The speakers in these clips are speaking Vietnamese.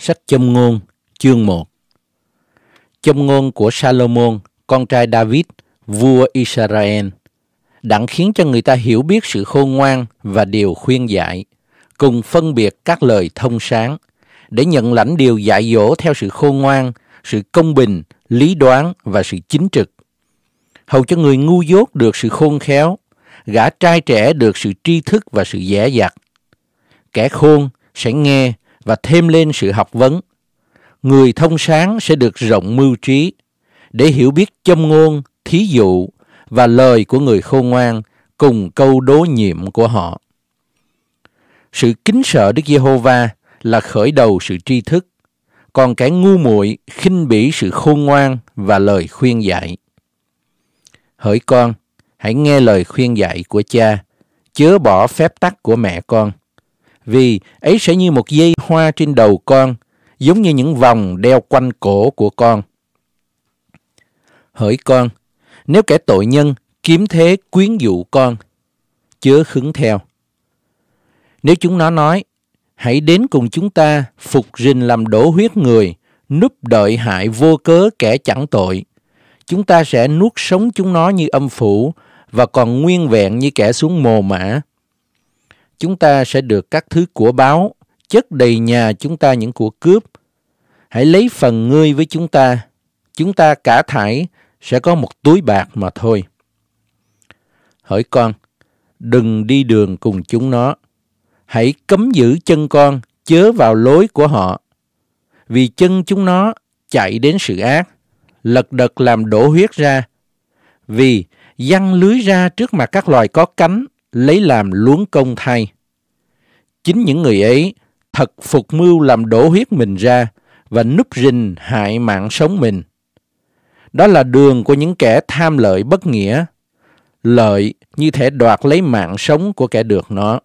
Sách Châm Ngôn, chương 1 Châm Ngôn của Salomon, con trai David, vua Israel, đặng khiến cho người ta hiểu biết sự khôn ngoan và điều khuyên dạy, cùng phân biệt các lời thông sáng, để nhận lãnh điều dạy dỗ theo sự khôn ngoan, sự công bình, lý đoán và sự chính trực. Hầu cho người ngu dốt được sự khôn khéo, gã trai trẻ được sự tri thức và sự dễ dặt. Kẻ khôn sẽ nghe và thêm lên sự học vấn. Người thông sáng sẽ được rộng mưu trí để hiểu biết châm ngôn, thí dụ và lời của người khôn ngoan cùng câu đố nhiệm của họ. Sự kính sợ Đức Giê-hô-va là khởi đầu sự tri thức, còn cái ngu muội khinh bỉ sự khôn ngoan và lời khuyên dạy. Hỡi con, hãy nghe lời khuyên dạy của cha, chớ bỏ phép tắc của mẹ con vì ấy sẽ như một dây hoa trên đầu con, giống như những vòng đeo quanh cổ của con. Hỡi con, nếu kẻ tội nhân kiếm thế quyến dụ con, chớ khứng theo. Nếu chúng nó nói, hãy đến cùng chúng ta phục rình làm đổ huyết người, núp đợi hại vô cớ kẻ chẳng tội. Chúng ta sẽ nuốt sống chúng nó như âm phủ và còn nguyên vẹn như kẻ xuống mồ mã chúng ta sẽ được các thứ của báo, chất đầy nhà chúng ta những của cướp. Hãy lấy phần ngươi với chúng ta, chúng ta cả thải sẽ có một túi bạc mà thôi. Hỡi con, đừng đi đường cùng chúng nó. Hãy cấm giữ chân con, chớ vào lối của họ. Vì chân chúng nó chạy đến sự ác, lật đật làm đổ huyết ra. Vì răng lưới ra trước mặt các loài có cánh lấy làm luống công thay. Chính những người ấy thật phục mưu làm đổ huyết mình ra và núp rình hại mạng sống mình. Đó là đường của những kẻ tham lợi bất nghĩa, lợi như thể đoạt lấy mạng sống của kẻ được nó.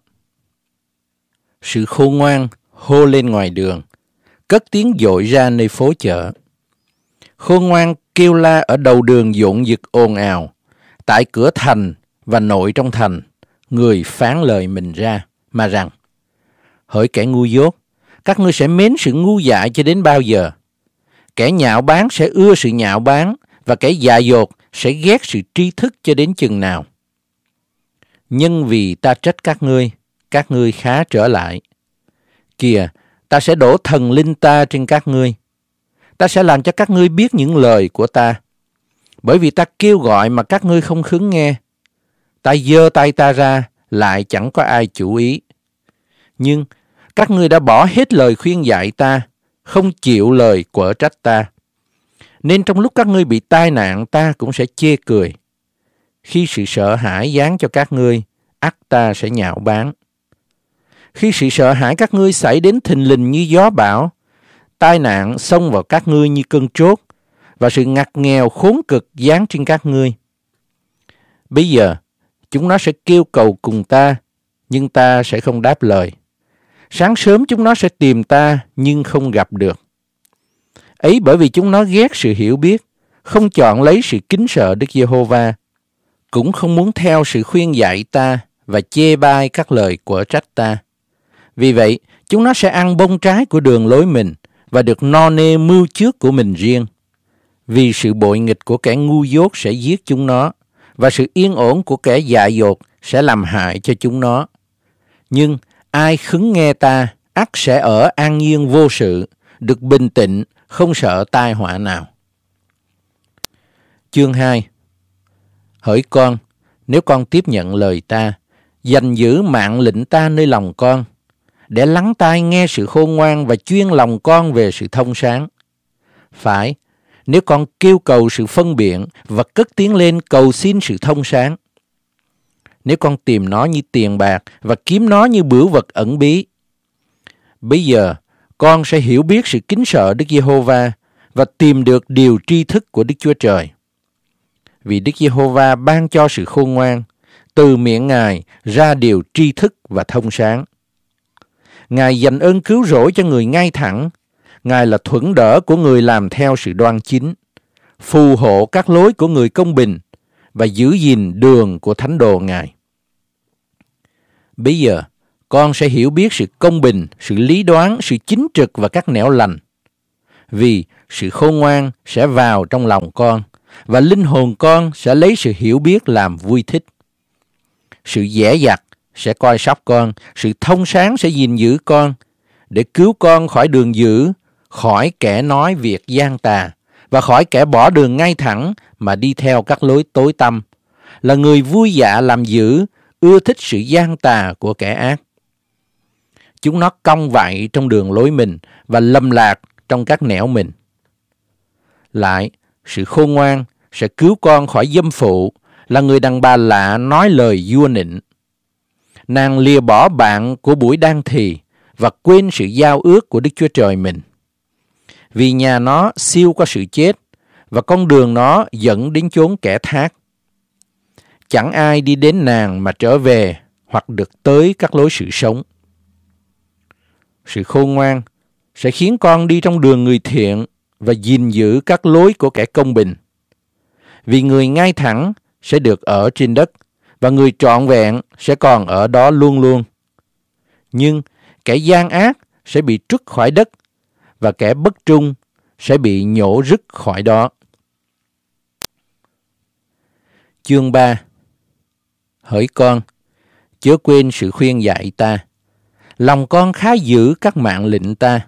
Sự khôn ngoan hô lên ngoài đường, cất tiếng dội ra nơi phố chợ. Khôn ngoan kêu la ở đầu đường dộn dực ồn ào, tại cửa thành và nội trong thành người phán lời mình ra mà rằng hỡi kẻ ngu dốt các ngươi sẽ mến sự ngu dại cho đến bao giờ kẻ nhạo báng sẽ ưa sự nhạo báng và kẻ già dột sẽ ghét sự tri thức cho đến chừng nào Nhưng vì ta trách các ngươi các ngươi khá trở lại kìa ta sẽ đổ thần linh ta trên các ngươi ta sẽ làm cho các ngươi biết những lời của ta bởi vì ta kêu gọi mà các ngươi không khứng nghe Ta giơ tay ta ra, lại chẳng có ai chú ý. Nhưng các ngươi đã bỏ hết lời khuyên dạy ta, không chịu lời quở trách ta. Nên trong lúc các ngươi bị tai nạn ta cũng sẽ chê cười. Khi sự sợ hãi giáng cho các ngươi, ắt ta sẽ nhạo báng. Khi sự sợ hãi các ngươi xảy đến thình lình như gió bão, tai nạn xông vào các ngươi như cơn chốt, và sự ngặt nghèo khốn cực giáng trên các ngươi. Bây giờ, Chúng nó sẽ kêu cầu cùng ta, nhưng ta sẽ không đáp lời. Sáng sớm chúng nó sẽ tìm ta, nhưng không gặp được. Ấy bởi vì chúng nó ghét sự hiểu biết, không chọn lấy sự kính sợ Đức Giê-hô-va, cũng không muốn theo sự khuyên dạy ta và chê bai các lời của trách ta. Vì vậy, chúng nó sẽ ăn bông trái của đường lối mình và được no nê mưu trước của mình riêng. Vì sự bội nghịch của kẻ ngu dốt sẽ giết chúng nó và sự yên ổn của kẻ dạ dột sẽ làm hại cho chúng nó. Nhưng ai khứng nghe ta, ắt sẽ ở an nhiên vô sự, được bình tĩnh, không sợ tai họa nào. Chương 2 Hỡi con, nếu con tiếp nhận lời ta, dành giữ mạng lệnh ta nơi lòng con, để lắng tai nghe sự khôn ngoan và chuyên lòng con về sự thông sáng. Phải, nếu con kêu cầu sự phân biện và cất tiếng lên cầu xin sự thông sáng. Nếu con tìm nó như tiền bạc và kiếm nó như bửu vật ẩn bí. Bây giờ, con sẽ hiểu biết sự kính sợ Đức Giê-hô-va và tìm được điều tri thức của Đức Chúa Trời. Vì Đức Giê-hô-va ban cho sự khôn ngoan, từ miệng Ngài ra điều tri thức và thông sáng. Ngài dành ơn cứu rỗi cho người ngay thẳng Ngài là thuẫn đỡ của người làm theo sự đoan chính, phù hộ các lối của người công bình và giữ gìn đường của thánh đồ Ngài. Bây giờ, con sẽ hiểu biết sự công bình, sự lý đoán, sự chính trực và các nẻo lành. Vì sự khôn ngoan sẽ vào trong lòng con và linh hồn con sẽ lấy sự hiểu biết làm vui thích. Sự dễ dặt sẽ coi sóc con, sự thông sáng sẽ gìn giữ con, để cứu con khỏi đường dữ khỏi kẻ nói việc gian tà và khỏi kẻ bỏ đường ngay thẳng mà đi theo các lối tối tăm, là người vui dạ làm dữ, ưa thích sự gian tà của kẻ ác. Chúng nó cong vạy trong đường lối mình và lầm lạc trong các nẻo mình. Lại, sự khôn ngoan sẽ cứu con khỏi dâm phụ là người đàn bà lạ nói lời vua nịnh. Nàng lìa bỏ bạn của buổi đang thì và quên sự giao ước của Đức Chúa Trời mình vì nhà nó siêu qua sự chết và con đường nó dẫn đến chốn kẻ thác. Chẳng ai đi đến nàng mà trở về hoặc được tới các lối sự sống. Sự khôn ngoan sẽ khiến con đi trong đường người thiện và gìn giữ các lối của kẻ công bình. Vì người ngay thẳng sẽ được ở trên đất và người trọn vẹn sẽ còn ở đó luôn luôn. Nhưng kẻ gian ác sẽ bị trút khỏi đất và kẻ bất trung sẽ bị nhổ rứt khỏi đó. Chương 3 Hỡi con, chớ quên sự khuyên dạy ta. Lòng con khá giữ các mạng lệnh ta,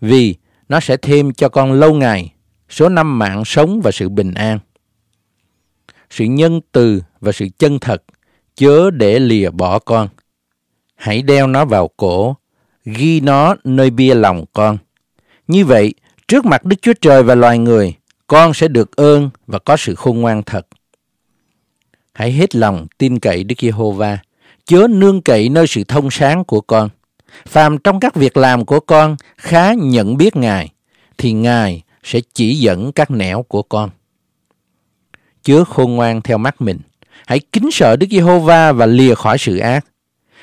vì nó sẽ thêm cho con lâu ngày số năm mạng sống và sự bình an. Sự nhân từ và sự chân thật chớ để lìa bỏ con. Hãy đeo nó vào cổ, ghi nó nơi bia lòng con. Như vậy, trước mặt Đức Chúa Trời và loài người, con sẽ được ơn và có sự khôn ngoan thật. Hãy hết lòng tin cậy Đức Giê-hô-va, chớ nương cậy nơi sự thông sáng của con. Phàm trong các việc làm của con khá nhận biết Ngài, thì Ngài sẽ chỉ dẫn các nẻo của con. Chớ khôn ngoan theo mắt mình, hãy kính sợ Đức Giê-hô-va và lìa khỏi sự ác.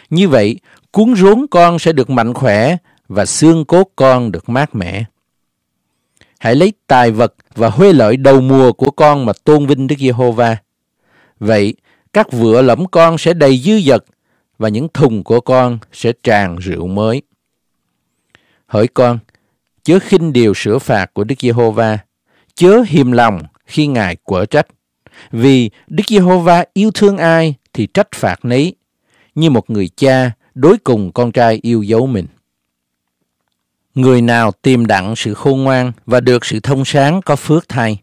Như vậy, cuốn rốn con sẽ được mạnh khỏe và xương cốt con được mát mẻ. Hãy lấy tài vật và huê lợi đầu mùa của con mà tôn vinh Đức Giê-hô-va. Vậy, các vựa lẫm con sẽ đầy dư dật và những thùng của con sẽ tràn rượu mới. Hỡi con, chớ khinh điều sửa phạt của Đức Giê-hô-va, chớ hiềm lòng khi Ngài quở trách. Vì Đức Giê-hô-va yêu thương ai thì trách phạt nấy, như một người cha đối cùng con trai yêu dấu mình. Người nào tìm đặng sự khôn ngoan và được sự thông sáng có phước thay,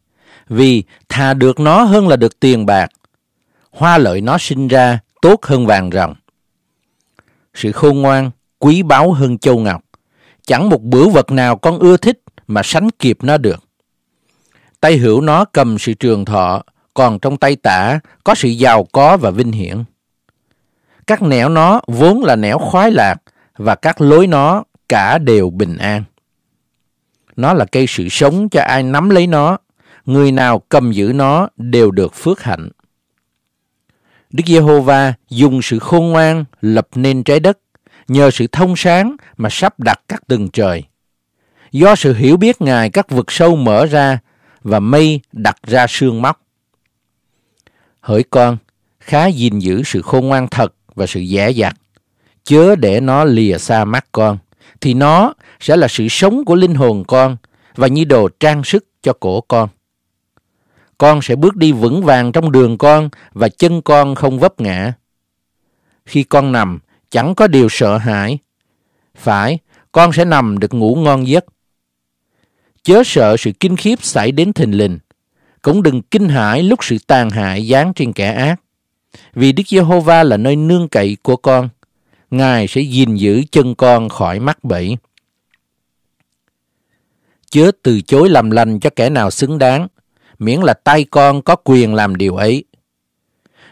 vì thà được nó hơn là được tiền bạc. Hoa lợi nó sinh ra tốt hơn vàng ròng. Sự khôn ngoan quý báu hơn châu ngọc. Chẳng một bữa vật nào con ưa thích mà sánh kịp nó được. Tay hữu nó cầm sự trường thọ, còn trong tay tả có sự giàu có và vinh hiển. Các nẻo nó vốn là nẻo khoái lạc, và các lối nó cả đều bình an. Nó là cây sự sống cho ai nắm lấy nó, người nào cầm giữ nó đều được phước hạnh. Đức Giê-hô-va dùng sự khôn ngoan lập nên trái đất, nhờ sự thông sáng mà sắp đặt các tầng trời. Do sự hiểu biết Ngài các vực sâu mở ra và mây đặt ra sương móc. Hỡi con, khá gìn giữ sự khôn ngoan thật và sự dễ dặt, chớ để nó lìa xa mắt con thì nó sẽ là sự sống của linh hồn con và như đồ trang sức cho cổ con. Con sẽ bước đi vững vàng trong đường con và chân con không vấp ngã. Khi con nằm, chẳng có điều sợ hãi. Phải, con sẽ nằm được ngủ ngon giấc. Chớ sợ sự kinh khiếp xảy đến thình lình. Cũng đừng kinh hãi lúc sự tàn hại giáng trên kẻ ác. Vì Đức Giê-hô-va là nơi nương cậy của con. Ngài sẽ gìn giữ chân con khỏi mắc bẫy. Chớ từ chối làm lành cho kẻ nào xứng đáng, miễn là tay con có quyền làm điều ấy.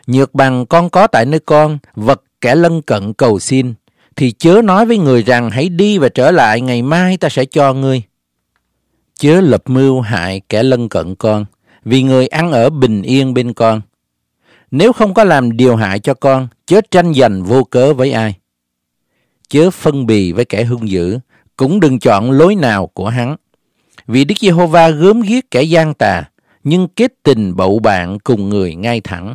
Nhược bằng con có tại nơi con, vật kẻ lân cận cầu xin, thì chớ nói với người rằng hãy đi và trở lại, ngày mai ta sẽ cho ngươi. Chớ lập mưu hại kẻ lân cận con, vì người ăn ở bình yên bên con. Nếu không có làm điều hại cho con, chớ tranh giành vô cớ với ai chớ phân bì với kẻ hung dữ, cũng đừng chọn lối nào của hắn. Vì Đức Giê-hô-va gớm ghiếc kẻ gian tà, nhưng kết tình bậu bạn cùng người ngay thẳng.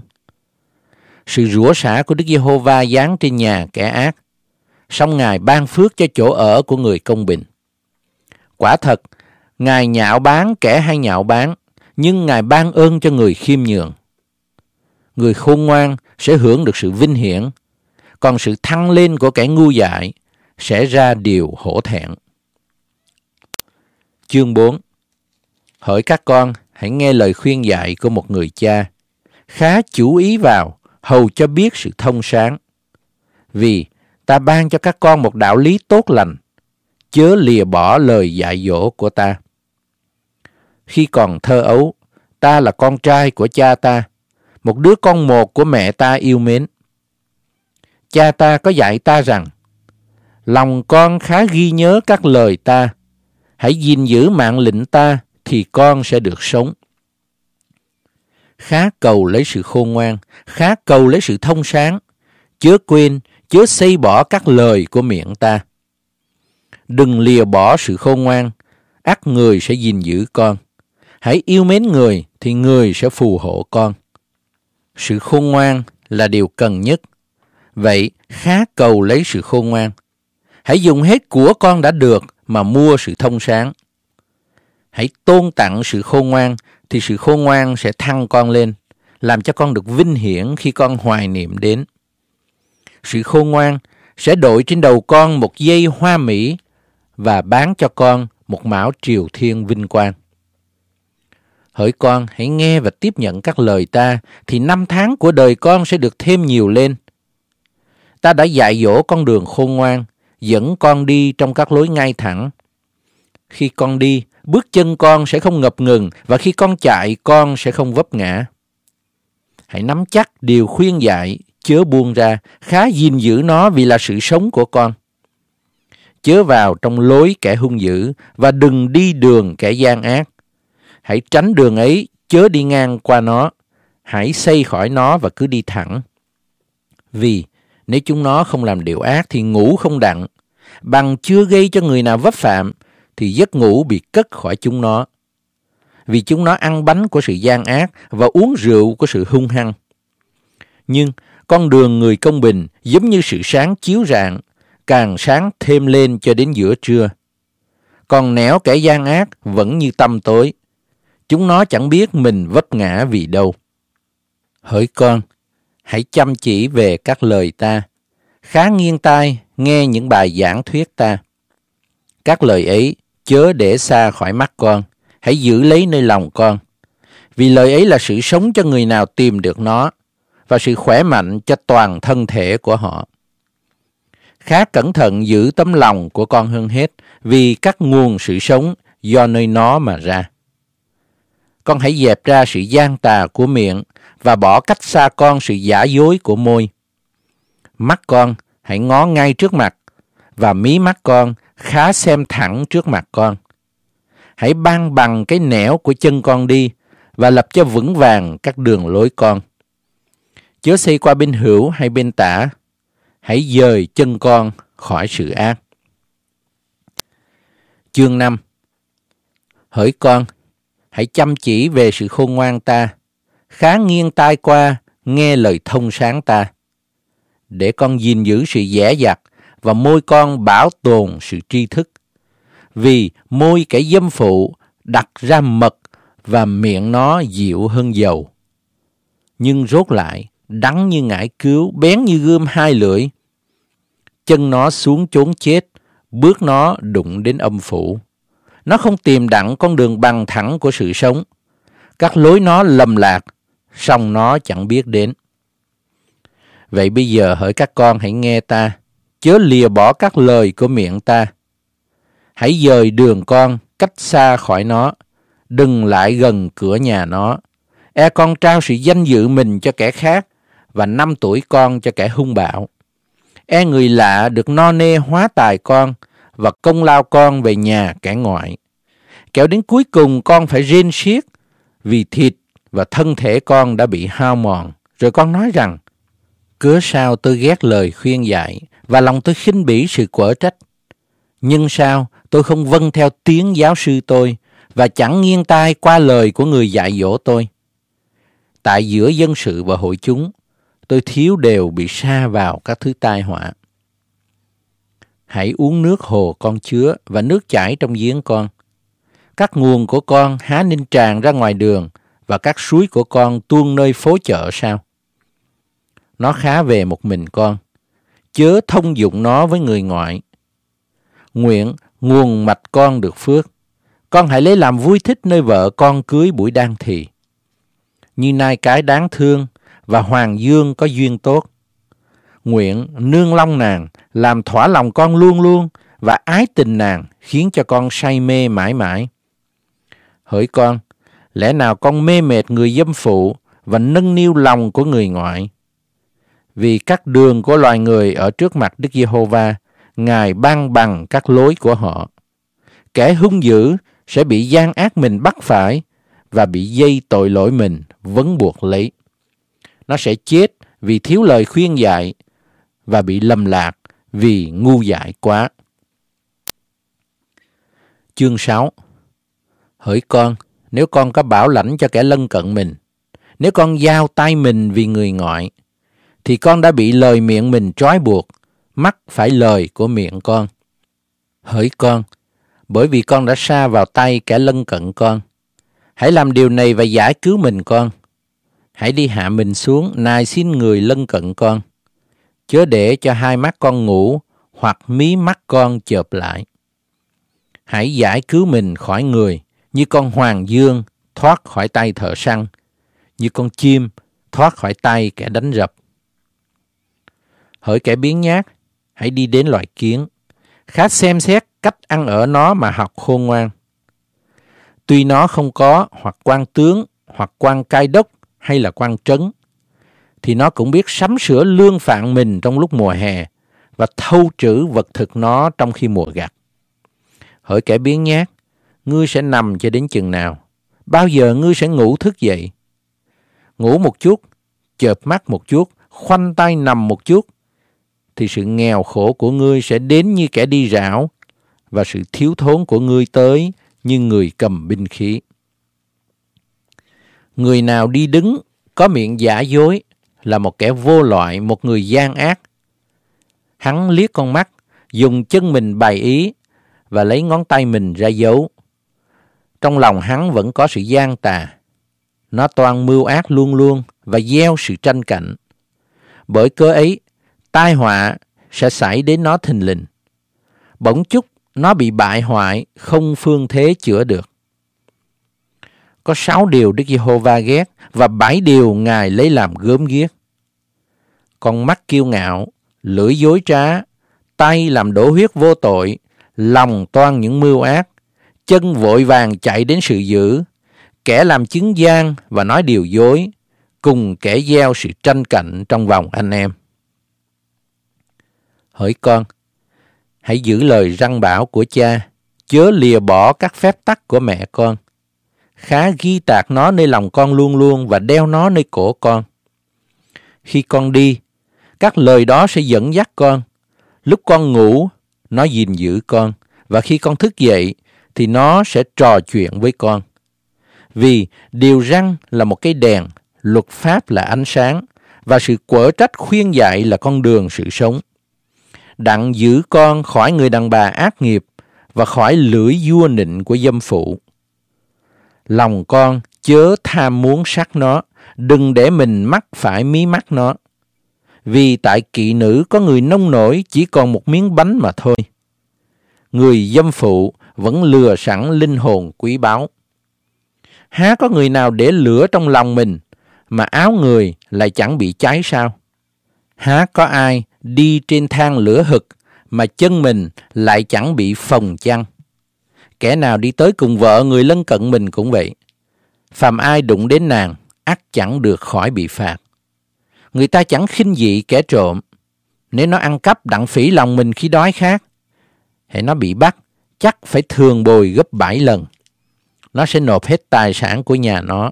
Sự rủa xả của Đức Giê-hô-va giáng trên nhà kẻ ác, song Ngài ban phước cho chỗ ở của người công bình. Quả thật, Ngài nhạo bán kẻ hay nhạo bán, nhưng Ngài ban ơn cho người khiêm nhường. Người khôn ngoan sẽ hưởng được sự vinh hiển, còn sự thăng lên của kẻ ngu dại sẽ ra điều hổ thẹn. Chương 4 hỏi các con, hãy nghe lời khuyên dạy của một người cha. Khá chú ý vào, hầu cho biết sự thông sáng. Vì ta ban cho các con một đạo lý tốt lành, chớ lìa bỏ lời dạy dỗ của ta. Khi còn thơ ấu, ta là con trai của cha ta, một đứa con một của mẹ ta yêu mến cha ta có dạy ta rằng lòng con khá ghi nhớ các lời ta hãy gìn giữ mạng lệnh ta thì con sẽ được sống khá cầu lấy sự khôn ngoan khá cầu lấy sự thông sáng chớ quên chớ xây bỏ các lời của miệng ta đừng lìa bỏ sự khôn ngoan ác người sẽ gìn giữ con hãy yêu mến người thì người sẽ phù hộ con sự khôn ngoan là điều cần nhất Vậy khá cầu lấy sự khôn ngoan. Hãy dùng hết của con đã được mà mua sự thông sáng. Hãy tôn tặng sự khôn ngoan thì sự khôn ngoan sẽ thăng con lên, làm cho con được vinh hiển khi con hoài niệm đến. Sự khôn ngoan sẽ đội trên đầu con một dây hoa mỹ và bán cho con một mão triều thiên vinh quang. Hỡi con, hãy nghe và tiếp nhận các lời ta, thì năm tháng của đời con sẽ được thêm nhiều lên – ta đã dạy dỗ con đường khôn ngoan, dẫn con đi trong các lối ngay thẳng. Khi con đi, bước chân con sẽ không ngập ngừng và khi con chạy con sẽ không vấp ngã. Hãy nắm chắc điều khuyên dạy, chớ buông ra, khá gìn giữ nó vì là sự sống của con. Chớ vào trong lối kẻ hung dữ và đừng đi đường kẻ gian ác. Hãy tránh đường ấy, chớ đi ngang qua nó. Hãy xây khỏi nó và cứ đi thẳng. Vì nếu chúng nó không làm điều ác thì ngủ không đặng, bằng chưa gây cho người nào vấp phạm thì giấc ngủ bị cất khỏi chúng nó. Vì chúng nó ăn bánh của sự gian ác và uống rượu của sự hung hăng. Nhưng con đường người công bình giống như sự sáng chiếu rạng, càng sáng thêm lên cho đến giữa trưa. Còn nẻo kẻ gian ác vẫn như tâm tối. Chúng nó chẳng biết mình vấp ngã vì đâu. Hỡi con, hãy chăm chỉ về các lời ta, khá nghiêng tai nghe những bài giảng thuyết ta. Các lời ấy chớ để xa khỏi mắt con, hãy giữ lấy nơi lòng con. Vì lời ấy là sự sống cho người nào tìm được nó và sự khỏe mạnh cho toàn thân thể của họ. Khá cẩn thận giữ tấm lòng của con hơn hết vì các nguồn sự sống do nơi nó mà ra. Con hãy dẹp ra sự gian tà của miệng và bỏ cách xa con sự giả dối của môi. Mắt con hãy ngó ngay trước mặt và mí mắt con khá xem thẳng trước mặt con. Hãy ban bằng cái nẻo của chân con đi và lập cho vững vàng các đường lối con. Chớ xây qua bên hữu hay bên tả, hãy dời chân con khỏi sự ác. Chương 5 Hỡi con, hãy chăm chỉ về sự khôn ngoan ta khá nghiêng tai qua, nghe lời thông sáng ta. Để con gìn giữ sự dẻ dặt và môi con bảo tồn sự tri thức. Vì môi kẻ dâm phụ đặt ra mật và miệng nó dịu hơn dầu. Nhưng rốt lại, đắng như ngải cứu, bén như gươm hai lưỡi. Chân nó xuống chốn chết, bước nó đụng đến âm phủ. Nó không tìm đặng con đường bằng thẳng của sự sống. Các lối nó lầm lạc, song nó chẳng biết đến. Vậy bây giờ hỡi các con hãy nghe ta, chớ lìa bỏ các lời của miệng ta. Hãy dời đường con cách xa khỏi nó, đừng lại gần cửa nhà nó. E con trao sự danh dự mình cho kẻ khác và năm tuổi con cho kẻ hung bạo. E người lạ được no nê hóa tài con và công lao con về nhà kẻ ngoại. Kẻo đến cuối cùng con phải rên xiết vì thịt và thân thể con đã bị hao mòn. Rồi con nói rằng, cớ sao tôi ghét lời khuyên dạy và lòng tôi khinh bỉ sự quở trách. Nhưng sao tôi không vâng theo tiếng giáo sư tôi và chẳng nghiêng tai qua lời của người dạy dỗ tôi. Tại giữa dân sự và hội chúng, tôi thiếu đều bị sa vào các thứ tai họa. Hãy uống nước hồ con chứa và nước chảy trong giếng con. Các nguồn của con há ninh tràn ra ngoài đường và các suối của con tuôn nơi phố chợ sao? Nó khá về một mình con, chớ thông dụng nó với người ngoại. Nguyện nguồn mạch con được phước, con hãy lấy làm vui thích nơi vợ con cưới buổi đang thì. Như nai cái đáng thương và hoàng dương có duyên tốt. Nguyện nương long nàng, làm thỏa lòng con luôn luôn và ái tình nàng khiến cho con say mê mãi mãi. Hỡi con, lẽ nào con mê mệt người dâm phụ và nâng niu lòng của người ngoại? Vì các đường của loài người ở trước mặt Đức Giê-hô-va, Ngài ban bằng các lối của họ. Kẻ hung dữ sẽ bị gian ác mình bắt phải và bị dây tội lỗi mình vấn buộc lấy. Nó sẽ chết vì thiếu lời khuyên dạy và bị lầm lạc vì ngu dại quá. Chương 6 Hỡi con, nếu con có bảo lãnh cho kẻ lân cận mình, nếu con giao tay mình vì người ngoại, thì con đã bị lời miệng mình trói buộc, mắc phải lời của miệng con. Hỡi con, bởi vì con đã xa vào tay kẻ lân cận con. Hãy làm điều này và giải cứu mình con. Hãy đi hạ mình xuống, nài xin người lân cận con. Chớ để cho hai mắt con ngủ hoặc mí mắt con chợp lại. Hãy giải cứu mình khỏi người như con hoàng dương thoát khỏi tay thợ săn, như con chim thoát khỏi tay kẻ đánh rập. Hỡi kẻ biến nhát, hãy đi đến loài kiến, khá xem xét cách ăn ở nó mà học khôn ngoan. Tuy nó không có hoặc quan tướng, hoặc quan cai đốc hay là quan trấn, thì nó cũng biết sắm sửa lương phạn mình trong lúc mùa hè và thâu trữ vật thực nó trong khi mùa gặt. Hỡi kẻ biến nhát, ngươi sẽ nằm cho đến chừng nào? Bao giờ ngươi sẽ ngủ thức dậy? Ngủ một chút, chợp mắt một chút, khoanh tay nằm một chút, thì sự nghèo khổ của ngươi sẽ đến như kẻ đi rảo và sự thiếu thốn của ngươi tới như người cầm binh khí. Người nào đi đứng có miệng giả dối là một kẻ vô loại, một người gian ác. Hắn liếc con mắt, dùng chân mình bày ý và lấy ngón tay mình ra dấu. Trong lòng hắn vẫn có sự gian tà. Nó toàn mưu ác luôn luôn và gieo sự tranh cạnh. Bởi cơ ấy, tai họa sẽ xảy đến nó thình lình. Bỗng chúc nó bị bại hoại, không phương thế chữa được. Có sáu điều Đức Giê-hô-va ghét và bảy điều Ngài lấy làm gớm ghét. Con mắt kiêu ngạo, lưỡi dối trá, tay làm đổ huyết vô tội, lòng toan những mưu ác, chân vội vàng chạy đến sự dữ, kẻ làm chứng gian và nói điều dối, cùng kẻ gieo sự tranh cạnh trong vòng anh em. Hỡi con, hãy giữ lời răng bảo của cha, chớ lìa bỏ các phép tắc của mẹ con. Khá ghi tạc nó nơi lòng con luôn luôn và đeo nó nơi cổ con. Khi con đi, các lời đó sẽ dẫn dắt con. Lúc con ngủ, nó gìn giữ con. Và khi con thức dậy, thì nó sẽ trò chuyện với con. Vì điều răng là một cái đèn, luật pháp là ánh sáng và sự quở trách khuyên dạy là con đường sự sống. Đặng giữ con khỏi người đàn bà ác nghiệp và khỏi lưỡi vua nịnh của dâm phụ. Lòng con chớ tham muốn sắc nó, đừng để mình mắc phải mí mắt nó. Vì tại kỵ nữ có người nông nổi chỉ còn một miếng bánh mà thôi. Người dâm phụ vẫn lừa sẵn linh hồn quý báu. Há có người nào để lửa trong lòng mình mà áo người lại chẳng bị cháy sao? Há có ai đi trên thang lửa hực mà chân mình lại chẳng bị phồng chăng? Kẻ nào đi tới cùng vợ người lân cận mình cũng vậy. Phàm ai đụng đến nàng, ắt chẳng được khỏi bị phạt. Người ta chẳng khinh dị kẻ trộm. Nếu nó ăn cắp đặng phỉ lòng mình khi đói khát, hãy nó bị bắt, chắc phải thường bồi gấp 7 lần. Nó sẽ nộp hết tài sản của nhà nó.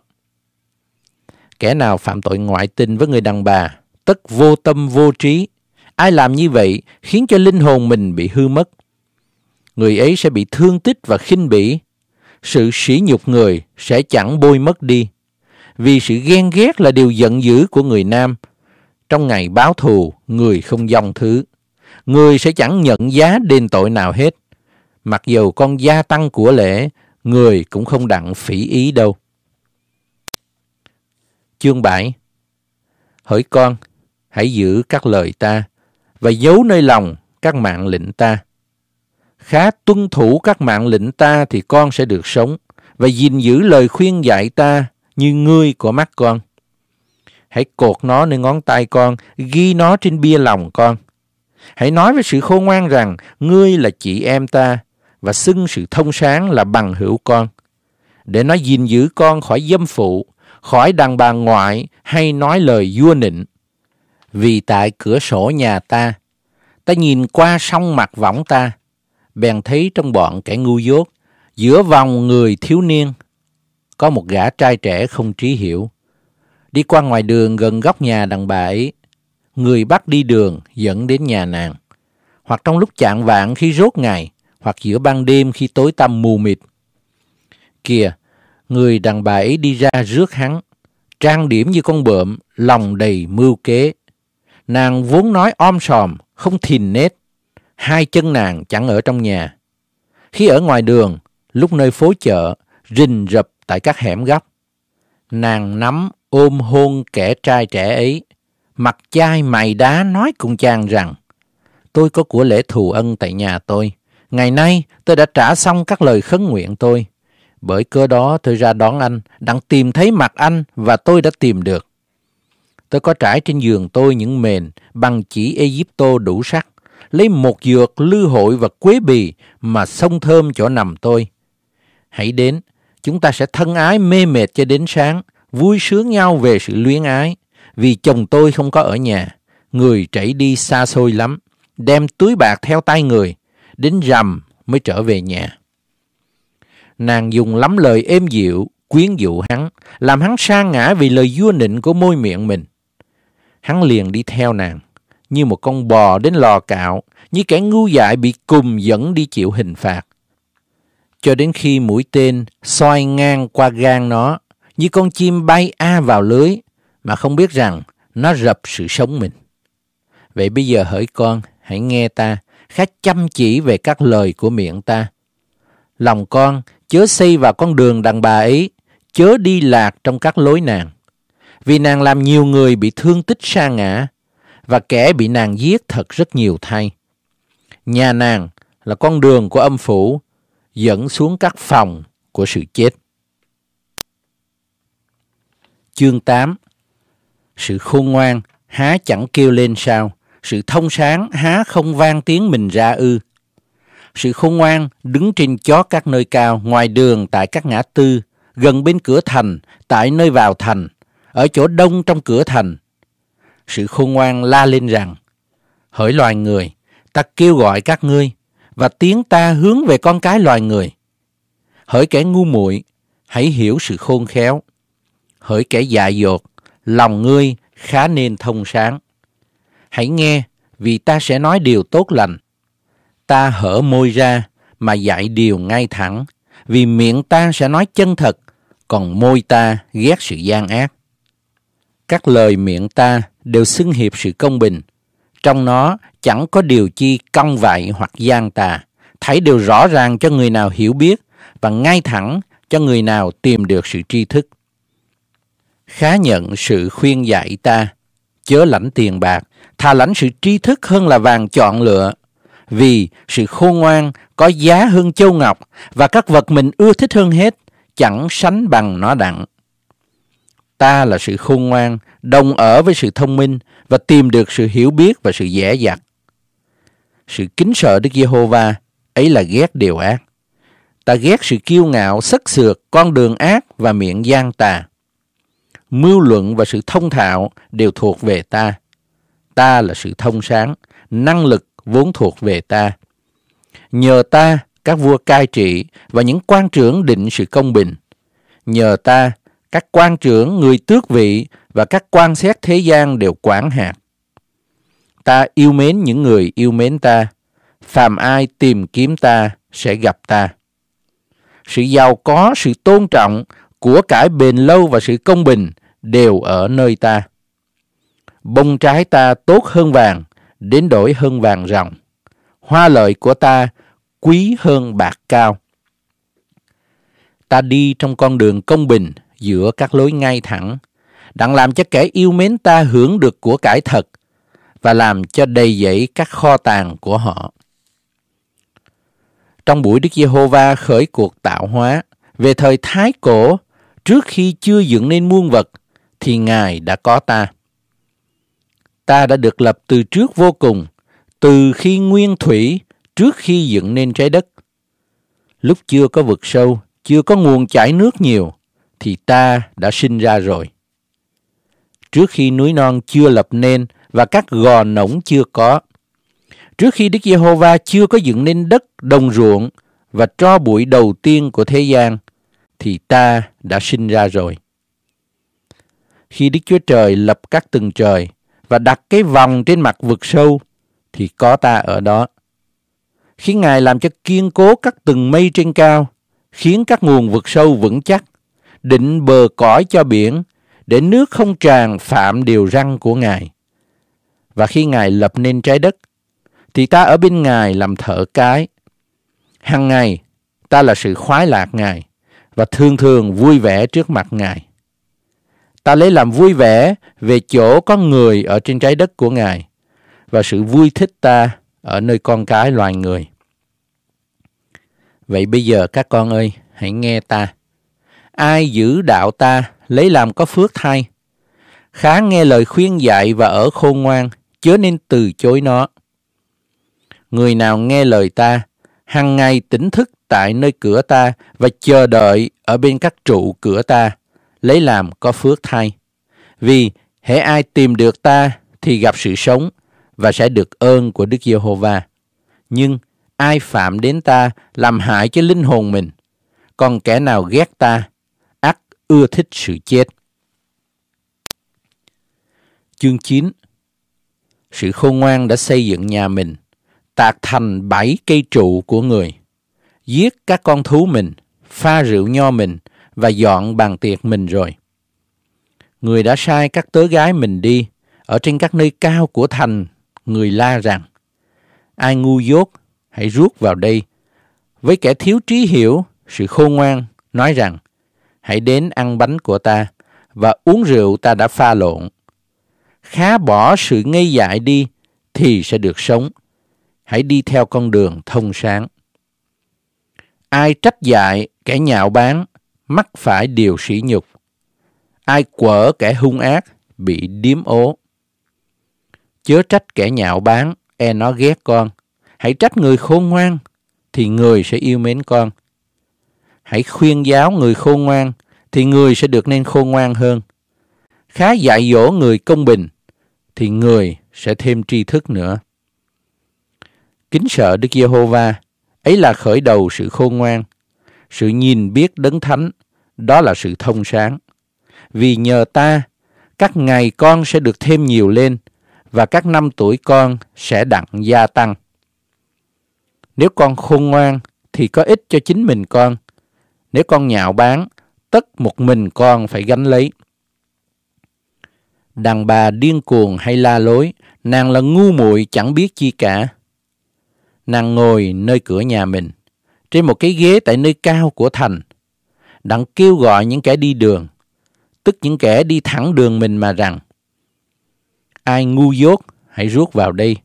Kẻ nào phạm tội ngoại tình với người đàn bà, tất vô tâm vô trí. Ai làm như vậy khiến cho linh hồn mình bị hư mất. Người ấy sẽ bị thương tích và khinh bỉ. Sự sỉ nhục người sẽ chẳng bôi mất đi. Vì sự ghen ghét là điều giận dữ của người nam. Trong ngày báo thù, người không dòng thứ. Người sẽ chẳng nhận giá đền tội nào hết mặc dầu con gia tăng của lễ, người cũng không đặng phỉ ý đâu. Chương 7 Hỡi con, hãy giữ các lời ta và giấu nơi lòng các mạng lệnh ta. Khá tuân thủ các mạng lệnh ta thì con sẽ được sống và gìn giữ lời khuyên dạy ta như ngươi của mắt con. Hãy cột nó nơi ngón tay con, ghi nó trên bia lòng con. Hãy nói với sự khôn ngoan rằng ngươi là chị em ta, và xưng sự thông sáng là bằng hữu con, để nó gìn giữ con khỏi dâm phụ, khỏi đàn bà ngoại hay nói lời vua nịnh. Vì tại cửa sổ nhà ta, ta nhìn qua sông mặt võng ta, bèn thấy trong bọn kẻ ngu dốt, giữa vòng người thiếu niên, có một gã trai trẻ không trí hiểu. Đi qua ngoài đường gần góc nhà đàn bà ấy, người bắt đi đường dẫn đến nhà nàng. Hoặc trong lúc chạng vạn khi rốt ngày, hoặc giữa ban đêm khi tối tăm mù mịt. Kìa, người đàn bà ấy đi ra rước hắn, trang điểm như con bợm, lòng đầy mưu kế. Nàng vốn nói om sòm, không thìn nết, hai chân nàng chẳng ở trong nhà. Khi ở ngoài đường, lúc nơi phố chợ, rình rập tại các hẻm góc, nàng nắm ôm hôn kẻ trai trẻ ấy, mặt chai mày đá nói cùng chàng rằng, tôi có của lễ thù ân tại nhà tôi, Ngày nay tôi đã trả xong các lời khấn nguyện tôi. Bởi cơ đó tôi ra đón anh, đang tìm thấy mặt anh và tôi đã tìm được. Tôi có trải trên giường tôi những mền bằng chỉ Egypto đủ sắc, lấy một dược lư hội và quế bì mà sông thơm chỗ nằm tôi. Hãy đến, chúng ta sẽ thân ái mê mệt cho đến sáng, vui sướng nhau về sự luyến ái, vì chồng tôi không có ở nhà, người chảy đi xa xôi lắm, đem túi bạc theo tay người, đến rằm mới trở về nhà. Nàng dùng lắm lời êm dịu, quyến dụ hắn, làm hắn sa ngã vì lời vua nịnh của môi miệng mình. Hắn liền đi theo nàng, như một con bò đến lò cạo, như kẻ ngu dại bị cùm dẫn đi chịu hình phạt. Cho đến khi mũi tên xoay ngang qua gan nó, như con chim bay a vào lưới, mà không biết rằng nó rập sự sống mình. Vậy bây giờ hỡi con, hãy nghe ta, khá chăm chỉ về các lời của miệng ta. Lòng con chớ xây vào con đường đàn bà ấy, chớ đi lạc trong các lối nàng. Vì nàng làm nhiều người bị thương tích sa ngã, và kẻ bị nàng giết thật rất nhiều thay. Nhà nàng là con đường của âm phủ, dẫn xuống các phòng của sự chết. Chương 8 Sự khôn ngoan há chẳng kêu lên sao? Sự thông sáng há không vang tiếng mình ra ư. Sự khôn ngoan đứng trên chó các nơi cao, ngoài đường tại các ngã tư, gần bên cửa thành, tại nơi vào thành, ở chỗ đông trong cửa thành. Sự khôn ngoan la lên rằng, hỡi loài người, ta kêu gọi các ngươi, và tiếng ta hướng về con cái loài người. Hỡi kẻ ngu muội, hãy hiểu sự khôn khéo. Hỡi kẻ dại dột, lòng ngươi khá nên thông sáng. Hãy nghe, vì ta sẽ nói điều tốt lành. Ta hở môi ra mà dạy điều ngay thẳng, vì miệng ta sẽ nói chân thật, còn môi ta ghét sự gian ác. Các lời miệng ta đều xưng hiệp sự công bình. Trong nó chẳng có điều chi cong vại hoặc gian tà. Thấy đều rõ ràng cho người nào hiểu biết và ngay thẳng cho người nào tìm được sự tri thức. Khá nhận sự khuyên dạy ta, chớ lãnh tiền bạc thà lãnh sự tri thức hơn là vàng chọn lựa vì sự khôn ngoan có giá hơn châu ngọc và các vật mình ưa thích hơn hết chẳng sánh bằng nó đặng ta là sự khôn ngoan đồng ở với sự thông minh và tìm được sự hiểu biết và sự dễ dặt sự kính sợ đức giê-hô-va ấy là ghét điều ác ta ghét sự kiêu ngạo sắc sược con đường ác và miệng gian tà mưu luận và sự thông thạo đều thuộc về ta ta là sự thông sáng, năng lực vốn thuộc về ta. Nhờ ta, các vua cai trị và những quan trưởng định sự công bình. Nhờ ta, các quan trưởng, người tước vị và các quan xét thế gian đều quản hạt. Ta yêu mến những người yêu mến ta. Phàm ai tìm kiếm ta sẽ gặp ta. Sự giàu có, sự tôn trọng, của cải bền lâu và sự công bình đều ở nơi ta. Bông trái ta tốt hơn vàng, đến đổi hơn vàng ròng. Hoa lợi của ta quý hơn bạc cao. Ta đi trong con đường công bình giữa các lối ngay thẳng, đặng làm cho kẻ yêu mến ta hưởng được của cải thật và làm cho đầy dẫy các kho tàng của họ. Trong buổi Đức Giê-hô-va khởi cuộc tạo hóa, về thời Thái Cổ, trước khi chưa dựng nên muôn vật, thì Ngài đã có ta ta đã được lập từ trước vô cùng, từ khi nguyên thủy, trước khi dựng nên trái đất. Lúc chưa có vực sâu, chưa có nguồn chảy nước nhiều, thì ta đã sinh ra rồi. Trước khi núi non chưa lập nên và các gò nổng chưa có, trước khi Đức Giê-hô-va chưa có dựng nên đất, đồng ruộng và cho bụi đầu tiên của thế gian, thì ta đã sinh ra rồi. Khi Đức Chúa Trời lập các tầng trời, và đặt cái vòng trên mặt vực sâu thì có ta ở đó. khiến Ngài làm cho kiên cố các từng mây trên cao, khiến các nguồn vực sâu vững chắc, định bờ cõi cho biển, để nước không tràn phạm điều răng của Ngài. Và khi Ngài lập nên trái đất, thì ta ở bên Ngài làm thở cái. Hằng ngày, ta là sự khoái lạc Ngài, và thường thường vui vẻ trước mặt Ngài ta lấy làm vui vẻ về chỗ có người ở trên trái đất của Ngài và sự vui thích ta ở nơi con cái loài người. Vậy bây giờ các con ơi, hãy nghe ta. Ai giữ đạo ta, lấy làm có phước thay. Khá nghe lời khuyên dạy và ở khôn ngoan, chớ nên từ chối nó. Người nào nghe lời ta, hằng ngày tỉnh thức tại nơi cửa ta và chờ đợi ở bên các trụ cửa ta lấy làm có phước thay. Vì hễ ai tìm được ta thì gặp sự sống và sẽ được ơn của Đức Giê-hô-va. Nhưng ai phạm đến ta làm hại cho linh hồn mình, còn kẻ nào ghét ta, ác ưa thích sự chết. Chương 9 Sự khôn ngoan đã xây dựng nhà mình, tạc thành bảy cây trụ của người, giết các con thú mình, pha rượu nho mình và dọn bàn tiệc mình rồi. Người đã sai các tớ gái mình đi, ở trên các nơi cao của thành, người la rằng, ai ngu dốt, hãy rút vào đây. Với kẻ thiếu trí hiểu, sự khôn ngoan, nói rằng, hãy đến ăn bánh của ta và uống rượu ta đã pha lộn. Khá bỏ sự ngây dại đi thì sẽ được sống. Hãy đi theo con đường thông sáng. Ai trách dạy kẻ nhạo bán mắc phải điều sỉ nhục. Ai quở kẻ hung ác bị điếm ố. Chớ trách kẻ nhạo báng, e nó ghét con. Hãy trách người khôn ngoan, thì người sẽ yêu mến con. Hãy khuyên giáo người khôn ngoan, thì người sẽ được nên khôn ngoan hơn. Khá dạy dỗ người công bình, thì người sẽ thêm tri thức nữa. Kính sợ Đức Giê-hô-va, ấy là khởi đầu sự khôn ngoan. Sự nhìn biết đấng thánh đó là sự thông sáng. Vì nhờ ta, các ngày con sẽ được thêm nhiều lên và các năm tuổi con sẽ đặng gia tăng. Nếu con khôn ngoan thì có ích cho chính mình con. Nếu con nhạo báng, tất một mình con phải gánh lấy. Đàn bà điên cuồng hay la lối, nàng là ngu muội chẳng biết chi cả. Nàng ngồi nơi cửa nhà mình, trên một cái ghế tại nơi cao của thành đặng kêu gọi những kẻ đi đường, tức những kẻ đi thẳng đường mình mà rằng, ai ngu dốt hãy rút vào đây.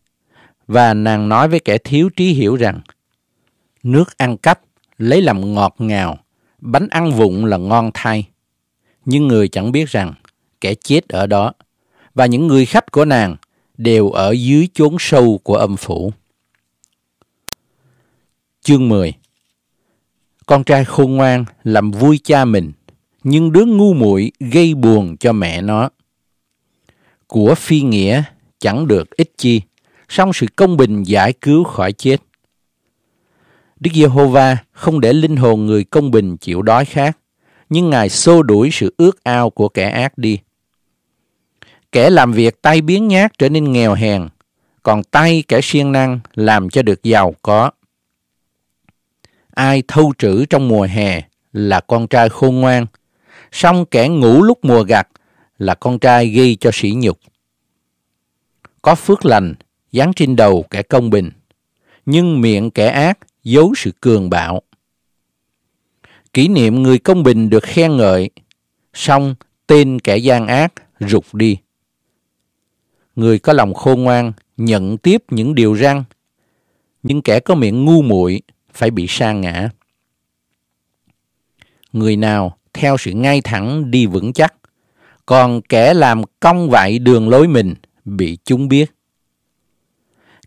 Và nàng nói với kẻ thiếu trí hiểu rằng, nước ăn cắp lấy làm ngọt ngào, bánh ăn vụng là ngon thay. Nhưng người chẳng biết rằng kẻ chết ở đó và những người khách của nàng đều ở dưới chốn sâu của âm phủ. Chương 10 con trai khôn ngoan làm vui cha mình nhưng đứa ngu muội gây buồn cho mẹ nó của phi nghĩa chẳng được ích chi song sự công bình giải cứu khỏi chết đức giê-hô-va không để linh hồn người công bình chịu đói khát nhưng ngài xô đuổi sự ước ao của kẻ ác đi kẻ làm việc tay biến nhát trở nên nghèo hèn còn tay kẻ siêng năng làm cho được giàu có ai thâu trữ trong mùa hè là con trai khôn ngoan, song kẻ ngủ lúc mùa gặt là con trai gây cho sỉ nhục. Có phước lành dán trên đầu kẻ công bình, nhưng miệng kẻ ác giấu sự cường bạo. Kỷ niệm người công bình được khen ngợi, song tên kẻ gian ác rụt đi. Người có lòng khôn ngoan nhận tiếp những điều răng, nhưng kẻ có miệng ngu muội phải bị sa ngã. Người nào theo sự ngay thẳng đi vững chắc, còn kẻ làm cong vại đường lối mình bị chúng biết.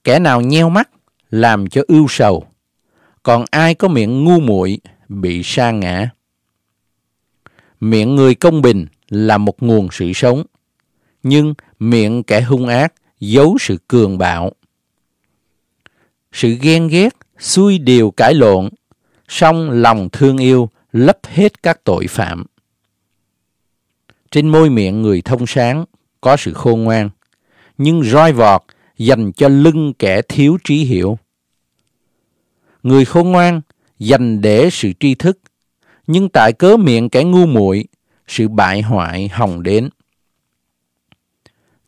Kẻ nào nheo mắt làm cho ưu sầu, còn ai có miệng ngu muội bị sa ngã. Miệng người công bình là một nguồn sự sống, nhưng miệng kẻ hung ác giấu sự cường bạo. Sự ghen ghét xuôi điều cãi lộn, song lòng thương yêu lấp hết các tội phạm. Trên môi miệng người thông sáng có sự khôn ngoan, nhưng roi vọt dành cho lưng kẻ thiếu trí hiểu. Người khôn ngoan dành để sự tri thức, nhưng tại cớ miệng kẻ ngu muội sự bại hoại hồng đến.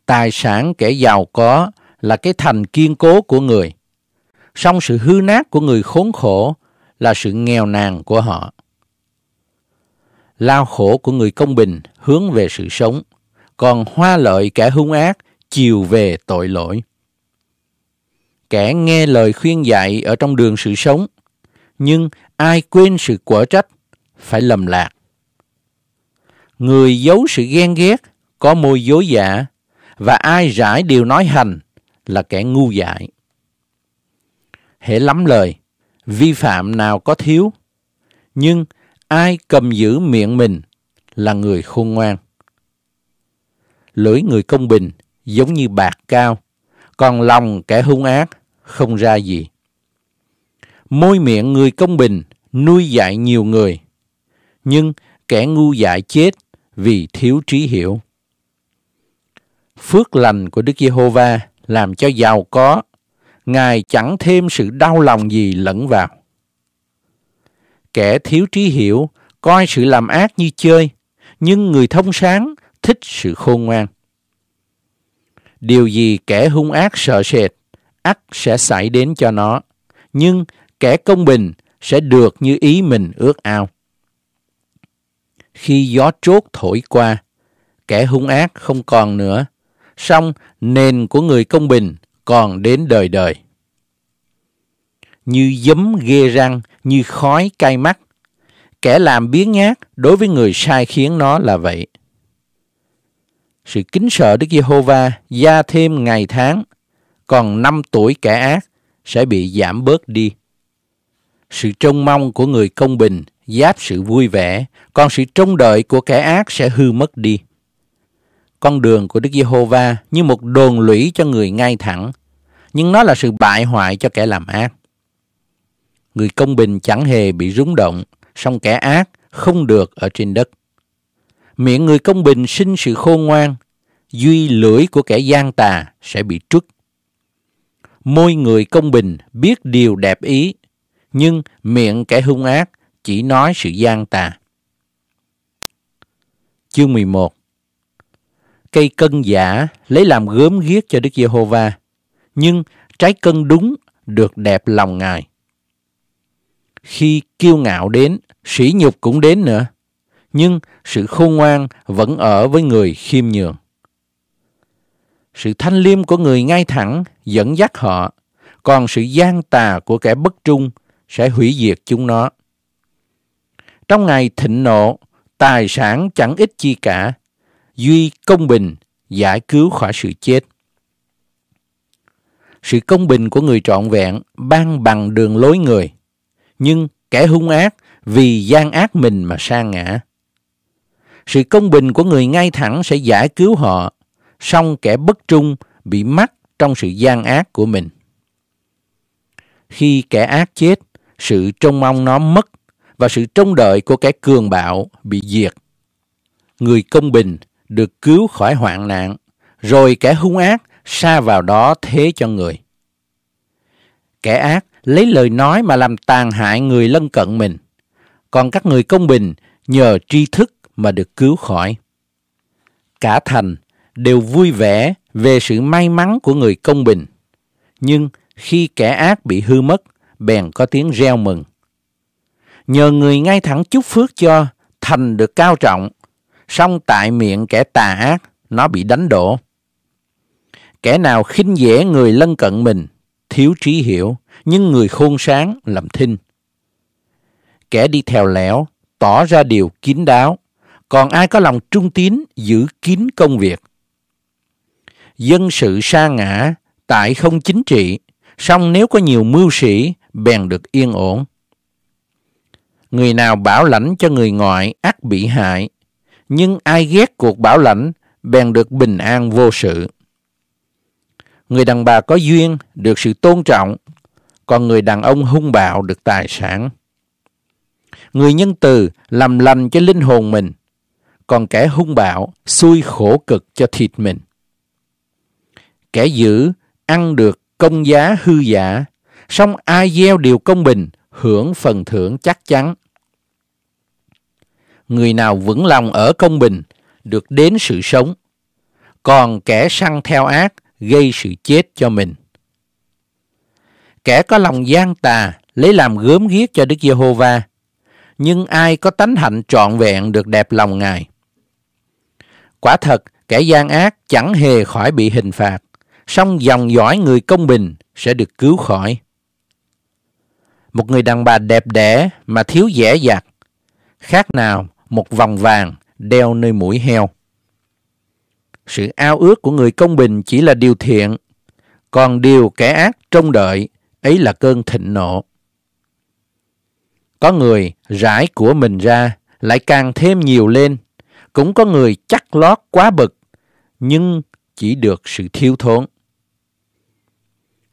Tài sản kẻ giàu có là cái thành kiên cố của người, song sự hư nát của người khốn khổ là sự nghèo nàn của họ. Lao khổ của người công bình hướng về sự sống, còn hoa lợi kẻ hung ác chiều về tội lỗi. Kẻ nghe lời khuyên dạy ở trong đường sự sống, nhưng ai quên sự quở trách phải lầm lạc. Người giấu sự ghen ghét có môi dối giả và ai rải điều nói hành là kẻ ngu dại hễ lắm lời, vi phạm nào có thiếu. Nhưng ai cầm giữ miệng mình là người khôn ngoan. Lưỡi người công bình giống như bạc cao, còn lòng kẻ hung ác không ra gì. Môi miệng người công bình nuôi dạy nhiều người, nhưng kẻ ngu dại chết vì thiếu trí hiểu. Phước lành của Đức Giê-hô-va làm cho giàu có Ngài chẳng thêm sự đau lòng gì lẫn vào. Kẻ thiếu trí hiểu coi sự làm ác như chơi, nhưng người thông sáng thích sự khôn ngoan. Điều gì kẻ hung ác sợ sệt, ắt sẽ xảy đến cho nó, nhưng kẻ công bình sẽ được như ý mình ước ao. Khi gió trốt thổi qua, kẻ hung ác không còn nữa, song nền của người công bình còn đến đời đời. Như giấm ghê răng, như khói cay mắt. Kẻ làm biến nhát đối với người sai khiến nó là vậy. Sự kính sợ Đức Giê-hô-va gia thêm ngày tháng, còn năm tuổi kẻ ác sẽ bị giảm bớt đi. Sự trông mong của người công bình giáp sự vui vẻ, còn sự trông đợi của kẻ ác sẽ hư mất đi con đường của Đức Giê-hô-va như một đồn lũy cho người ngay thẳng, nhưng nó là sự bại hoại cho kẻ làm ác. Người công bình chẳng hề bị rúng động, song kẻ ác không được ở trên đất. Miệng người công bình sinh sự khôn ngoan, duy lưỡi của kẻ gian tà sẽ bị trút. Môi người công bình biết điều đẹp ý, nhưng miệng kẻ hung ác chỉ nói sự gian tà. Chương 11 cây cân giả lấy làm gớm ghiếc cho Đức Giê-hô-va, nhưng trái cân đúng được đẹp lòng Ngài. Khi kiêu ngạo đến, sỉ nhục cũng đến nữa, nhưng sự khôn ngoan vẫn ở với người khiêm nhường. Sự thanh liêm của người ngay thẳng dẫn dắt họ, còn sự gian tà của kẻ bất trung sẽ hủy diệt chúng nó. Trong ngày thịnh nộ, tài sản chẳng ít chi cả, duy công bình giải cứu khỏi sự chết. Sự công bình của người trọn vẹn ban bằng đường lối người, nhưng kẻ hung ác vì gian ác mình mà sa ngã. Sự công bình của người ngay thẳng sẽ giải cứu họ, song kẻ bất trung bị mắc trong sự gian ác của mình. Khi kẻ ác chết, sự trông mong nó mất và sự trông đợi của kẻ cường bạo bị diệt. Người công bình được cứu khỏi hoạn nạn, rồi kẻ hung ác xa vào đó thế cho người. Kẻ ác lấy lời nói mà làm tàn hại người lân cận mình, còn các người công bình nhờ tri thức mà được cứu khỏi. Cả thành đều vui vẻ về sự may mắn của người công bình, nhưng khi kẻ ác bị hư mất, bèn có tiếng reo mừng. Nhờ người ngay thẳng chúc phước cho, thành được cao trọng, song tại miệng kẻ tà ác nó bị đánh đổ. Kẻ nào khinh dễ người lân cận mình, thiếu trí hiểu, nhưng người khôn sáng làm thinh. Kẻ đi theo lẻo, tỏ ra điều kín đáo, còn ai có lòng trung tín giữ kín công việc. Dân sự sa ngã, tại không chính trị, song nếu có nhiều mưu sĩ, bèn được yên ổn. Người nào bảo lãnh cho người ngoại ác bị hại, nhưng ai ghét cuộc bảo lãnh bèn được bình an vô sự. Người đàn bà có duyên được sự tôn trọng, còn người đàn ông hung bạo được tài sản. Người nhân từ làm lành cho linh hồn mình, còn kẻ hung bạo xui khổ cực cho thịt mình. Kẻ giữ ăn được công giá hư giả, song ai gieo điều công bình hưởng phần thưởng chắc chắn người nào vững lòng ở công bình được đến sự sống, còn kẻ săn theo ác gây sự chết cho mình. Kẻ có lòng gian tà lấy làm gớm ghiếc cho Đức Giê-hô-va, nhưng ai có tánh hạnh trọn vẹn được đẹp lòng Ngài. Quả thật, kẻ gian ác chẳng hề khỏi bị hình phạt, song dòng dõi người công bình sẽ được cứu khỏi. Một người đàn bà đẹp đẽ mà thiếu dễ dặt, khác nào một vòng vàng đeo nơi mũi heo. Sự ao ước của người công bình chỉ là điều thiện, còn điều kẻ ác trông đợi ấy là cơn thịnh nộ. Có người rải của mình ra lại càng thêm nhiều lên, cũng có người chắc lót quá bực, nhưng chỉ được sự thiếu thốn.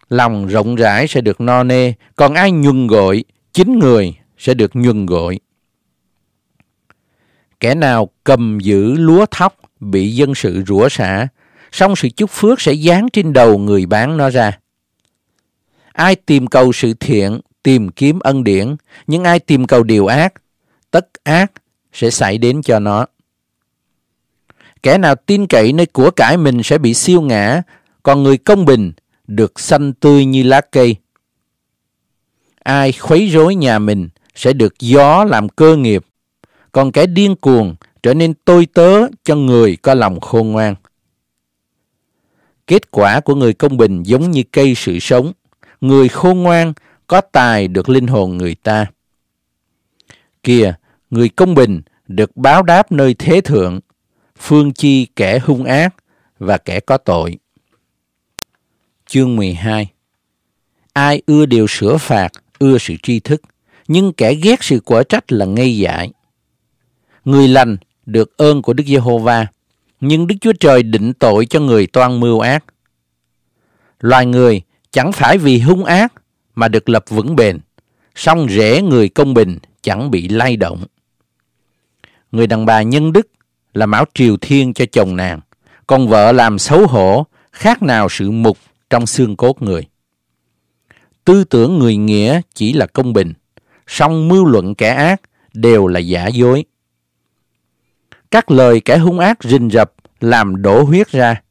Lòng rộng rãi sẽ được no nê, còn ai nhuần gội, chính người sẽ được nhuần gội. Kẻ nào cầm giữ lúa thóc bị dân sự rủa xả, xong sự chúc phước sẽ dán trên đầu người bán nó ra. Ai tìm cầu sự thiện, tìm kiếm ân điển, nhưng ai tìm cầu điều ác, tất ác sẽ xảy đến cho nó. Kẻ nào tin cậy nơi của cải mình sẽ bị siêu ngã, còn người công bình được xanh tươi như lá cây. Ai khuấy rối nhà mình sẽ được gió làm cơ nghiệp, còn kẻ điên cuồng trở nên tôi tớ cho người có lòng khôn ngoan. Kết quả của người công bình giống như cây sự sống, người khôn ngoan có tài được linh hồn người ta. Kìa, người công bình được báo đáp nơi thế thượng, phương chi kẻ hung ác và kẻ có tội. Chương 12 Ai ưa điều sửa phạt, ưa sự tri thức, nhưng kẻ ghét sự quả trách là ngây dại. Người lành được ơn của Đức Giê-hô-va, nhưng Đức Chúa Trời định tội cho người toan mưu ác. Loài người chẳng phải vì hung ác mà được lập vững bền, song rễ người công bình chẳng bị lay động. Người đàn bà nhân đức là mão triều thiên cho chồng nàng, còn vợ làm xấu hổ khác nào sự mục trong xương cốt người. Tư tưởng người nghĩa chỉ là công bình, song mưu luận kẻ ác đều là giả dối. Các lời kẻ hung ác rình rập làm đổ huyết ra,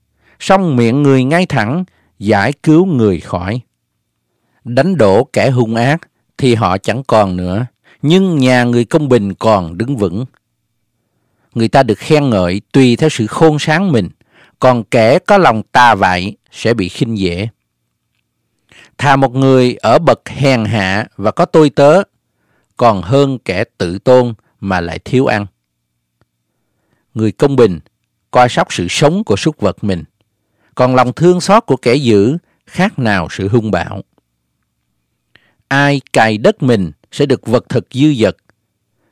song miệng người ngay thẳng giải cứu người khỏi. Đánh đổ kẻ hung ác thì họ chẳng còn nữa, nhưng nhà người công bình còn đứng vững. Người ta được khen ngợi tùy theo sự khôn sáng mình, còn kẻ có lòng tà vại sẽ bị khinh dễ. Thà một người ở bậc hèn hạ và có tôi tớ, còn hơn kẻ tự tôn mà lại thiếu ăn người công bình coi sóc sự sống của súc vật mình còn lòng thương xót của kẻ dữ khác nào sự hung bạo ai cày đất mình sẽ được vật thực dư dật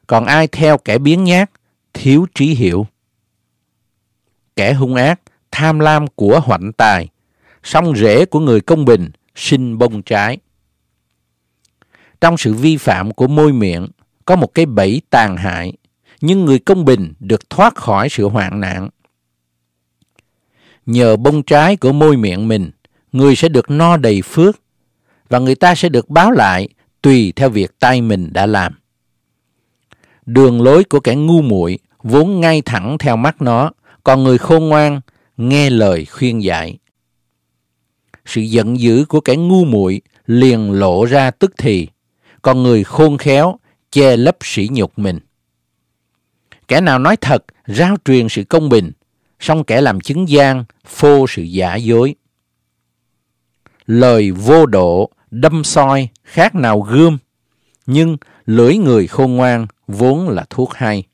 còn ai theo kẻ biến nhát thiếu trí hiểu kẻ hung ác tham lam của hoạnh tài song rễ của người công bình sinh bông trái trong sự vi phạm của môi miệng có một cái bẫy tàn hại nhưng người công bình được thoát khỏi sự hoạn nạn. Nhờ bông trái của môi miệng mình, người sẽ được no đầy phước và người ta sẽ được báo lại tùy theo việc tay mình đã làm. Đường lối của kẻ ngu muội vốn ngay thẳng theo mắt nó, còn người khôn ngoan nghe lời khuyên dạy. Sự giận dữ của kẻ ngu muội liền lộ ra tức thì, còn người khôn khéo che lấp sỉ nhục mình. Kẻ nào nói thật, rao truyền sự công bình, song kẻ làm chứng gian, phô sự giả dối. Lời vô độ, đâm soi, khác nào gươm, nhưng lưỡi người khôn ngoan vốn là thuốc hay.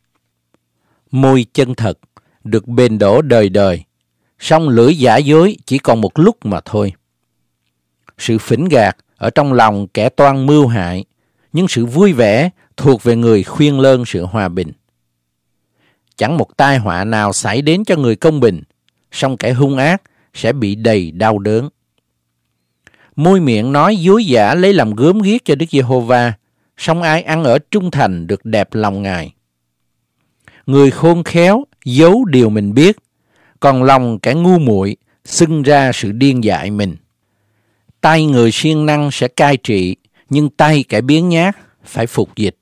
Môi chân thật được bền đổ đời đời, song lưỡi giả dối chỉ còn một lúc mà thôi. Sự phỉnh gạt ở trong lòng kẻ toan mưu hại, nhưng sự vui vẻ thuộc về người khuyên lơn sự hòa bình chẳng một tai họa nào xảy đến cho người công bình, song kẻ hung ác sẽ bị đầy đau đớn. Môi miệng nói dối giả lấy làm gớm ghiếc cho Đức Giê-hô-va, song ai ăn ở trung thành được đẹp lòng Ngài. Người khôn khéo giấu điều mình biết, còn lòng kẻ ngu muội xưng ra sự điên dại mình. Tay người siêng năng sẽ cai trị, nhưng tay kẻ biến nhát phải phục dịch.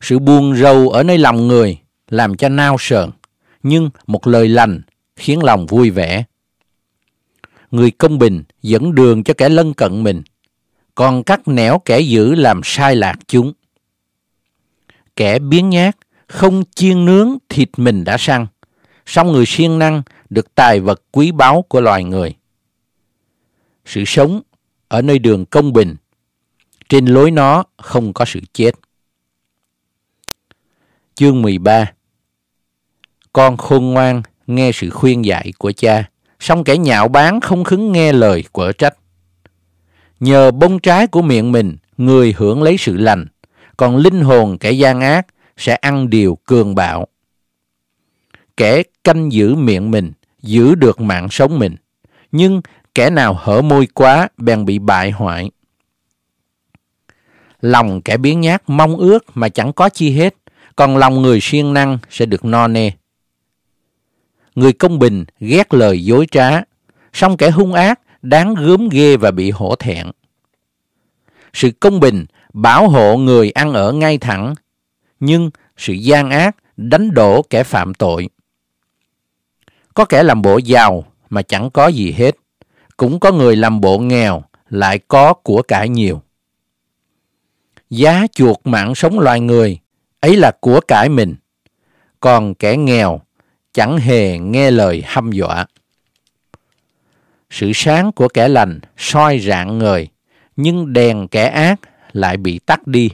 Sự buồn rầu ở nơi lòng người làm cho nao sờn, nhưng một lời lành khiến lòng vui vẻ. Người công bình dẫn đường cho kẻ lân cận mình, còn cắt nẻo kẻ dữ làm sai lạc chúng. Kẻ biến nhát không chiên nướng thịt mình đã săn, song người siêng năng được tài vật quý báu của loài người. Sự sống ở nơi đường công bình, trên lối nó không có sự chết. Chương 13 Con khôn ngoan nghe sự khuyên dạy của cha, song kẻ nhạo báng không khứng nghe lời của trách. Nhờ bông trái của miệng mình, người hưởng lấy sự lành, còn linh hồn kẻ gian ác sẽ ăn điều cường bạo. Kẻ canh giữ miệng mình, giữ được mạng sống mình, nhưng kẻ nào hở môi quá bèn bị bại hoại. Lòng kẻ biến nhát mong ước mà chẳng có chi hết, còn lòng người siêng năng sẽ được no nê. Người công bình ghét lời dối trá, song kẻ hung ác đáng gớm ghê và bị hổ thẹn. Sự công bình bảo hộ người ăn ở ngay thẳng, nhưng sự gian ác đánh đổ kẻ phạm tội. Có kẻ làm bộ giàu mà chẳng có gì hết, cũng có người làm bộ nghèo lại có của cải nhiều. Giá chuột mạng sống loài người ấy là của cải mình còn kẻ nghèo chẳng hề nghe lời hăm dọa sự sáng của kẻ lành soi rạng người nhưng đèn kẻ ác lại bị tắt đi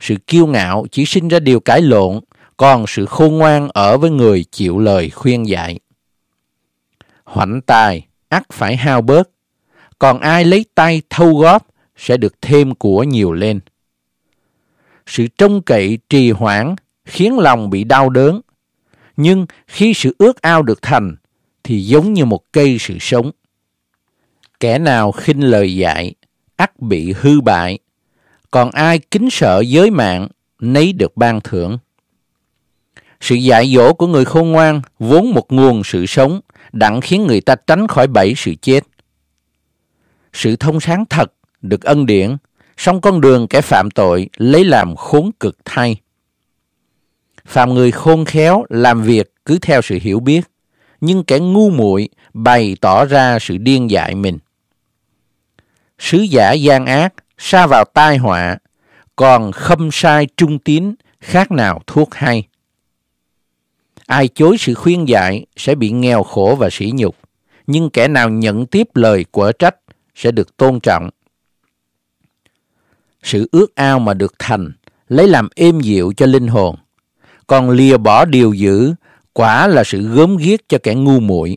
sự kiêu ngạo chỉ sinh ra điều cãi lộn còn sự khôn ngoan ở với người chịu lời khuyên dạy hoảnh tài ắt phải hao bớt còn ai lấy tay thâu góp sẽ được thêm của nhiều lên sự trông cậy trì hoãn khiến lòng bị đau đớn. Nhưng khi sự ước ao được thành thì giống như một cây sự sống. Kẻ nào khinh lời dạy, ắt bị hư bại. Còn ai kính sợ giới mạng, nấy được ban thưởng. Sự dạy dỗ của người khôn ngoan vốn một nguồn sự sống, đặng khiến người ta tránh khỏi bẫy sự chết. Sự thông sáng thật được ân điển song con đường kẻ phạm tội lấy làm khốn cực thay. Phạm người khôn khéo làm việc cứ theo sự hiểu biết, nhưng kẻ ngu muội bày tỏ ra sự điên dại mình. Sứ giả gian ác xa vào tai họa, còn khâm sai trung tín khác nào thuốc hay. Ai chối sự khuyên dạy sẽ bị nghèo khổ và sỉ nhục, nhưng kẻ nào nhận tiếp lời của trách sẽ được tôn trọng sự ước ao mà được thành lấy làm êm dịu cho linh hồn còn lìa bỏ điều dữ quả là sự gớm ghiếc cho kẻ ngu muội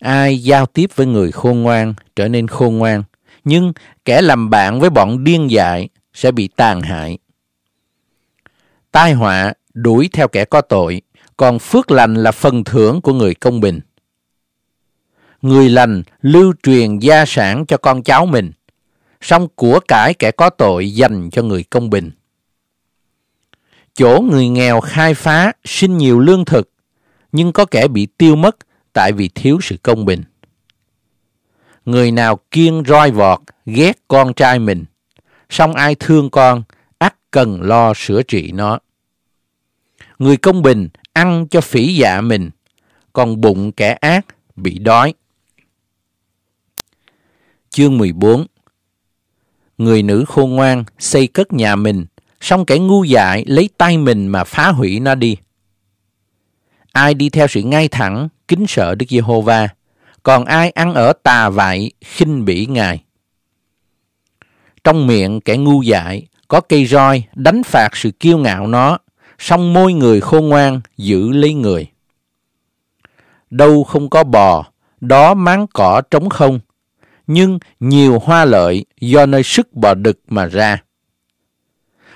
ai giao tiếp với người khôn ngoan trở nên khôn ngoan nhưng kẻ làm bạn với bọn điên dại sẽ bị tàn hại tai họa đuổi theo kẻ có tội còn phước lành là phần thưởng của người công bình người lành lưu truyền gia sản cho con cháu mình song của cải kẻ có tội dành cho người công bình. Chỗ người nghèo khai phá xin nhiều lương thực, nhưng có kẻ bị tiêu mất tại vì thiếu sự công bình. Người nào kiên roi vọt, ghét con trai mình, song ai thương con, ắt cần lo sửa trị nó. Người công bình ăn cho phỉ dạ mình, còn bụng kẻ ác bị đói. Chương 14 người nữ khôn ngoan xây cất nhà mình, song kẻ ngu dại lấy tay mình mà phá hủy nó đi. Ai đi theo sự ngay thẳng, kính sợ Đức Giê-hô-va, còn ai ăn ở tà vại, khinh bỉ Ngài. Trong miệng kẻ ngu dại có cây roi đánh phạt sự kiêu ngạo nó, song môi người khôn ngoan giữ lấy người. Đâu không có bò, đó máng cỏ trống không, nhưng nhiều hoa lợi do nơi sức bò đực mà ra.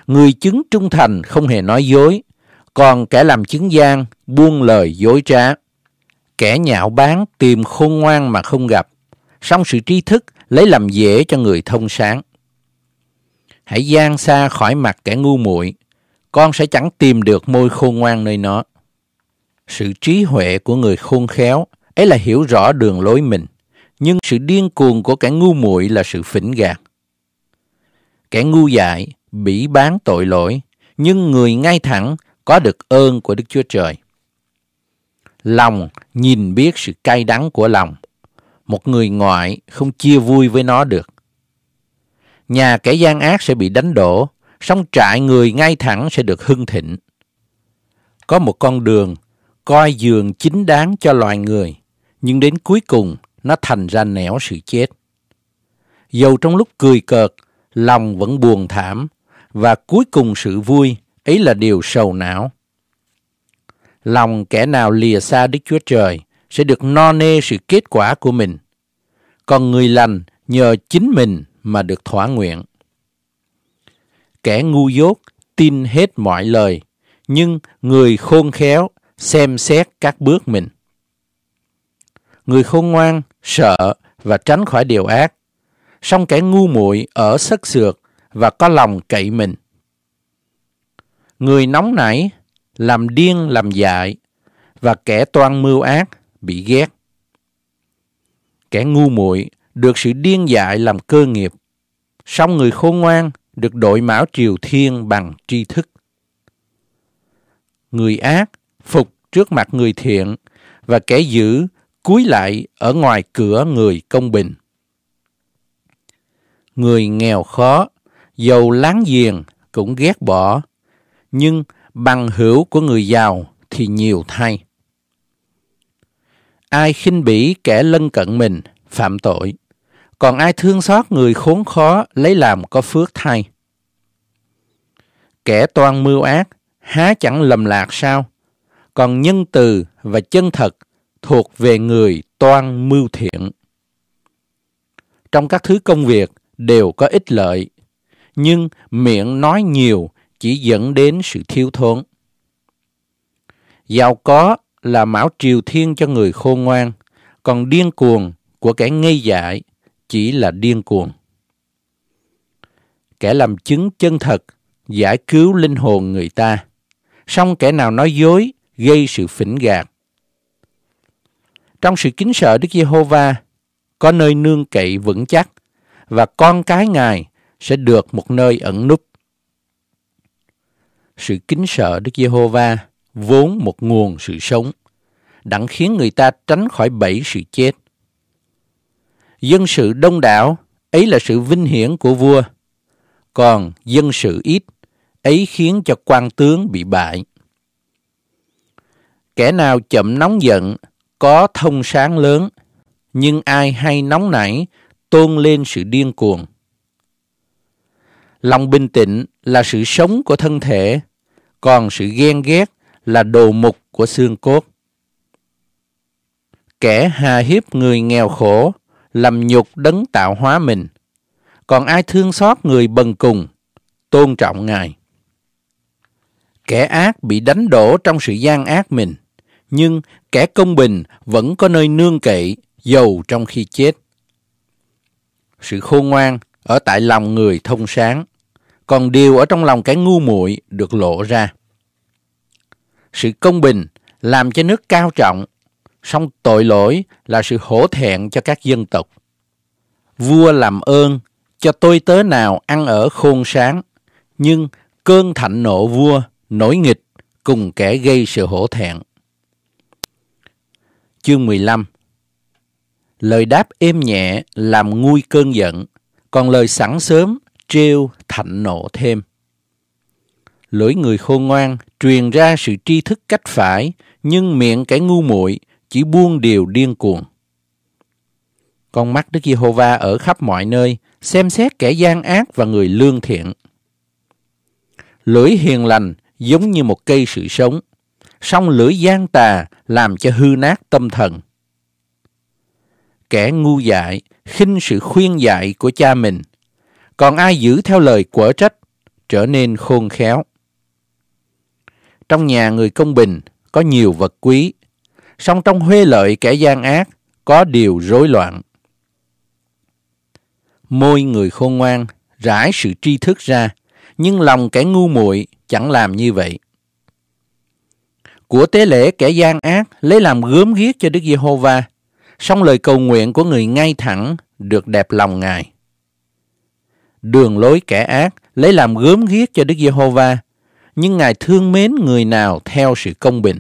Người chứng trung thành không hề nói dối, còn kẻ làm chứng gian buông lời dối trá. Kẻ nhạo bán tìm khôn ngoan mà không gặp, song sự tri thức lấy làm dễ cho người thông sáng. Hãy gian xa khỏi mặt kẻ ngu muội, con sẽ chẳng tìm được môi khôn ngoan nơi nó. Sự trí huệ của người khôn khéo ấy là hiểu rõ đường lối mình nhưng sự điên cuồng của kẻ ngu muội là sự phỉnh gạt. Kẻ ngu dại bị bán tội lỗi, nhưng người ngay thẳng có được ơn của Đức Chúa Trời. Lòng nhìn biết sự cay đắng của lòng. Một người ngoại không chia vui với nó được. Nhà kẻ gian ác sẽ bị đánh đổ, song trại người ngay thẳng sẽ được hưng thịnh. Có một con đường coi giường chính đáng cho loài người, nhưng đến cuối cùng nó thành ra nẻo sự chết. Dầu trong lúc cười cợt, lòng vẫn buồn thảm, và cuối cùng sự vui, ấy là điều sầu não. Lòng kẻ nào lìa xa Đức Chúa Trời sẽ được no nê sự kết quả của mình. Còn người lành nhờ chính mình mà được thỏa nguyện. Kẻ ngu dốt tin hết mọi lời, nhưng người khôn khéo xem xét các bước mình. Người khôn ngoan sợ và tránh khỏi điều ác. Song kẻ ngu muội ở sức sược và có lòng cậy mình. Người nóng nảy làm điên làm dại và kẻ toan mưu ác bị ghét. Kẻ ngu muội được sự điên dại làm cơ nghiệp, song người khôn ngoan được đội mão triều thiên bằng tri thức. Người ác phục trước mặt người thiện và kẻ dữ cúi lại ở ngoài cửa người công bình. Người nghèo khó, giàu láng giềng cũng ghét bỏ, nhưng bằng hữu của người giàu thì nhiều thay. Ai khinh bỉ kẻ lân cận mình phạm tội, còn ai thương xót người khốn khó lấy làm có phước thay. Kẻ toan mưu ác há chẳng lầm lạc sao? Còn nhân từ và chân thật thuộc về người toan mưu thiện. Trong các thứ công việc đều có ích lợi, nhưng miệng nói nhiều chỉ dẫn đến sự thiếu thốn. Giàu có là mão triều thiên cho người khôn ngoan, còn điên cuồng của kẻ ngây dại chỉ là điên cuồng. Kẻ làm chứng chân thật giải cứu linh hồn người ta, song kẻ nào nói dối gây sự phỉnh gạt trong sự kính sợ Đức Giê-hô-va có nơi nương cậy vững chắc và con cái Ngài sẽ được một nơi ẩn núp. Sự kính sợ Đức Giê-hô-va vốn một nguồn sự sống, đặng khiến người ta tránh khỏi bẫy sự chết. Dân sự đông đảo, ấy là sự vinh hiển của vua, còn dân sự ít, ấy khiến cho quan tướng bị bại. Kẻ nào chậm nóng giận có thông sáng lớn, nhưng ai hay nóng nảy tôn lên sự điên cuồng. Lòng bình tĩnh là sự sống của thân thể, còn sự ghen ghét là đồ mục của xương cốt. Kẻ hà hiếp người nghèo khổ, làm nhục đấng tạo hóa mình. Còn ai thương xót người bần cùng, tôn trọng Ngài. Kẻ ác bị đánh đổ trong sự gian ác mình – nhưng kẻ công bình vẫn có nơi nương cậy dầu trong khi chết. Sự khôn ngoan ở tại lòng người thông sáng, còn điều ở trong lòng kẻ ngu muội được lộ ra. Sự công bình làm cho nước cao trọng, song tội lỗi là sự hổ thẹn cho các dân tộc. Vua làm ơn cho tôi tớ nào ăn ở khôn sáng, nhưng cơn thạnh nộ vua nổi nghịch cùng kẻ gây sự hổ thẹn chương 15 Lời đáp êm nhẹ làm nguôi cơn giận, còn lời sẵn sớm trêu thạnh nộ thêm. Lưỡi người khôn ngoan truyền ra sự tri thức cách phải, nhưng miệng kẻ ngu muội chỉ buông điều điên cuồng. Con mắt Đức Giê-hô-va ở khắp mọi nơi, xem xét kẻ gian ác và người lương thiện. Lưỡi hiền lành giống như một cây sự sống, song lưỡi gian tà làm cho hư nát tâm thần. Kẻ ngu dại khinh sự khuyên dạy của cha mình, còn ai giữ theo lời quở trách trở nên khôn khéo. Trong nhà người công bình có nhiều vật quý, song trong huê lợi kẻ gian ác có điều rối loạn. Môi người khôn ngoan rải sự tri thức ra, nhưng lòng kẻ ngu muội chẳng làm như vậy của tế lễ kẻ gian ác lấy làm gớm ghiếc cho Đức Giê-hô-va, song lời cầu nguyện của người ngay thẳng được đẹp lòng Ngài. Đường lối kẻ ác lấy làm gớm ghiếc cho Đức Giê-hô-va, nhưng Ngài thương mến người nào theo sự công bình.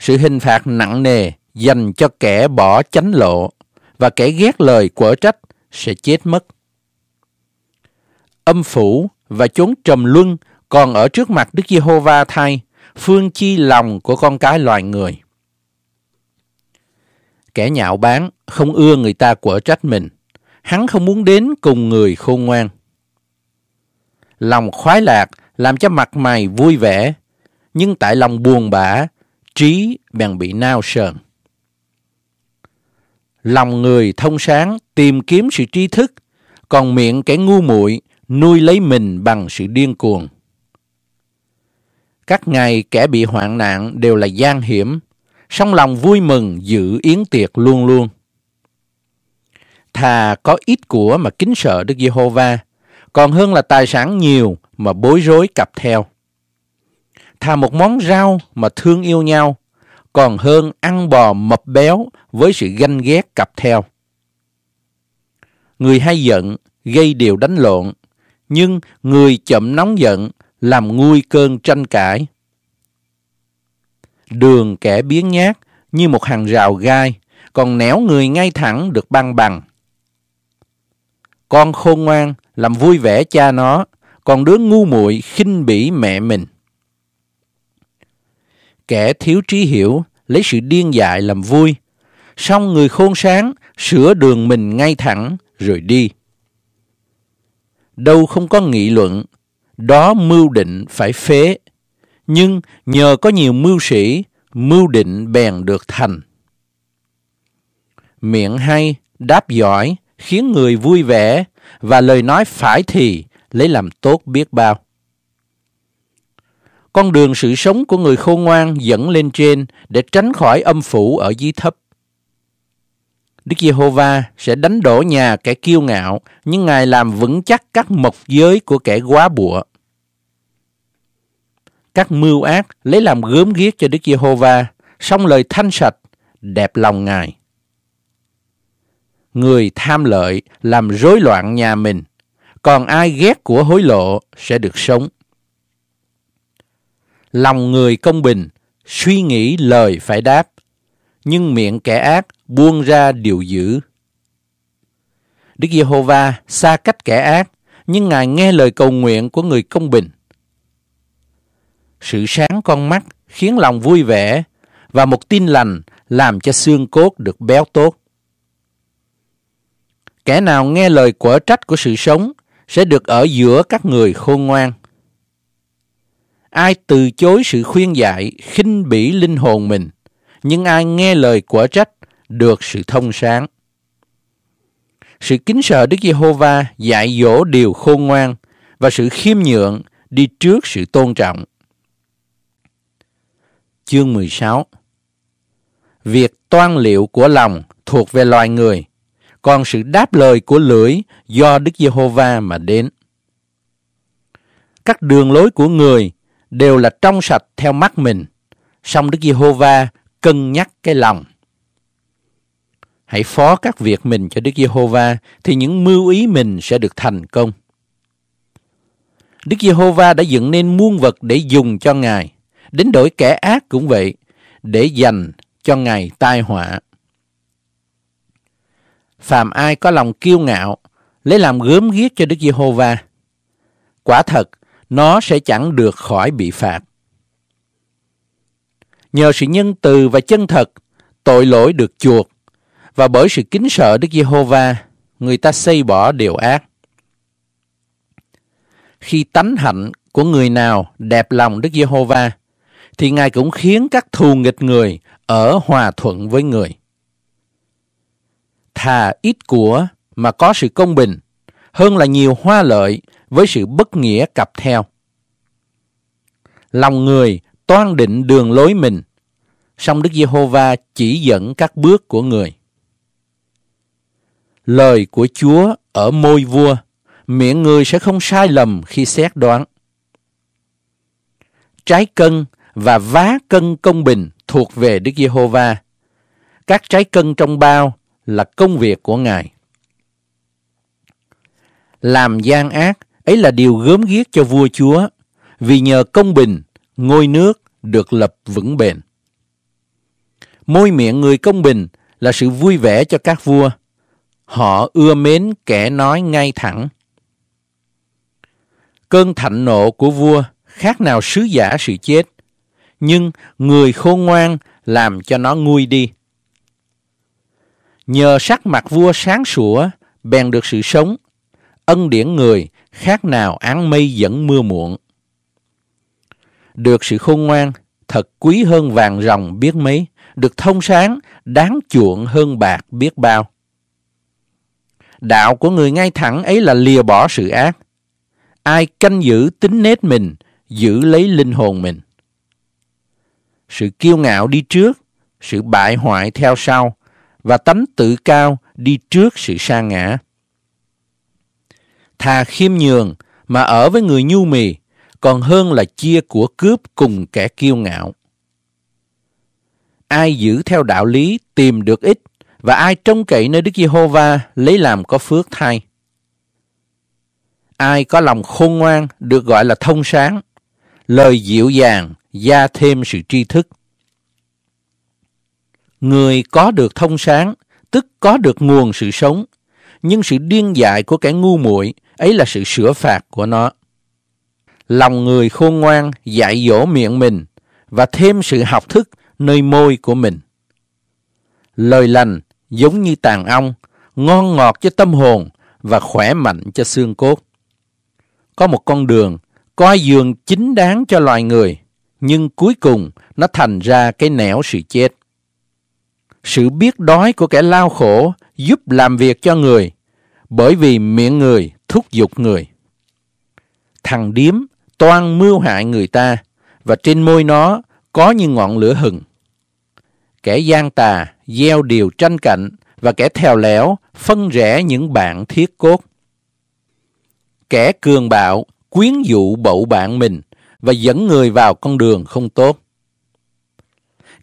Sự hình phạt nặng nề dành cho kẻ bỏ chánh lộ và kẻ ghét lời quở trách sẽ chết mất. Âm phủ và chốn trầm luân còn ở trước mặt Đức Giê-hô-va thay, phương chi lòng của con cái loài người. Kẻ nhạo bán, không ưa người ta quở trách mình. Hắn không muốn đến cùng người khôn ngoan. Lòng khoái lạc làm cho mặt mày vui vẻ, nhưng tại lòng buồn bã, trí bèn bị nao sờn. Lòng người thông sáng tìm kiếm sự tri thức, còn miệng kẻ ngu muội nuôi lấy mình bằng sự điên cuồng. Các ngày kẻ bị hoạn nạn đều là gian hiểm, song lòng vui mừng dự yến tiệc luôn luôn. Thà có ít của mà kính sợ Đức Giê-hô-va, còn hơn là tài sản nhiều mà bối rối cặp theo. Thà một món rau mà thương yêu nhau, còn hơn ăn bò mập béo với sự ganh ghét cặp theo. Người hay giận gây điều đánh lộn, nhưng người chậm nóng giận làm nguôi cơn tranh cãi. Đường kẻ biến nhát như một hàng rào gai, còn néo người ngay thẳng được băng bằng. Con khôn ngoan làm vui vẻ cha nó, còn đứa ngu muội khinh bỉ mẹ mình. Kẻ thiếu trí hiểu lấy sự điên dại làm vui, song người khôn sáng sửa đường mình ngay thẳng rồi đi. Đâu không có nghị luận đó mưu định phải phế nhưng nhờ có nhiều mưu sĩ mưu định bèn được thành miệng hay đáp giỏi khiến người vui vẻ và lời nói phải thì lấy làm tốt biết bao con đường sự sống của người khôn ngoan dẫn lên trên để tránh khỏi âm phủ ở dưới thấp Đức Giê-hô-va sẽ đánh đổ nhà kẻ kiêu ngạo, nhưng Ngài làm vững chắc các mộc giới của kẻ quá bụa. Các mưu ác lấy làm gớm ghiếc cho Đức Giê-hô-va, song lời thanh sạch, đẹp lòng Ngài. Người tham lợi làm rối loạn nhà mình, còn ai ghét của hối lộ sẽ được sống. Lòng người công bình, suy nghĩ lời phải đáp, nhưng miệng kẻ ác buông ra điều dữ. Đức Giê-hô-va xa cách kẻ ác, nhưng Ngài nghe lời cầu nguyện của người công bình. Sự sáng con mắt khiến lòng vui vẻ và một tin lành làm cho xương cốt được béo tốt. Kẻ nào nghe lời quở trách của sự sống sẽ được ở giữa các người khôn ngoan. Ai từ chối sự khuyên dạy, khinh bỉ linh hồn mình, nhưng ai nghe lời quở trách được sự thông sáng. Sự kính sợ Đức Giê-hô-va dạy dỗ điều khôn ngoan và sự khiêm nhượng đi trước sự tôn trọng. Chương 16 Việc toan liệu của lòng thuộc về loài người, còn sự đáp lời của lưỡi do Đức Giê-hô-va mà đến. Các đường lối của người đều là trong sạch theo mắt mình, song Đức Giê-hô-va cân nhắc cái lòng. Hãy phó các việc mình cho Đức Giê-hô-va thì những mưu ý mình sẽ được thành công. Đức Giê-hô-va đã dựng nên muôn vật để dùng cho Ngài, đến đổi kẻ ác cũng vậy, để dành cho Ngài tai họa. Phạm ai có lòng kiêu ngạo, lấy làm gớm ghiếc cho Đức Giê-hô-va, quả thật, nó sẽ chẳng được khỏi bị phạt. Nhờ sự nhân từ và chân thật, tội lỗi được chuộc và bởi sự kính sợ Đức Giê-hô-va, người ta xây bỏ điều ác. Khi tánh hạnh của người nào đẹp lòng Đức Giê-hô-va, thì Ngài cũng khiến các thù nghịch người ở hòa thuận với người. Thà ít của mà có sự công bình, hơn là nhiều hoa lợi với sự bất nghĩa cặp theo. Lòng người toan định đường lối mình, song Đức Giê-hô-va chỉ dẫn các bước của người lời của Chúa ở môi vua, miệng người sẽ không sai lầm khi xét đoán. Trái cân và vá cân công bình thuộc về Đức Giê-hô-va. Các trái cân trong bao là công việc của Ngài. Làm gian ác ấy là điều gớm ghiếc cho vua Chúa, vì nhờ công bình, ngôi nước được lập vững bền. Môi miệng người công bình là sự vui vẻ cho các vua, Họ ưa mến kẻ nói ngay thẳng. Cơn thạnh nộ của vua khác nào sứ giả sự chết, nhưng người khôn ngoan làm cho nó nguôi đi. Nhờ sắc mặt vua sáng sủa, bèn được sự sống, ân điển người khác nào án mây dẫn mưa muộn. Được sự khôn ngoan, thật quý hơn vàng ròng biết mấy, được thông sáng, đáng chuộng hơn bạc biết bao. Đạo của người ngay thẳng ấy là lìa bỏ sự ác. Ai canh giữ tính nết mình, giữ lấy linh hồn mình. Sự kiêu ngạo đi trước, sự bại hoại theo sau và tánh tự cao đi trước sự sa ngã. Thà khiêm nhường mà ở với người nhu mì còn hơn là chia của cướp cùng kẻ kiêu ngạo. Ai giữ theo đạo lý tìm được ích và ai trông cậy nơi Đức Giê-hô-va lấy làm có phước thay. Ai có lòng khôn ngoan được gọi là thông sáng, lời dịu dàng gia thêm sự tri thức. Người có được thông sáng, tức có được nguồn sự sống, nhưng sự điên dại của kẻ ngu muội ấy là sự sửa phạt của nó. Lòng người khôn ngoan dạy dỗ miệng mình và thêm sự học thức nơi môi của mình. Lời lành giống như tàn ong, ngon ngọt cho tâm hồn và khỏe mạnh cho xương cốt. Có một con đường, coi giường chính đáng cho loài người, nhưng cuối cùng nó thành ra cái nẻo sự chết. Sự biết đói của kẻ lao khổ giúp làm việc cho người, bởi vì miệng người thúc giục người. Thằng điếm toan mưu hại người ta, và trên môi nó có như ngọn lửa hừng. Kẻ gian tà gieo điều tranh cạnh và kẻ thèo léo phân rẽ những bạn thiết cốt. Kẻ cường bạo quyến dụ bậu bạn mình và dẫn người vào con đường không tốt.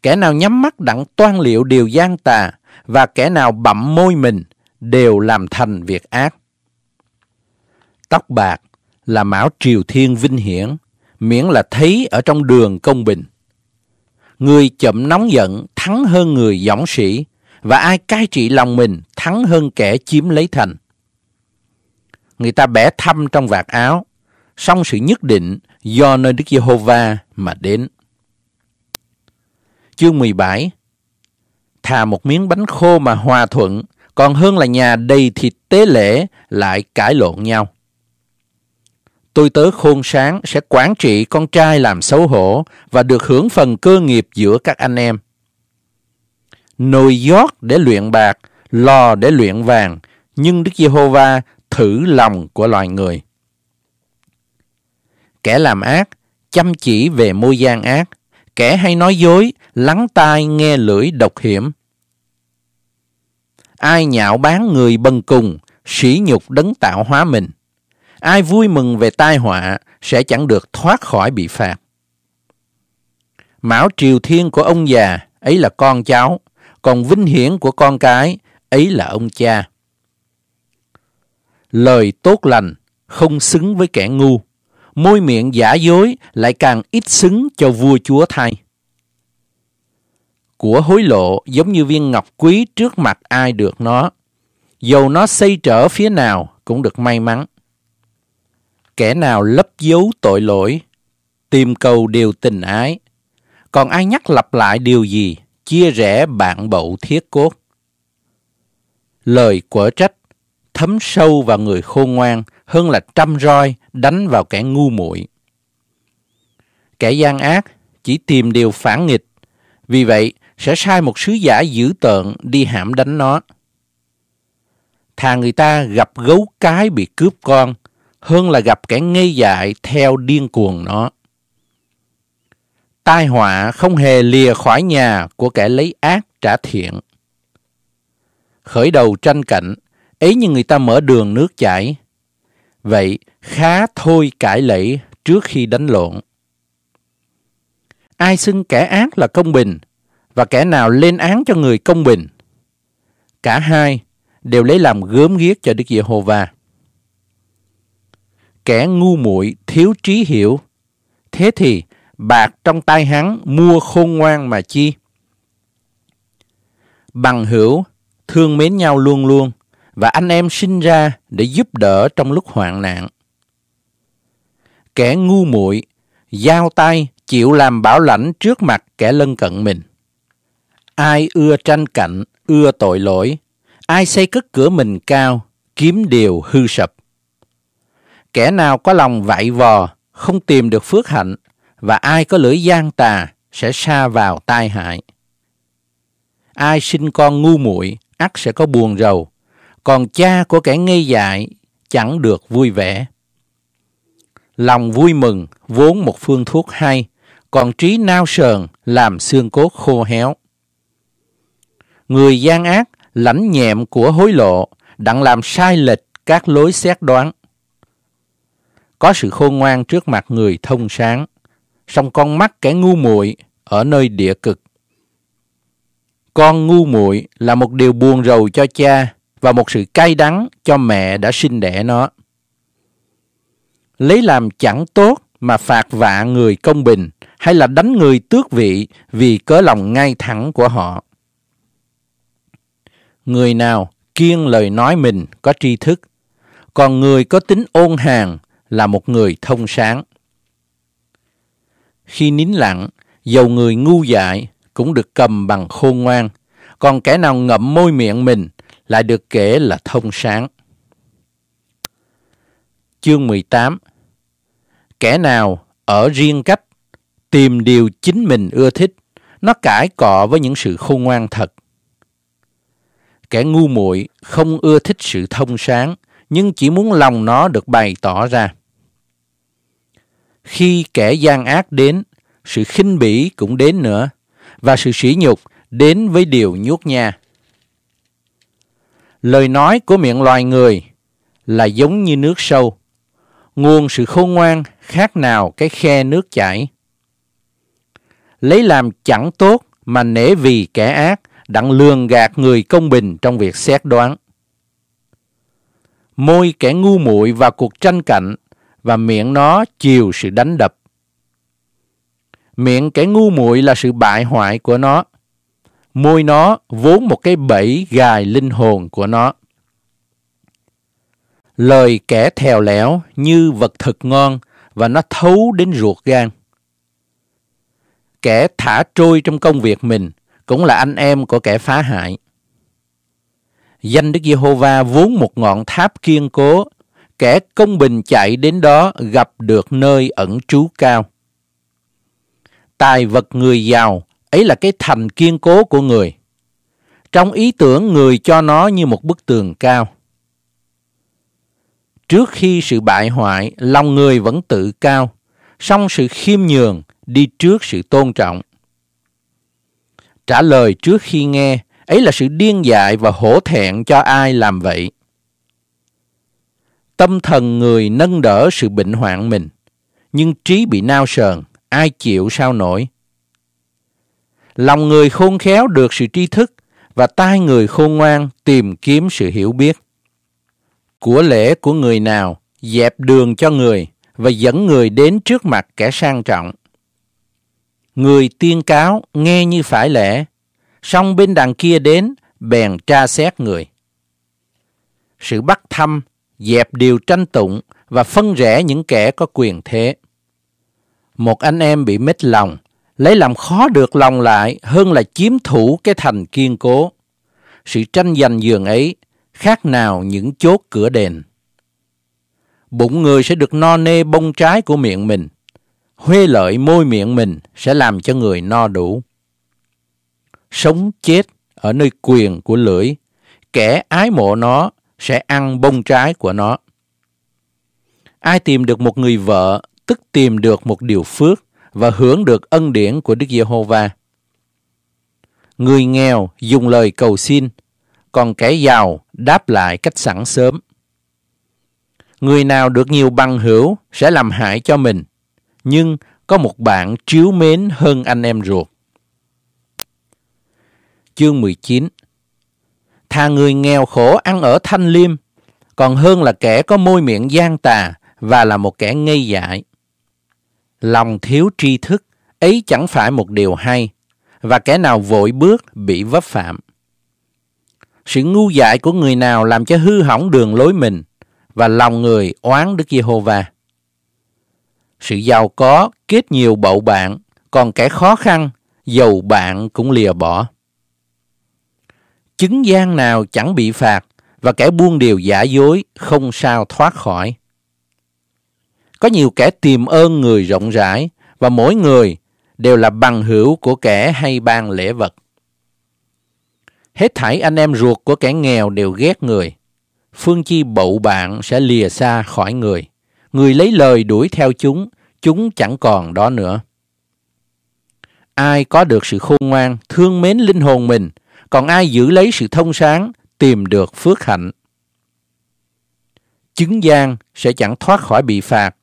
Kẻ nào nhắm mắt đặng toan liệu điều gian tà và kẻ nào bậm môi mình đều làm thành việc ác. Tóc bạc là mão triều thiên vinh hiển, miễn là thấy ở trong đường công bình người chậm nóng giận thắng hơn người dõng sĩ và ai cai trị lòng mình thắng hơn kẻ chiếm lấy thành. Người ta bẻ thăm trong vạt áo, song sự nhất định do nơi Đức Giê-hô-va mà đến. Chương 17 Thà một miếng bánh khô mà hòa thuận, còn hơn là nhà đầy thịt tế lễ lại cãi lộn nhau tôi tớ khôn sáng sẽ quản trị con trai làm xấu hổ và được hưởng phần cơ nghiệp giữa các anh em. Nồi giót để luyện bạc, lò để luyện vàng, nhưng Đức Giê-hô-va thử lòng của loài người. Kẻ làm ác, chăm chỉ về môi gian ác, kẻ hay nói dối, lắng tai nghe lưỡi độc hiểm. Ai nhạo bán người bần cùng, sỉ nhục đấng tạo hóa mình. Ai vui mừng về tai họa sẽ chẳng được thoát khỏi bị phạt. Mão triều thiên của ông già ấy là con cháu, còn vinh hiển của con cái ấy là ông cha. Lời tốt lành không xứng với kẻ ngu, môi miệng giả dối lại càng ít xứng cho vua chúa thay. Của hối lộ giống như viên ngọc quý trước mặt ai được nó, dầu nó xây trở phía nào cũng được may mắn kẻ nào lấp giấu tội lỗi, tìm cầu điều tình ái. Còn ai nhắc lặp lại điều gì, chia rẽ bạn bậu thiết cốt. Lời quở trách thấm sâu vào người khôn ngoan hơn là trăm roi đánh vào kẻ ngu muội. Kẻ gian ác chỉ tìm điều phản nghịch, vì vậy sẽ sai một sứ giả dữ tợn đi hãm đánh nó. Thà người ta gặp gấu cái bị cướp con, hơn là gặp kẻ ngây dại theo điên cuồng nó. Tai họa không hề lìa khỏi nhà của kẻ lấy ác trả thiện. Khởi đầu tranh cạnh, ấy như người ta mở đường nước chảy. Vậy, khá thôi cãi lẫy trước khi đánh lộn. Ai xưng kẻ ác là công bình, và kẻ nào lên án cho người công bình. Cả hai đều lấy làm gớm ghiếc cho Đức Giê-hô-va kẻ ngu muội thiếu trí hiểu. Thế thì bạc trong tay hắn mua khôn ngoan mà chi. Bằng hữu, thương mến nhau luôn luôn và anh em sinh ra để giúp đỡ trong lúc hoạn nạn. Kẻ ngu muội giao tay chịu làm bảo lãnh trước mặt kẻ lân cận mình. Ai ưa tranh cạnh, ưa tội lỗi, ai xây cất cửa mình cao, kiếm điều hư sập. Kẻ nào có lòng vạy vò, không tìm được phước hạnh, và ai có lưỡi gian tà sẽ xa vào tai hại. Ai sinh con ngu muội ắt sẽ có buồn rầu, còn cha của kẻ ngây dại chẳng được vui vẻ. Lòng vui mừng vốn một phương thuốc hay, còn trí nao sờn làm xương cốt khô héo. Người gian ác lãnh nhẹm của hối lộ đặng làm sai lệch các lối xét đoán có sự khôn ngoan trước mặt người thông sáng, song con mắt kẻ ngu muội ở nơi địa cực. Con ngu muội là một điều buồn rầu cho cha và một sự cay đắng cho mẹ đã sinh đẻ nó. Lấy làm chẳng tốt mà phạt vạ người công bình hay là đánh người tước vị vì cớ lòng ngay thẳng của họ. Người nào kiêng lời nói mình có tri thức, còn người có tính ôn hàng là một người thông sáng. Khi nín lặng, dầu người ngu dại cũng được cầm bằng khôn ngoan, còn kẻ nào ngậm môi miệng mình lại được kể là thông sáng. Chương 18 Kẻ nào ở riêng cách, tìm điều chính mình ưa thích, nó cãi cọ với những sự khôn ngoan thật. Kẻ ngu muội không ưa thích sự thông sáng, nhưng chỉ muốn lòng nó được bày tỏ ra. Khi kẻ gian ác đến, sự khinh bỉ cũng đến nữa, và sự sỉ nhục đến với điều nhốt nha. Lời nói của miệng loài người là giống như nước sâu, nguồn sự khôn ngoan khác nào cái khe nước chảy. Lấy làm chẳng tốt mà nể vì kẻ ác, đặng lường gạt người công bình trong việc xét đoán. Môi kẻ ngu muội và cuộc tranh cạnh và miệng nó chiều sự đánh đập. Miệng kẻ ngu muội là sự bại hoại của nó. Môi nó vốn một cái bẫy gài linh hồn của nó. Lời kẻ thèo lẻo như vật thực ngon và nó thấu đến ruột gan. Kẻ thả trôi trong công việc mình cũng là anh em của kẻ phá hại. Danh Đức Giê-hô-va vốn một ngọn tháp kiên cố kẻ công bình chạy đến đó gặp được nơi ẩn trú cao. Tài vật người giàu, ấy là cái thành kiên cố của người. Trong ý tưởng người cho nó như một bức tường cao. Trước khi sự bại hoại, lòng người vẫn tự cao, song sự khiêm nhường đi trước sự tôn trọng. Trả lời trước khi nghe, ấy là sự điên dại và hổ thẹn cho ai làm vậy Tâm thần người nâng đỡ sự bệnh hoạn mình, nhưng trí bị nao sờn, ai chịu sao nổi. Lòng người khôn khéo được sự tri thức và tai người khôn ngoan tìm kiếm sự hiểu biết. Của lễ của người nào dẹp đường cho người và dẫn người đến trước mặt kẻ sang trọng. Người tiên cáo nghe như phải lẽ, song bên đằng kia đến bèn tra xét người. Sự bắt thăm dẹp điều tranh tụng và phân rẽ những kẻ có quyền thế. Một anh em bị mít lòng, lấy làm khó được lòng lại hơn là chiếm thủ cái thành kiên cố. Sự tranh giành giường ấy khác nào những chốt cửa đền. Bụng người sẽ được no nê bông trái của miệng mình. Huê lợi môi miệng mình sẽ làm cho người no đủ. Sống chết ở nơi quyền của lưỡi. Kẻ ái mộ nó sẽ ăn bông trái của nó. Ai tìm được một người vợ, tức tìm được một điều phước và hưởng được ân điển của Đức Giê-hô-va. Người nghèo dùng lời cầu xin, còn kẻ giàu đáp lại cách sẵn sớm. Người nào được nhiều bằng hữu sẽ làm hại cho mình, nhưng có một bạn chiếu mến hơn anh em ruột. Chương 19 Thà người nghèo khổ ăn ở thanh liêm, còn hơn là kẻ có môi miệng gian tà và là một kẻ ngây dại. Lòng thiếu tri thức, ấy chẳng phải một điều hay, và kẻ nào vội bước bị vấp phạm. Sự ngu dại của người nào làm cho hư hỏng đường lối mình, và lòng người oán Đức Giê-hô-va. Sự giàu có kết nhiều bậu bạn, còn kẻ khó khăn, giàu bạn cũng lìa bỏ chứng gian nào chẳng bị phạt và kẻ buông điều giả dối không sao thoát khỏi. Có nhiều kẻ tìm ơn người rộng rãi và mỗi người đều là bằng hữu của kẻ hay ban lễ vật. Hết thảy anh em ruột của kẻ nghèo đều ghét người. Phương chi bậu bạn sẽ lìa xa khỏi người. Người lấy lời đuổi theo chúng, chúng chẳng còn đó nữa. Ai có được sự khôn ngoan, thương mến linh hồn mình còn ai giữ lấy sự thông sáng tìm được phước hạnh. Chứng gian sẽ chẳng thoát khỏi bị phạt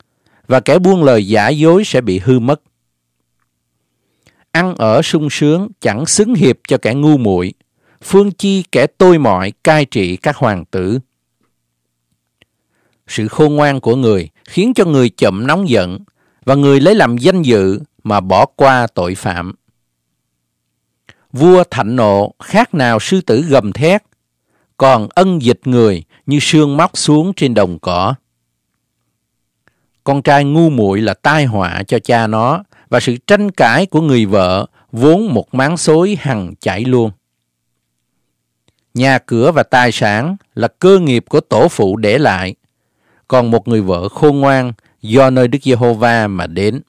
và kẻ buông lời giả dối sẽ bị hư mất. Ăn ở sung sướng chẳng xứng hiệp cho kẻ ngu muội, phương chi kẻ tôi mọi cai trị các hoàng tử. Sự khôn ngoan của người khiến cho người chậm nóng giận và người lấy làm danh dự mà bỏ qua tội phạm. Vua thạnh nộ khác nào sư tử gầm thét, còn ân dịch người như sương móc xuống trên đồng cỏ. Con trai ngu muội là tai họa cho cha nó và sự tranh cãi của người vợ vốn một máng xối hằng chảy luôn. Nhà cửa và tài sản là cơ nghiệp của tổ phụ để lại, còn một người vợ khôn ngoan do nơi Đức Giê-hô-va mà đến.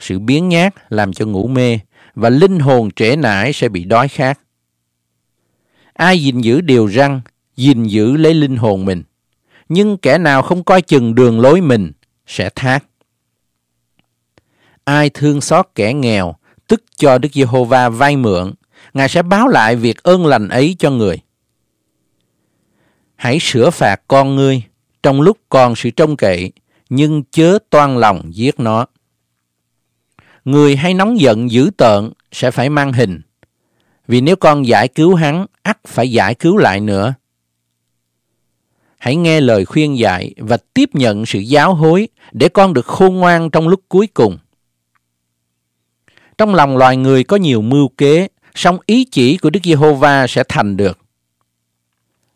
Sự biến nhát làm cho ngủ mê, và linh hồn trễ nải sẽ bị đói khát. Ai gìn giữ điều răng, gìn giữ lấy linh hồn mình. Nhưng kẻ nào không coi chừng đường lối mình sẽ thác. Ai thương xót kẻ nghèo, tức cho Đức Giê-hô-va vay mượn, Ngài sẽ báo lại việc ơn lành ấy cho người. Hãy sửa phạt con ngươi trong lúc còn sự trông cậy, nhưng chớ toan lòng giết nó người hay nóng giận dữ tợn sẽ phải mang hình. Vì nếu con giải cứu hắn, ắt phải giải cứu lại nữa. Hãy nghe lời khuyên dạy và tiếp nhận sự giáo hối để con được khôn ngoan trong lúc cuối cùng. Trong lòng loài người có nhiều mưu kế, song ý chỉ của Đức Giê-hô-va sẽ thành được.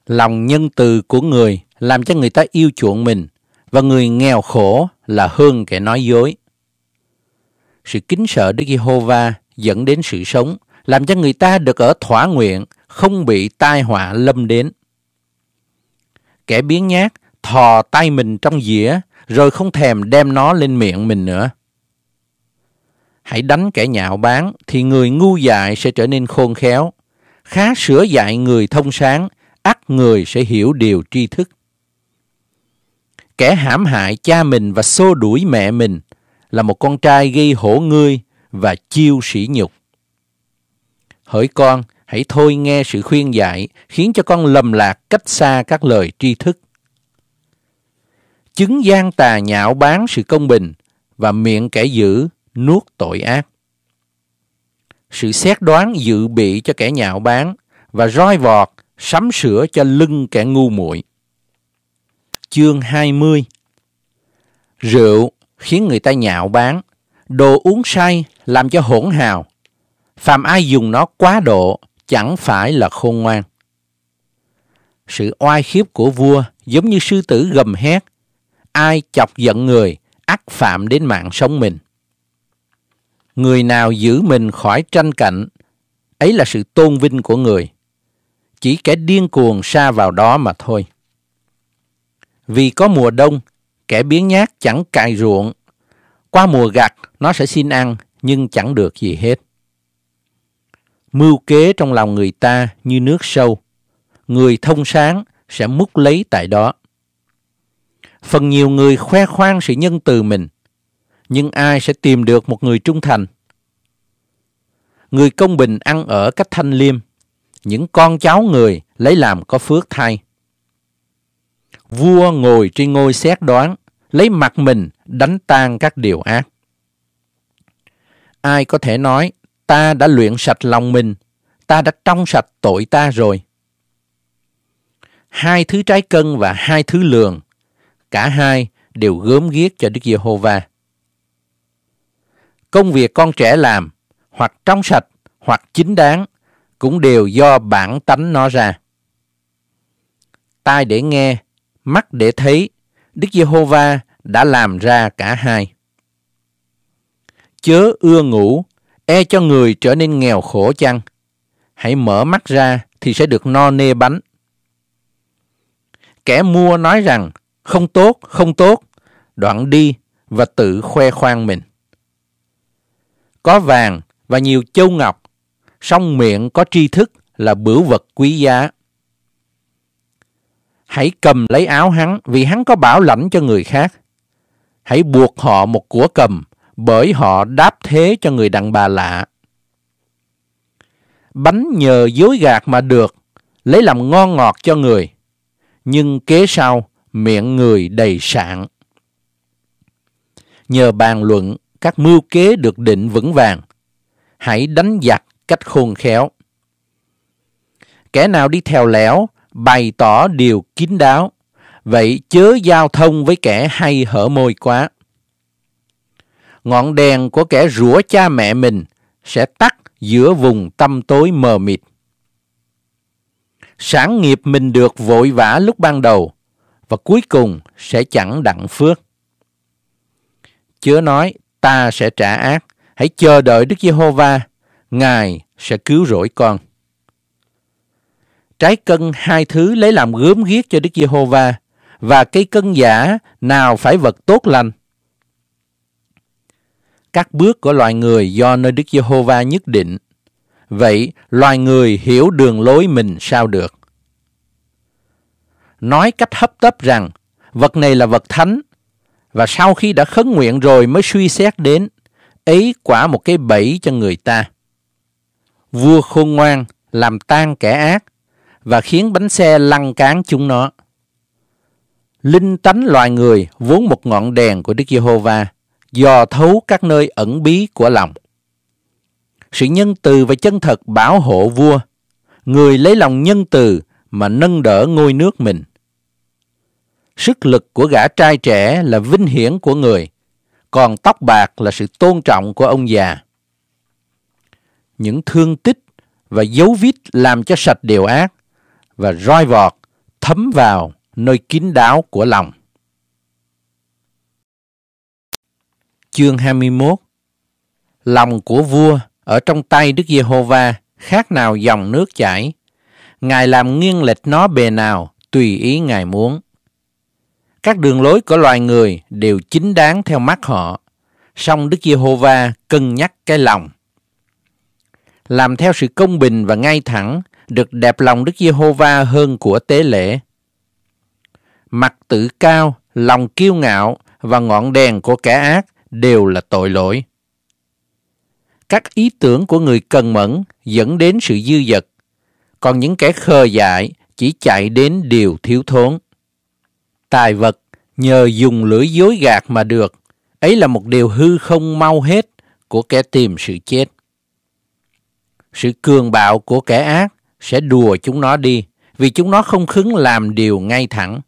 Lòng nhân từ của người làm cho người ta yêu chuộng mình và người nghèo khổ là hơn kẻ nói dối sự kính sợ Đức Giê-hô-va dẫn đến sự sống, làm cho người ta được ở thỏa nguyện, không bị tai họa lâm đến. Kẻ biến nhát thò tay mình trong dĩa, rồi không thèm đem nó lên miệng mình nữa. Hãy đánh kẻ nhạo báng thì người ngu dại sẽ trở nên khôn khéo. Khá sửa dạy người thông sáng, ắt người sẽ hiểu điều tri thức. Kẻ hãm hại cha mình và xô đuổi mẹ mình – là một con trai gây hổ ngươi và chiêu sỉ nhục. Hỡi con, hãy thôi nghe sự khuyên dạy, khiến cho con lầm lạc cách xa các lời tri thức. Chứng gian tà nhạo bán sự công bình và miệng kẻ dữ nuốt tội ác. Sự xét đoán dự bị cho kẻ nhạo bán và roi vọt sắm sửa cho lưng kẻ ngu muội. Chương 20 Rượu khiến người ta nhạo báng, đồ uống say làm cho hỗn hào. Phàm ai dùng nó quá độ chẳng phải là khôn ngoan. Sự oai khiếp của vua giống như sư tử gầm hét, ai chọc giận người ắt phạm đến mạng sống mình. Người nào giữ mình khỏi tranh cạnh, ấy là sự tôn vinh của người. Chỉ kẻ điên cuồng xa vào đó mà thôi. Vì có mùa đông kẻ biến nhát chẳng cài ruộng. Qua mùa gặt, nó sẽ xin ăn, nhưng chẳng được gì hết. Mưu kế trong lòng người ta như nước sâu. Người thông sáng sẽ múc lấy tại đó. Phần nhiều người khoe khoang sự nhân từ mình, nhưng ai sẽ tìm được một người trung thành? Người công bình ăn ở cách thanh liêm, những con cháu người lấy làm có phước thay vua ngồi trên ngôi xét đoán, lấy mặt mình đánh tan các điều ác. Ai có thể nói, ta đã luyện sạch lòng mình, ta đã trong sạch tội ta rồi. Hai thứ trái cân và hai thứ lường, cả hai đều gớm ghiếc cho Đức Giê-hô-va. Công việc con trẻ làm, hoặc trong sạch, hoặc chính đáng, cũng đều do bản tánh nó ra. Tai để nghe, mắt để thấy Đức Giê-hô-va đã làm ra cả hai. Chớ ưa ngủ, e cho người trở nên nghèo khổ chăng? Hãy mở mắt ra thì sẽ được no nê bánh. Kẻ mua nói rằng không tốt, không tốt, đoạn đi và tự khoe khoang mình. Có vàng và nhiều châu ngọc, song miệng có tri thức là bửu vật quý giá. Hãy cầm lấy áo hắn vì hắn có bảo lãnh cho người khác. Hãy buộc họ một của cầm bởi họ đáp thế cho người đàn bà lạ. Bánh nhờ dối gạt mà được, lấy làm ngon ngọt cho người. Nhưng kế sau, miệng người đầy sạn. Nhờ bàn luận, các mưu kế được định vững vàng. Hãy đánh giặc cách khôn khéo. Kẻ nào đi theo lẻo bày tỏ điều kín đáo, vậy chớ giao thông với kẻ hay hở môi quá. Ngọn đèn của kẻ rủa cha mẹ mình sẽ tắt giữa vùng tâm tối mờ mịt. Sáng nghiệp mình được vội vã lúc ban đầu và cuối cùng sẽ chẳng đặng phước. Chớ nói ta sẽ trả ác, hãy chờ đợi Đức Giê-hô-va, Ngài sẽ cứu rỗi con cái cân hai thứ lấy làm gớm ghiếc cho Đức Giê-hô-va và cái cân giả nào phải vật tốt lành. Các bước của loài người do nơi Đức Giê-hô-va nhất định. Vậy loài người hiểu đường lối mình sao được? Nói cách hấp tấp rằng vật này là vật thánh và sau khi đã khấn nguyện rồi mới suy xét đến ấy quả một cái bẫy cho người ta. Vua khôn ngoan làm tan kẻ ác và khiến bánh xe lăn cán chúng nó. Linh tánh loài người vốn một ngọn đèn của Đức Giê-hô-va, dò thấu các nơi ẩn bí của lòng. Sự nhân từ và chân thật bảo hộ vua, người lấy lòng nhân từ mà nâng đỡ ngôi nước mình. Sức lực của gã trai trẻ là vinh hiển của người, còn tóc bạc là sự tôn trọng của ông già. Những thương tích và dấu vết làm cho sạch điều ác và roi vọt thấm vào nơi kín đáo của lòng. Chương 21 Lòng của vua ở trong tay Đức Giê-hô-va khác nào dòng nước chảy. Ngài làm nghiêng lệch nó bề nào tùy ý Ngài muốn. Các đường lối của loài người đều chính đáng theo mắt họ, song Đức Giê-hô-va cân nhắc cái lòng. Làm theo sự công bình và ngay thẳng được đẹp lòng Đức Giê-hô-va hơn của tế lễ. Mặt tự cao, lòng kiêu ngạo và ngọn đèn của kẻ ác đều là tội lỗi. Các ý tưởng của người cần mẫn dẫn đến sự dư dật, còn những kẻ khờ dại chỉ chạy đến điều thiếu thốn. Tài vật nhờ dùng lưỡi dối gạt mà được, ấy là một điều hư không mau hết của kẻ tìm sự chết. Sự cường bạo của kẻ ác sẽ đùa chúng nó đi vì chúng nó không khứng làm điều ngay thẳng.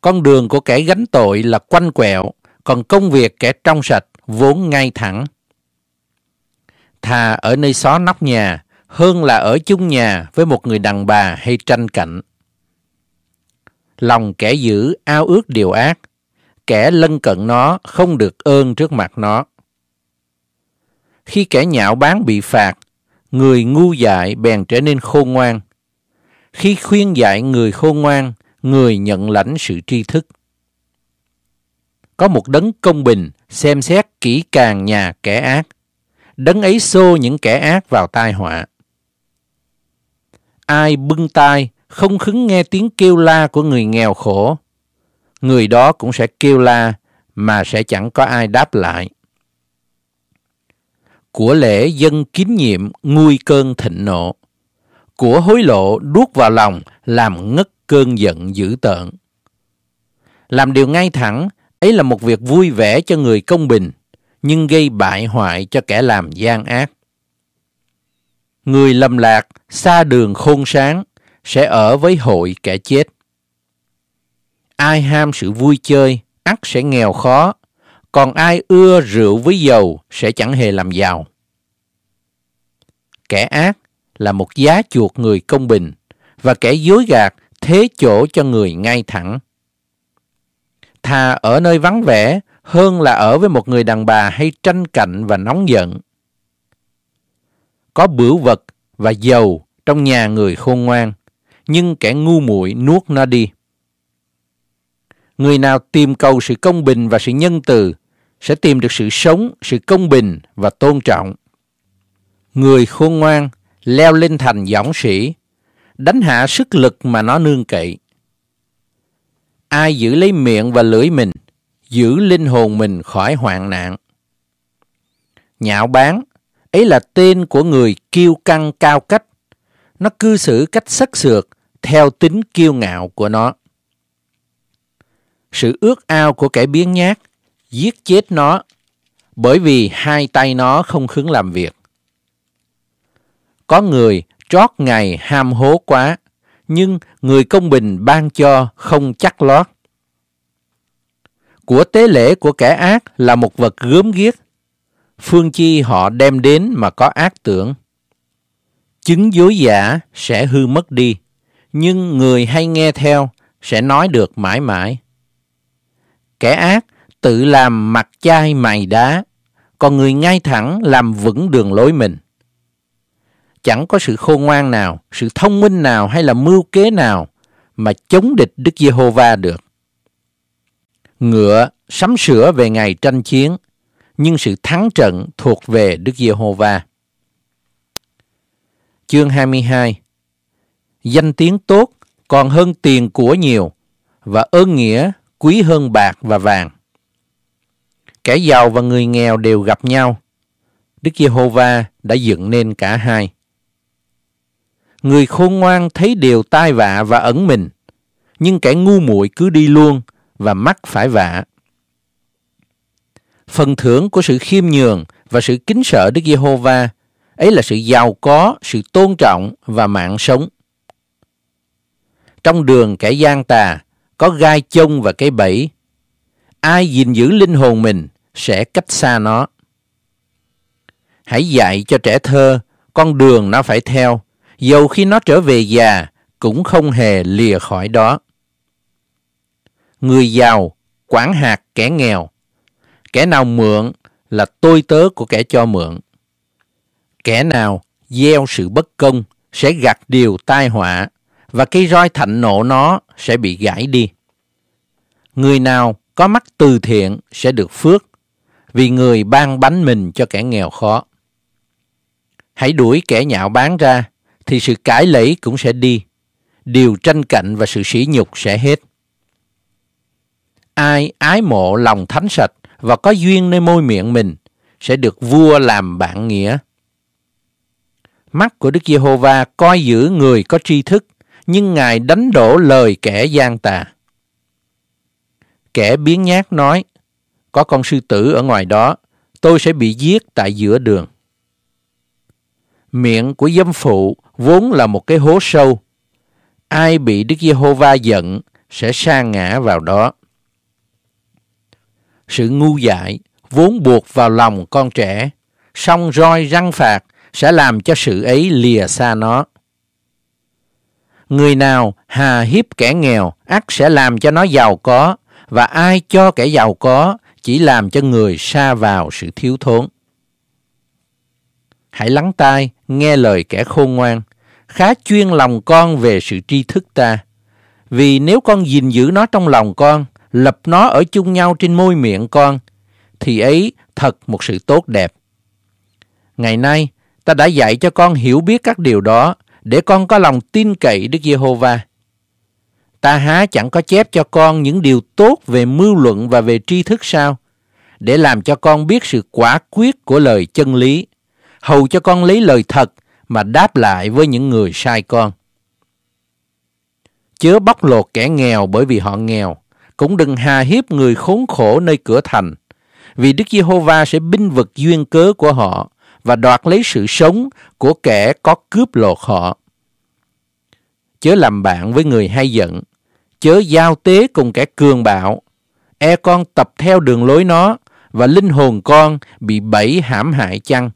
Con đường của kẻ gánh tội là quanh quẹo, còn công việc kẻ trong sạch vốn ngay thẳng. Thà ở nơi xó nóc nhà hơn là ở chung nhà với một người đàn bà hay tranh cạnh. Lòng kẻ giữ ao ước điều ác, kẻ lân cận nó không được ơn trước mặt nó. Khi kẻ nhạo bán bị phạt, người ngu dại bèn trở nên khôn ngoan. Khi khuyên dạy người khôn ngoan, người nhận lãnh sự tri thức. Có một đấng công bình xem xét kỹ càng nhà kẻ ác. Đấng ấy xô những kẻ ác vào tai họa. Ai bưng tai không khứng nghe tiếng kêu la của người nghèo khổ, người đó cũng sẽ kêu la mà sẽ chẳng có ai đáp lại của lễ dân kín nhiệm nguôi cơn thịnh nộ, của hối lộ đuốt vào lòng làm ngất cơn giận dữ tợn. Làm điều ngay thẳng, ấy là một việc vui vẻ cho người công bình, nhưng gây bại hoại cho kẻ làm gian ác. Người lầm lạc, xa đường khôn sáng, sẽ ở với hội kẻ chết. Ai ham sự vui chơi, ắt sẽ nghèo khó, còn ai ưa rượu với dầu sẽ chẳng hề làm giàu. Kẻ ác là một giá chuộc người công bình và kẻ dối gạt thế chỗ cho người ngay thẳng. Thà ở nơi vắng vẻ hơn là ở với một người đàn bà hay tranh cạnh và nóng giận. Có bữa vật và dầu trong nhà người khôn ngoan, nhưng kẻ ngu muội nuốt nó đi. Người nào tìm cầu sự công bình và sự nhân từ sẽ tìm được sự sống, sự công bình và tôn trọng. Người khôn ngoan leo lên thành dõng sĩ, đánh hạ sức lực mà nó nương cậy. Ai giữ lấy miệng và lưỡi mình, giữ linh hồn mình khỏi hoạn nạn. Nhạo bán, ấy là tên của người kiêu căng cao cách. Nó cư xử cách sắc sược theo tính kiêu ngạo của nó. Sự ước ao của kẻ biến nhát giết chết nó bởi vì hai tay nó không khứng làm việc. Có người trót ngày ham hố quá, nhưng người công bình ban cho không chắc lót. Của tế lễ của kẻ ác là một vật gớm ghiếc, phương chi họ đem đến mà có ác tưởng. Chứng dối giả sẽ hư mất đi, nhưng người hay nghe theo sẽ nói được mãi mãi. Kẻ ác tự làm mặt chai mài đá, còn người ngay thẳng làm vững đường lối mình. Chẳng có sự khôn ngoan nào, sự thông minh nào hay là mưu kế nào mà chống địch Đức Giê-hô-va được. Ngựa sắm sửa về ngày tranh chiến, nhưng sự thắng trận thuộc về Đức Giê-hô-va. Chương 22 Danh tiếng tốt còn hơn tiền của nhiều, và ơn nghĩa quý hơn bạc và vàng. Kẻ giàu và người nghèo đều gặp nhau. Đức Giê-hô-va đã dựng nên cả hai. Người khôn ngoan thấy điều tai vạ và ẩn mình, nhưng kẻ ngu muội cứ đi luôn và mắc phải vạ. Phần thưởng của sự khiêm nhường và sự kính sợ Đức Giê-hô-va ấy là sự giàu có, sự tôn trọng và mạng sống. Trong đường kẻ gian tà có gai chông và cây bẫy. Ai gìn giữ linh hồn mình sẽ cách xa nó. Hãy dạy cho trẻ thơ con đường nó phải theo, dầu khi nó trở về già cũng không hề lìa khỏi đó. Người giàu quản hạt kẻ nghèo, kẻ nào mượn là tôi tớ của kẻ cho mượn. Kẻ nào gieo sự bất công sẽ gặt điều tai họa và cây roi thạnh nộ nó sẽ bị gãy đi. Người nào có mắt từ thiện sẽ được phước vì người ban bánh mình cho kẻ nghèo khó. Hãy đuổi kẻ nhạo bán ra, thì sự cãi lẫy cũng sẽ đi. Điều tranh cạnh và sự sỉ nhục sẽ hết. Ai ái mộ lòng thánh sạch và có duyên nơi môi miệng mình, sẽ được vua làm bạn nghĩa. Mắt của Đức Giê-hô-va coi giữ người có tri thức, nhưng Ngài đánh đổ lời kẻ gian tà. Kẻ biến nhát nói, có con sư tử ở ngoài đó, tôi sẽ bị giết tại giữa đường. Miệng của dâm phụ vốn là một cái hố sâu. Ai bị Đức Giê-hô-va giận sẽ sa ngã vào đó. Sự ngu dại vốn buộc vào lòng con trẻ, song roi răng phạt sẽ làm cho sự ấy lìa xa nó. Người nào hà hiếp kẻ nghèo, ắt sẽ làm cho nó giàu có, và ai cho kẻ giàu có chỉ làm cho người xa vào sự thiếu thốn. Hãy lắng tai, nghe lời kẻ khôn ngoan, khá chuyên lòng con về sự tri thức ta. Vì nếu con gìn giữ nó trong lòng con, lập nó ở chung nhau trên môi miệng con, thì ấy thật một sự tốt đẹp. Ngày nay, ta đã dạy cho con hiểu biết các điều đó để con có lòng tin cậy Đức Giê-hô-va ta há chẳng có chép cho con những điều tốt về mưu luận và về tri thức sao? Để làm cho con biết sự quả quyết của lời chân lý, hầu cho con lấy lời thật mà đáp lại với những người sai con. Chớ bóc lột kẻ nghèo bởi vì họ nghèo, cũng đừng hà hiếp người khốn khổ nơi cửa thành, vì Đức Giê-hô-va sẽ binh vực duyên cớ của họ và đoạt lấy sự sống của kẻ có cướp lột họ. Chớ làm bạn với người hay giận, chớ giao tế cùng kẻ cường bạo. E con tập theo đường lối nó, và linh hồn con bị bẫy hãm hại chăng?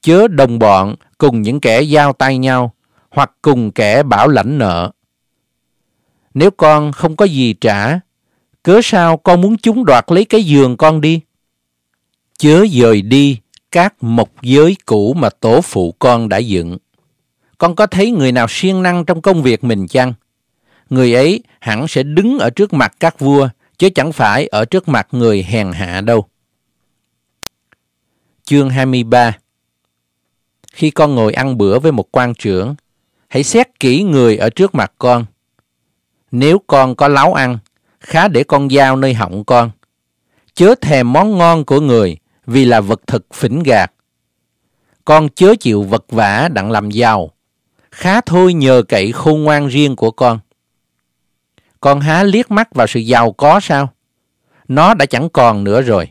Chớ đồng bọn cùng những kẻ giao tay nhau, hoặc cùng kẻ bảo lãnh nợ. Nếu con không có gì trả, cớ sao con muốn chúng đoạt lấy cái giường con đi? Chớ dời đi các mộc giới cũ mà tổ phụ con đã dựng. Con có thấy người nào siêng năng trong công việc mình chăng? người ấy hẳn sẽ đứng ở trước mặt các vua, chứ chẳng phải ở trước mặt người hèn hạ đâu. Chương 23 Khi con ngồi ăn bữa với một quan trưởng, hãy xét kỹ người ở trước mặt con. Nếu con có láo ăn, khá để con dao nơi họng con. Chớ thèm món ngon của người vì là vật thực phỉnh gạt. Con chớ chịu vật vả đặng làm giàu. Khá thôi nhờ cậy khôn ngoan riêng của con. Con há liếc mắt vào sự giàu có sao? Nó đã chẳng còn nữa rồi.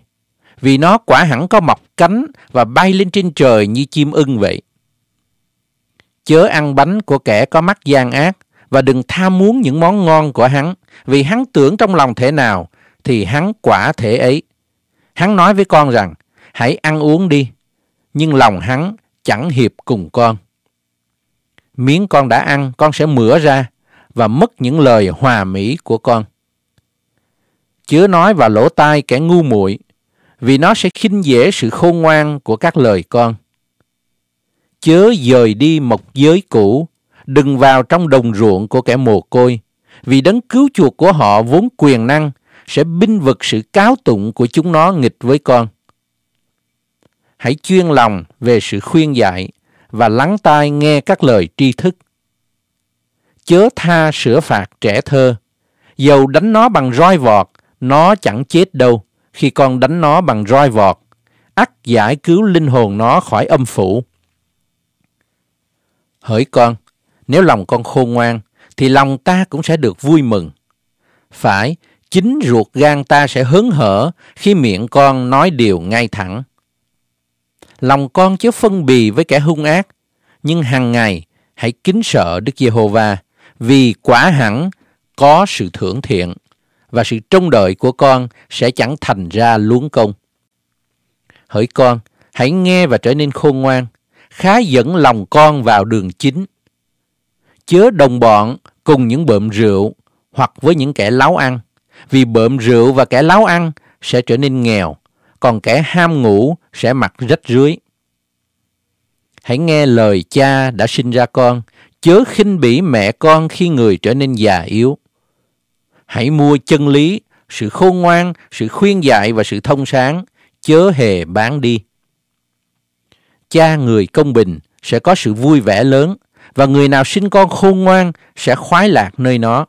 Vì nó quả hẳn có mọc cánh và bay lên trên trời như chim ưng vậy. Chớ ăn bánh của kẻ có mắt gian ác và đừng tham muốn những món ngon của hắn, vì hắn tưởng trong lòng thế nào thì hắn quả thể ấy. Hắn nói với con rằng, hãy ăn uống đi, nhưng lòng hắn chẳng hiệp cùng con. Miếng con đã ăn, con sẽ mửa ra, và mất những lời hòa mỹ của con. Chớ nói vào lỗ tai kẻ ngu muội, vì nó sẽ khinh dễ sự khôn ngoan của các lời con. Chớ dời đi mộc giới cũ, đừng vào trong đồng ruộng của kẻ mồ côi, vì đấng cứu chuộc của họ vốn quyền năng sẽ binh vực sự cáo tụng của chúng nó nghịch với con. Hãy chuyên lòng về sự khuyên dạy và lắng tai nghe các lời tri thức chớ tha sửa phạt trẻ thơ. Dầu đánh nó bằng roi vọt, nó chẳng chết đâu khi con đánh nó bằng roi vọt. ắt giải cứu linh hồn nó khỏi âm phủ. Hỡi con, nếu lòng con khôn ngoan, thì lòng ta cũng sẽ được vui mừng. Phải, chính ruột gan ta sẽ hớn hở khi miệng con nói điều ngay thẳng. Lòng con chớ phân bì với kẻ hung ác, nhưng hàng ngày hãy kính sợ Đức Giê-hô-va vì quả hẳn có sự thưởng thiện và sự trông đợi của con sẽ chẳng thành ra luống công. Hỡi con, hãy nghe và trở nên khôn ngoan, khá dẫn lòng con vào đường chính. Chớ đồng bọn cùng những bợm rượu hoặc với những kẻ láo ăn, vì bợm rượu và kẻ láo ăn sẽ trở nên nghèo, còn kẻ ham ngủ sẽ mặc rách rưới. Hãy nghe lời cha đã sinh ra con chớ khinh bỉ mẹ con khi người trở nên già yếu. Hãy mua chân lý, sự khôn ngoan, sự khuyên dạy và sự thông sáng, chớ hề bán đi. Cha người công bình sẽ có sự vui vẻ lớn và người nào sinh con khôn ngoan sẽ khoái lạc nơi nó.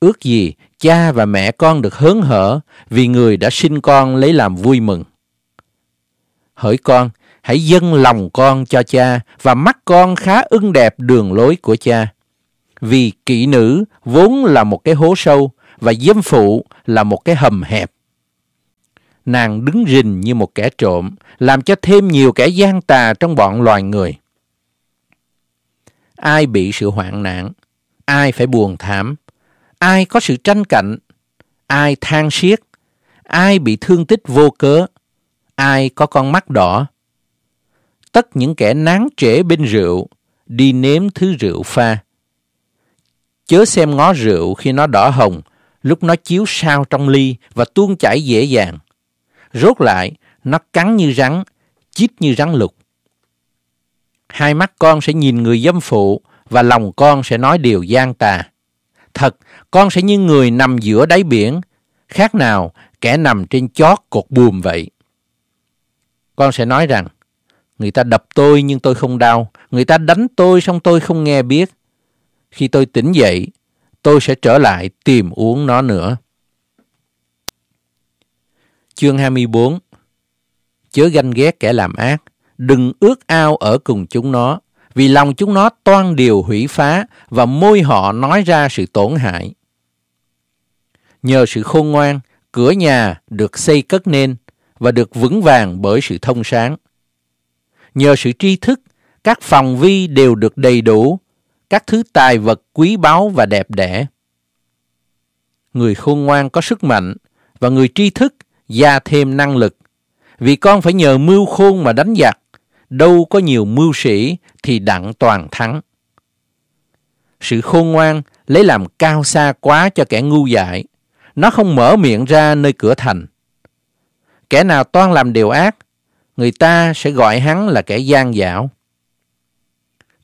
Ước gì cha và mẹ con được hớn hở vì người đã sinh con lấy làm vui mừng. Hỡi con, hãy dâng lòng con cho cha và mắt con khá ưng đẹp đường lối của cha. Vì kỹ nữ vốn là một cái hố sâu và dâm phụ là một cái hầm hẹp. Nàng đứng rình như một kẻ trộm, làm cho thêm nhiều kẻ gian tà trong bọn loài người. Ai bị sự hoạn nạn, ai phải buồn thảm, ai có sự tranh cạnh, ai than siết, ai bị thương tích vô cớ, ai có con mắt đỏ, tất những kẻ nán trễ bên rượu, đi nếm thứ rượu pha. Chớ xem ngó rượu khi nó đỏ hồng, lúc nó chiếu sao trong ly và tuôn chảy dễ dàng. Rốt lại, nó cắn như rắn, chít như rắn lục. Hai mắt con sẽ nhìn người dâm phụ và lòng con sẽ nói điều gian tà. Thật, con sẽ như người nằm giữa đáy biển, khác nào kẻ nằm trên chót cột buồm vậy. Con sẽ nói rằng, Người ta đập tôi nhưng tôi không đau. Người ta đánh tôi xong tôi không nghe biết. Khi tôi tỉnh dậy, tôi sẽ trở lại tìm uống nó nữa. Chương 24 Chớ ganh ghét kẻ làm ác, đừng ước ao ở cùng chúng nó, vì lòng chúng nó toan điều hủy phá và môi họ nói ra sự tổn hại. Nhờ sự khôn ngoan, cửa nhà được xây cất nên và được vững vàng bởi sự thông sáng nhờ sự tri thức các phòng vi đều được đầy đủ các thứ tài vật quý báu và đẹp đẽ người khôn ngoan có sức mạnh và người tri thức gia thêm năng lực vì con phải nhờ mưu khôn mà đánh giặc đâu có nhiều mưu sĩ thì đặng toàn thắng sự khôn ngoan lấy làm cao xa quá cho kẻ ngu dại nó không mở miệng ra nơi cửa thành kẻ nào toan làm điều ác người ta sẽ gọi hắn là kẻ gian dạo.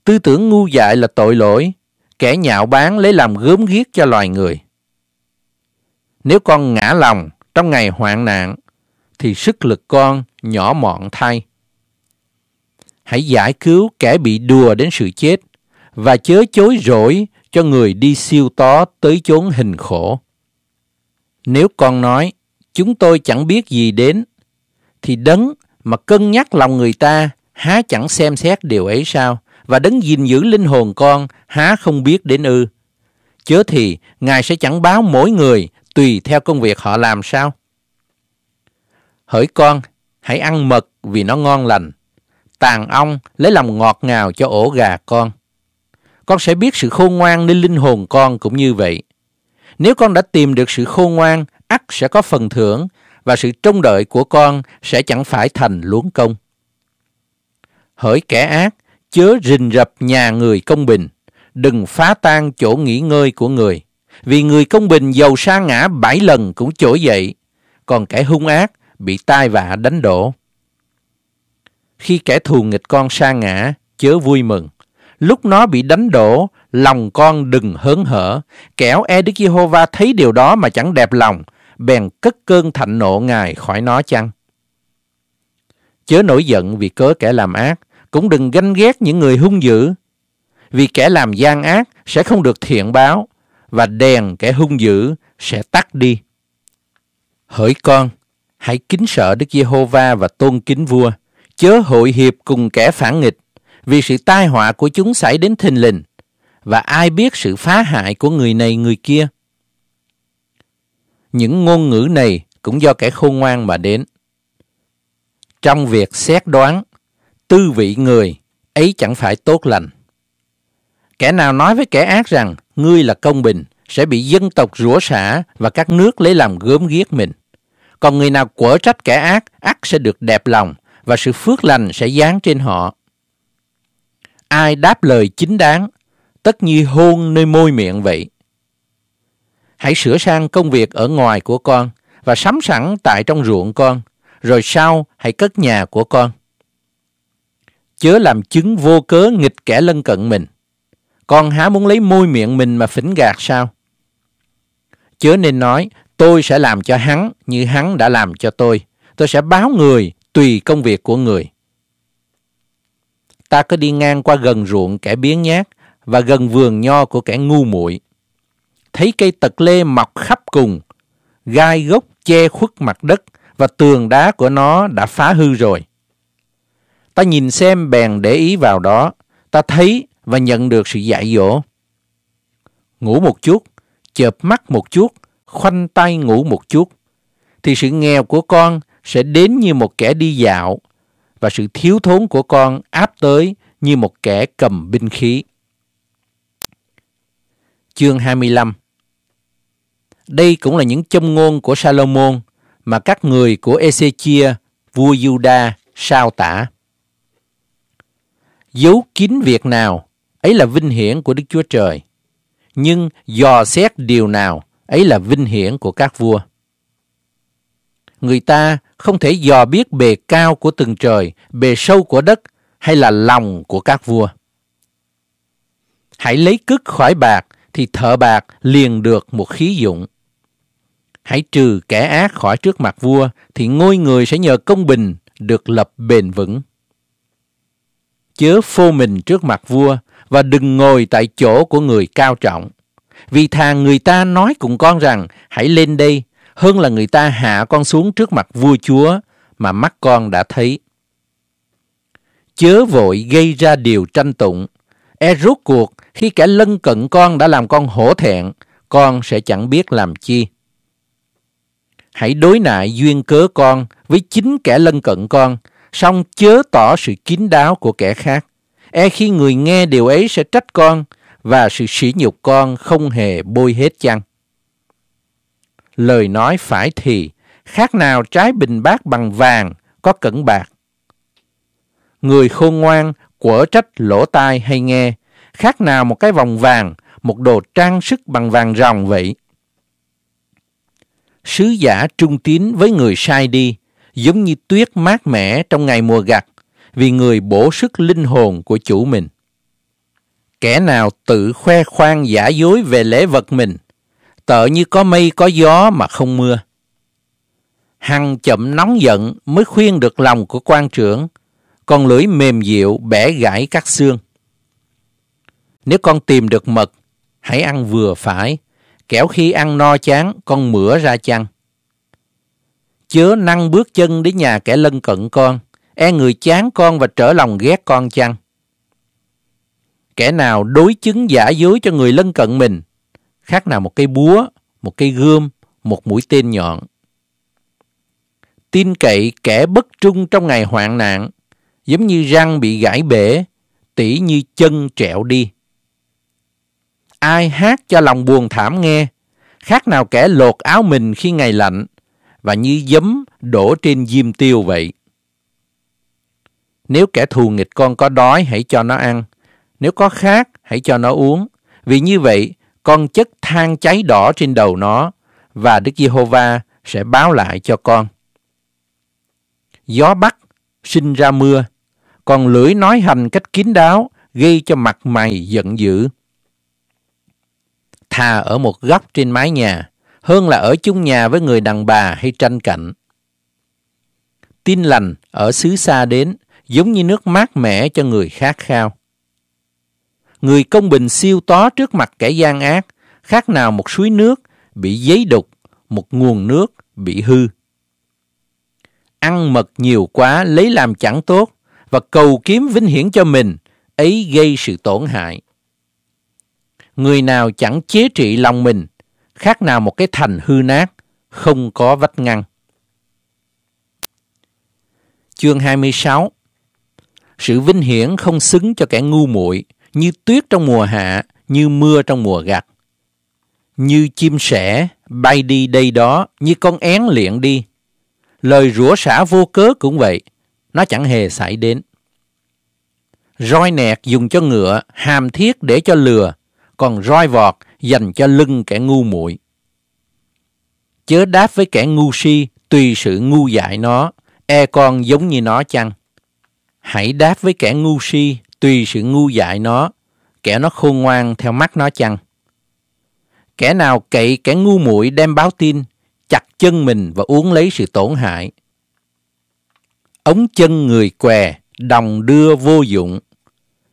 Tư tưởng ngu dại là tội lỗi, kẻ nhạo bán lấy làm gớm ghiếc cho loài người. Nếu con ngã lòng trong ngày hoạn nạn, thì sức lực con nhỏ mọn thay. Hãy giải cứu kẻ bị đùa đến sự chết và chớ chối rỗi cho người đi siêu tó tới chốn hình khổ. Nếu con nói, chúng tôi chẳng biết gì đến, thì đấng mà cân nhắc lòng người ta, há chẳng xem xét điều ấy sao? Và đấng gìn giữ linh hồn con, há không biết đến ư? Chớ thì, Ngài sẽ chẳng báo mỗi người tùy theo công việc họ làm sao? Hỡi con, hãy ăn mật vì nó ngon lành. Tàn ong lấy lòng ngọt ngào cho ổ gà con. Con sẽ biết sự khôn ngoan nên linh hồn con cũng như vậy. Nếu con đã tìm được sự khôn ngoan, ắt sẽ có phần thưởng và sự trông đợi của con sẽ chẳng phải thành luống công. Hỡi kẻ ác, chớ rình rập nhà người công bình, đừng phá tan chỗ nghỉ ngơi của người, vì người công bình giàu sa ngã bảy lần cũng trỗi dậy, còn kẻ hung ác bị tai vạ đánh đổ. Khi kẻ thù nghịch con sa ngã, chớ vui mừng. Lúc nó bị đánh đổ, lòng con đừng hớn hở. Kẻo e Đức Giê-hô-va thấy điều đó mà chẳng đẹp lòng, bèn cất cơn thạnh nộ ngài khỏi nó chăng? Chớ nổi giận vì cớ kẻ làm ác, cũng đừng ganh ghét những người hung dữ. Vì kẻ làm gian ác sẽ không được thiện báo, và đèn kẻ hung dữ sẽ tắt đi. Hỡi con, hãy kính sợ Đức Giê-hô-va và tôn kính vua, chớ hội hiệp cùng kẻ phản nghịch, vì sự tai họa của chúng xảy đến thình lình, và ai biết sự phá hại của người này người kia những ngôn ngữ này cũng do kẻ khôn ngoan mà đến. Trong việc xét đoán, tư vị người ấy chẳng phải tốt lành. Kẻ nào nói với kẻ ác rằng ngươi là công bình sẽ bị dân tộc rủa xả và các nước lấy làm gớm ghiếc mình. Còn người nào quở trách kẻ ác, ác sẽ được đẹp lòng và sự phước lành sẽ giáng trên họ. Ai đáp lời chính đáng, tất nhiên hôn nơi môi miệng vậy hãy sửa sang công việc ở ngoài của con và sắm sẵn tại trong ruộng con, rồi sau hãy cất nhà của con. Chớ làm chứng vô cớ nghịch kẻ lân cận mình. Con há muốn lấy môi miệng mình mà phỉnh gạt sao? Chớ nên nói, tôi sẽ làm cho hắn như hắn đã làm cho tôi. Tôi sẽ báo người tùy công việc của người. Ta cứ đi ngang qua gần ruộng kẻ biến nhát và gần vườn nho của kẻ ngu muội thấy cây tật lê mọc khắp cùng, gai gốc che khuất mặt đất và tường đá của nó đã phá hư rồi. Ta nhìn xem bèn để ý vào đó, ta thấy và nhận được sự dạy dỗ. Ngủ một chút, chợp mắt một chút, khoanh tay ngủ một chút, thì sự nghèo của con sẽ đến như một kẻ đi dạo và sự thiếu thốn của con áp tới như một kẻ cầm binh khí. Chương 25 đây cũng là những châm ngôn của Salomon mà các người của Ezechia, vua Juda, sao tả. Giấu kín việc nào, ấy là vinh hiển của Đức Chúa Trời. Nhưng dò xét điều nào, ấy là vinh hiển của các vua. Người ta không thể dò biết bề cao của từng trời, bề sâu của đất hay là lòng của các vua. Hãy lấy cức khỏi bạc thì thợ bạc liền được một khí dụng. Hãy trừ kẻ ác khỏi trước mặt vua thì ngôi người sẽ nhờ công bình được lập bền vững. Chớ phô mình trước mặt vua và đừng ngồi tại chỗ của người cao trọng. Vì thà người ta nói cùng con rằng hãy lên đây hơn là người ta hạ con xuống trước mặt vua chúa mà mắt con đã thấy. Chớ vội gây ra điều tranh tụng. E rốt cuộc khi kẻ lân cận con đã làm con hổ thẹn, con sẽ chẳng biết làm chi hãy đối nại duyên cớ con với chính kẻ lân cận con, song chớ tỏ sự kín đáo của kẻ khác. E khi người nghe điều ấy sẽ trách con và sự sỉ nhục con không hề bôi hết chăng. Lời nói phải thì, khác nào trái bình bát bằng vàng, có cẩn bạc. Người khôn ngoan, quở trách lỗ tai hay nghe, khác nào một cái vòng vàng, một đồ trang sức bằng vàng ròng vậy sứ giả trung tín với người sai đi, giống như tuyết mát mẻ trong ngày mùa gặt, vì người bổ sức linh hồn của chủ mình. Kẻ nào tự khoe khoang giả dối về lễ vật mình, tợ như có mây có gió mà không mưa. Hằng chậm nóng giận mới khuyên được lòng của quan trưởng, còn lưỡi mềm dịu bẻ gãy các xương. Nếu con tìm được mật, hãy ăn vừa phải, kẻo khi ăn no chán con mửa ra chăng. Chớ năng bước chân đến nhà kẻ lân cận con, e người chán con và trở lòng ghét con chăng. Kẻ nào đối chứng giả dối cho người lân cận mình, khác nào một cây búa, một cây gươm, một mũi tên nhọn. Tin cậy kẻ bất trung trong ngày hoạn nạn, giống như răng bị gãy bể, tỉ như chân trẹo đi. Ai hát cho lòng buồn thảm nghe, khác nào kẻ lột áo mình khi ngày lạnh và như giấm đổ trên diêm tiêu vậy. Nếu kẻ thù nghịch con có đói hãy cho nó ăn, nếu có khát hãy cho nó uống, vì như vậy con chất than cháy đỏ trên đầu nó và Đức Giê-hô-va sẽ báo lại cho con. Gió bắc sinh ra mưa, còn lưỡi nói hành cách kín đáo gây cho mặt mày giận dữ thà ở một góc trên mái nhà, hơn là ở chung nhà với người đàn bà hay tranh cạnh. Tin lành ở xứ xa đến, giống như nước mát mẻ cho người khát khao. Người công bình siêu tó trước mặt kẻ gian ác, khác nào một suối nước bị giấy đục, một nguồn nước bị hư. Ăn mật nhiều quá lấy làm chẳng tốt và cầu kiếm vinh hiển cho mình, ấy gây sự tổn hại người nào chẳng chế trị lòng mình, khác nào một cái thành hư nát, không có vách ngăn. Chương 26 Sự vinh hiển không xứng cho kẻ ngu muội như tuyết trong mùa hạ, như mưa trong mùa gặt. Như chim sẻ, bay đi đây đó, như con én liện đi. Lời rủa xả vô cớ cũng vậy, nó chẳng hề xảy đến. Roi nẹt dùng cho ngựa, hàm thiết để cho lừa, còn roi vọt dành cho lưng kẻ ngu muội. Chớ đáp với kẻ ngu si tùy sự ngu dại nó, e con giống như nó chăng? Hãy đáp với kẻ ngu si tùy sự ngu dại nó, kẻ nó khôn ngoan theo mắt nó chăng? Kẻ nào cậy kẻ ngu muội đem báo tin, chặt chân mình và uống lấy sự tổn hại. Ống chân người què, đồng đưa vô dụng.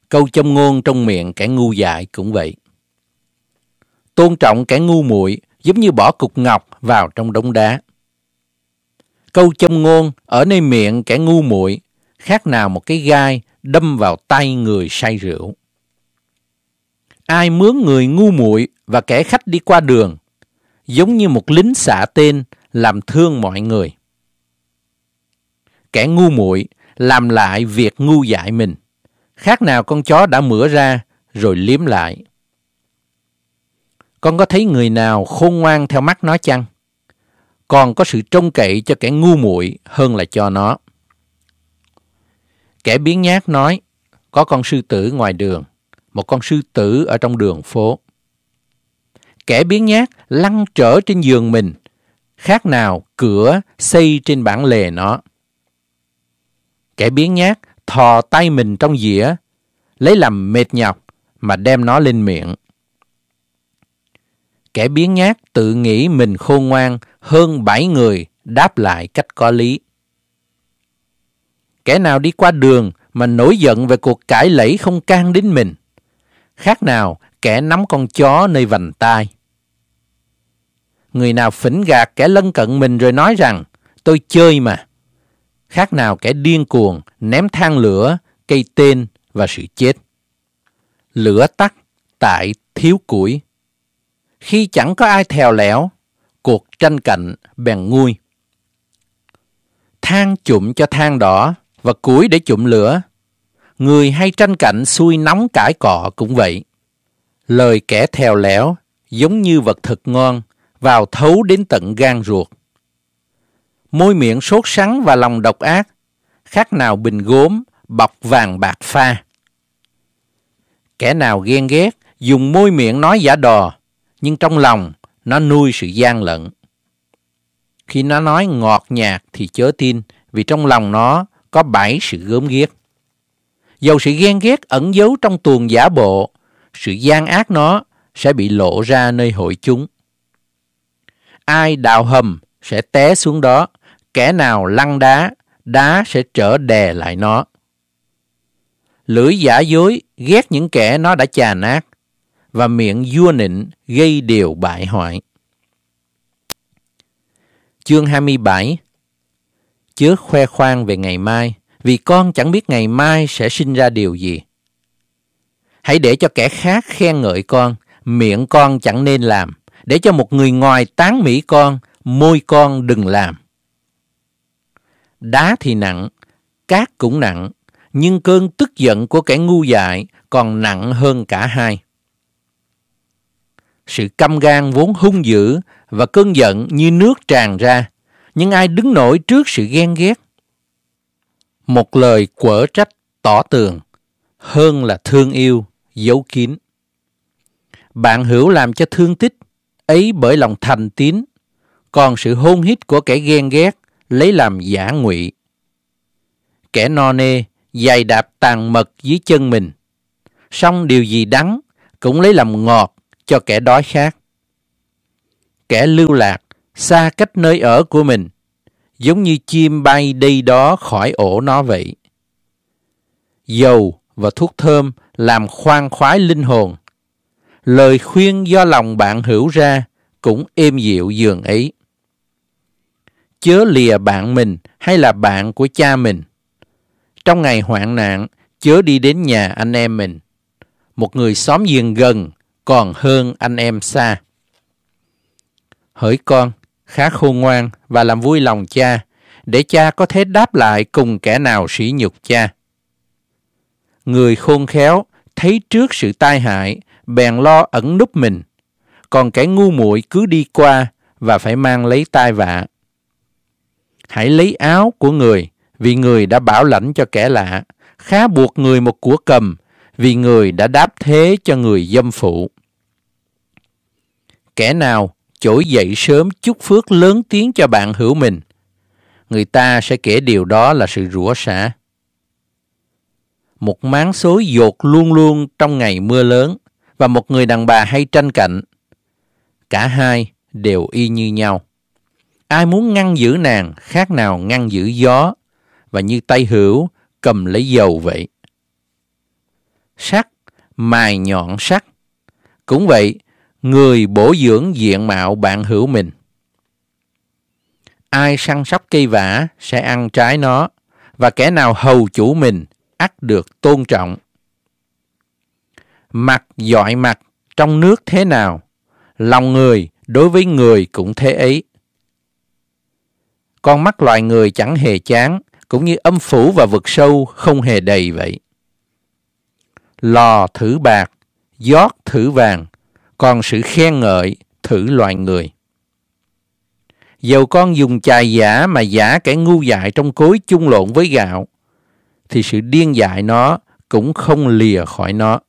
Câu châm ngôn trong miệng kẻ ngu dại cũng vậy tôn trọng kẻ ngu muội giống như bỏ cục ngọc vào trong đống đá. Câu châm ngôn ở nơi miệng kẻ ngu muội khác nào một cái gai đâm vào tay người say rượu. Ai mướn người ngu muội và kẻ khách đi qua đường, giống như một lính xả tên làm thương mọi người. Kẻ ngu muội làm lại việc ngu dại mình, khác nào con chó đã mửa ra rồi liếm lại. Con có thấy người nào khôn ngoan theo mắt nó chăng? còn có sự trông cậy cho kẻ ngu muội hơn là cho nó. Kẻ biến nhát nói, có con sư tử ngoài đường, một con sư tử ở trong đường phố. Kẻ biến nhát lăn trở trên giường mình, khác nào cửa xây trên bản lề nó. Kẻ biến nhát thò tay mình trong dĩa, lấy làm mệt nhọc mà đem nó lên miệng kẻ biến nhát tự nghĩ mình khôn ngoan hơn bảy người đáp lại cách có lý. Kẻ nào đi qua đường mà nổi giận về cuộc cãi lẫy không can đến mình, khác nào kẻ nắm con chó nơi vành tai. Người nào phỉnh gạt kẻ lân cận mình rồi nói rằng tôi chơi mà, khác nào kẻ điên cuồng ném than lửa, cây tên và sự chết. Lửa tắt tại thiếu củi khi chẳng có ai thèo lẻo, cuộc tranh cạnh bèn nguôi. Thang chụm cho than đỏ và củi để chụm lửa. Người hay tranh cạnh xuôi nóng cãi cọ cũng vậy. Lời kẻ thèo lẻo giống như vật thực ngon vào thấu đến tận gan ruột. Môi miệng sốt sắng và lòng độc ác khác nào bình gốm bọc vàng bạc pha. Kẻ nào ghen ghét dùng môi miệng nói giả đò nhưng trong lòng nó nuôi sự gian lận. Khi nó nói ngọt nhạt thì chớ tin, vì trong lòng nó có bảy sự gớm ghét. Dầu sự ghen ghét ẩn giấu trong tuồng giả bộ, sự gian ác nó sẽ bị lộ ra nơi hội chúng. Ai đào hầm sẽ té xuống đó, kẻ nào lăn đá, đá sẽ trở đè lại nó. Lưỡi giả dối ghét những kẻ nó đã chà nát và miệng vua nịnh gây điều bại hoại. Chương 27 Chớ khoe khoang về ngày mai, vì con chẳng biết ngày mai sẽ sinh ra điều gì. Hãy để cho kẻ khác khen ngợi con, miệng con chẳng nên làm. Để cho một người ngoài tán mỹ con, môi con đừng làm. Đá thì nặng, cát cũng nặng, nhưng cơn tức giận của kẻ ngu dại còn nặng hơn cả hai sự căm gan vốn hung dữ và cơn giận như nước tràn ra, nhưng ai đứng nổi trước sự ghen ghét? Một lời quở trách tỏ tường hơn là thương yêu giấu kín. Bạn hữu làm cho thương tích ấy bởi lòng thành tín, còn sự hôn hít của kẻ ghen ghét lấy làm giả ngụy. Kẻ no nê dày đạp tàn mật dưới chân mình, song điều gì đắng cũng lấy làm ngọt cho kẻ đói khát. Kẻ lưu lạc, xa cách nơi ở của mình, giống như chim bay đi đó khỏi ổ nó vậy. Dầu và thuốc thơm làm khoan khoái linh hồn. Lời khuyên do lòng bạn hữu ra cũng êm dịu giường ấy. Chớ lìa bạn mình hay là bạn của cha mình. Trong ngày hoạn nạn, chớ đi đến nhà anh em mình. Một người xóm giềng gần còn hơn anh em xa. Hỡi con, khá khôn ngoan và làm vui lòng cha, để cha có thể đáp lại cùng kẻ nào sỉ nhục cha. Người khôn khéo thấy trước sự tai hại, bèn lo ẩn núp mình, còn kẻ ngu muội cứ đi qua và phải mang lấy tai vạ. Hãy lấy áo của người, vì người đã bảo lãnh cho kẻ lạ, khá buộc người một của cầm vì người đã đáp thế cho người dâm phụ. Kẻ nào trỗi dậy sớm chúc phước lớn tiếng cho bạn hữu mình, người ta sẽ kể điều đó là sự rủa xả. Một máng xối dột luôn luôn trong ngày mưa lớn và một người đàn bà hay tranh cạnh. Cả hai đều y như nhau. Ai muốn ngăn giữ nàng khác nào ngăn giữ gió và như tay hữu cầm lấy dầu vậy sắc, mài nhọn sắc. Cũng vậy, người bổ dưỡng diện mạo bạn hữu mình. Ai săn sóc cây vả sẽ ăn trái nó, và kẻ nào hầu chủ mình ắt được tôn trọng. Mặt dọi mặt trong nước thế nào, lòng người đối với người cũng thế ấy. Con mắt loài người chẳng hề chán, cũng như âm phủ và vực sâu không hề đầy vậy lò thử bạc, giót thử vàng, còn sự khen ngợi thử loài người. Dầu con dùng chài giả mà giả kẻ ngu dại trong cối chung lộn với gạo, thì sự điên dại nó cũng không lìa khỏi nó.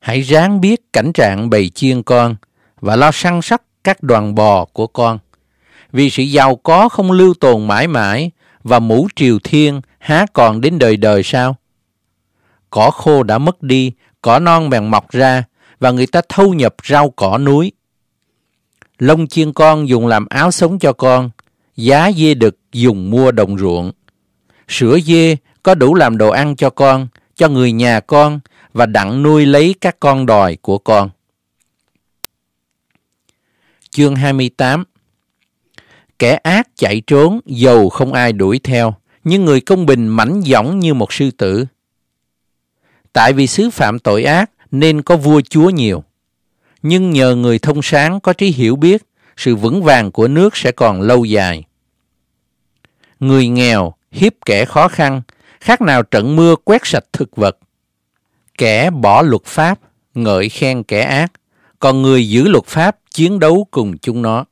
Hãy ráng biết cảnh trạng bầy chiên con và lo săn sóc các đoàn bò của con. Vì sự giàu có không lưu tồn mãi mãi và mũ triều thiên há còn đến đời đời sao? cỏ khô đã mất đi, cỏ non bèn mọc ra và người ta thâu nhập rau cỏ núi. Lông chiên con dùng làm áo sống cho con, giá dê đực dùng mua đồng ruộng. Sữa dê có đủ làm đồ ăn cho con, cho người nhà con và đặng nuôi lấy các con đòi của con. Chương 28 Kẻ ác chạy trốn, dầu không ai đuổi theo, nhưng người công bình mảnh dõng như một sư tử. Tại vì xứ phạm tội ác nên có vua chúa nhiều. Nhưng nhờ người thông sáng có trí hiểu biết, sự vững vàng của nước sẽ còn lâu dài. Người nghèo hiếp kẻ khó khăn, khác nào trận mưa quét sạch thực vật. Kẻ bỏ luật pháp, ngợi khen kẻ ác, còn người giữ luật pháp chiến đấu cùng chúng nó.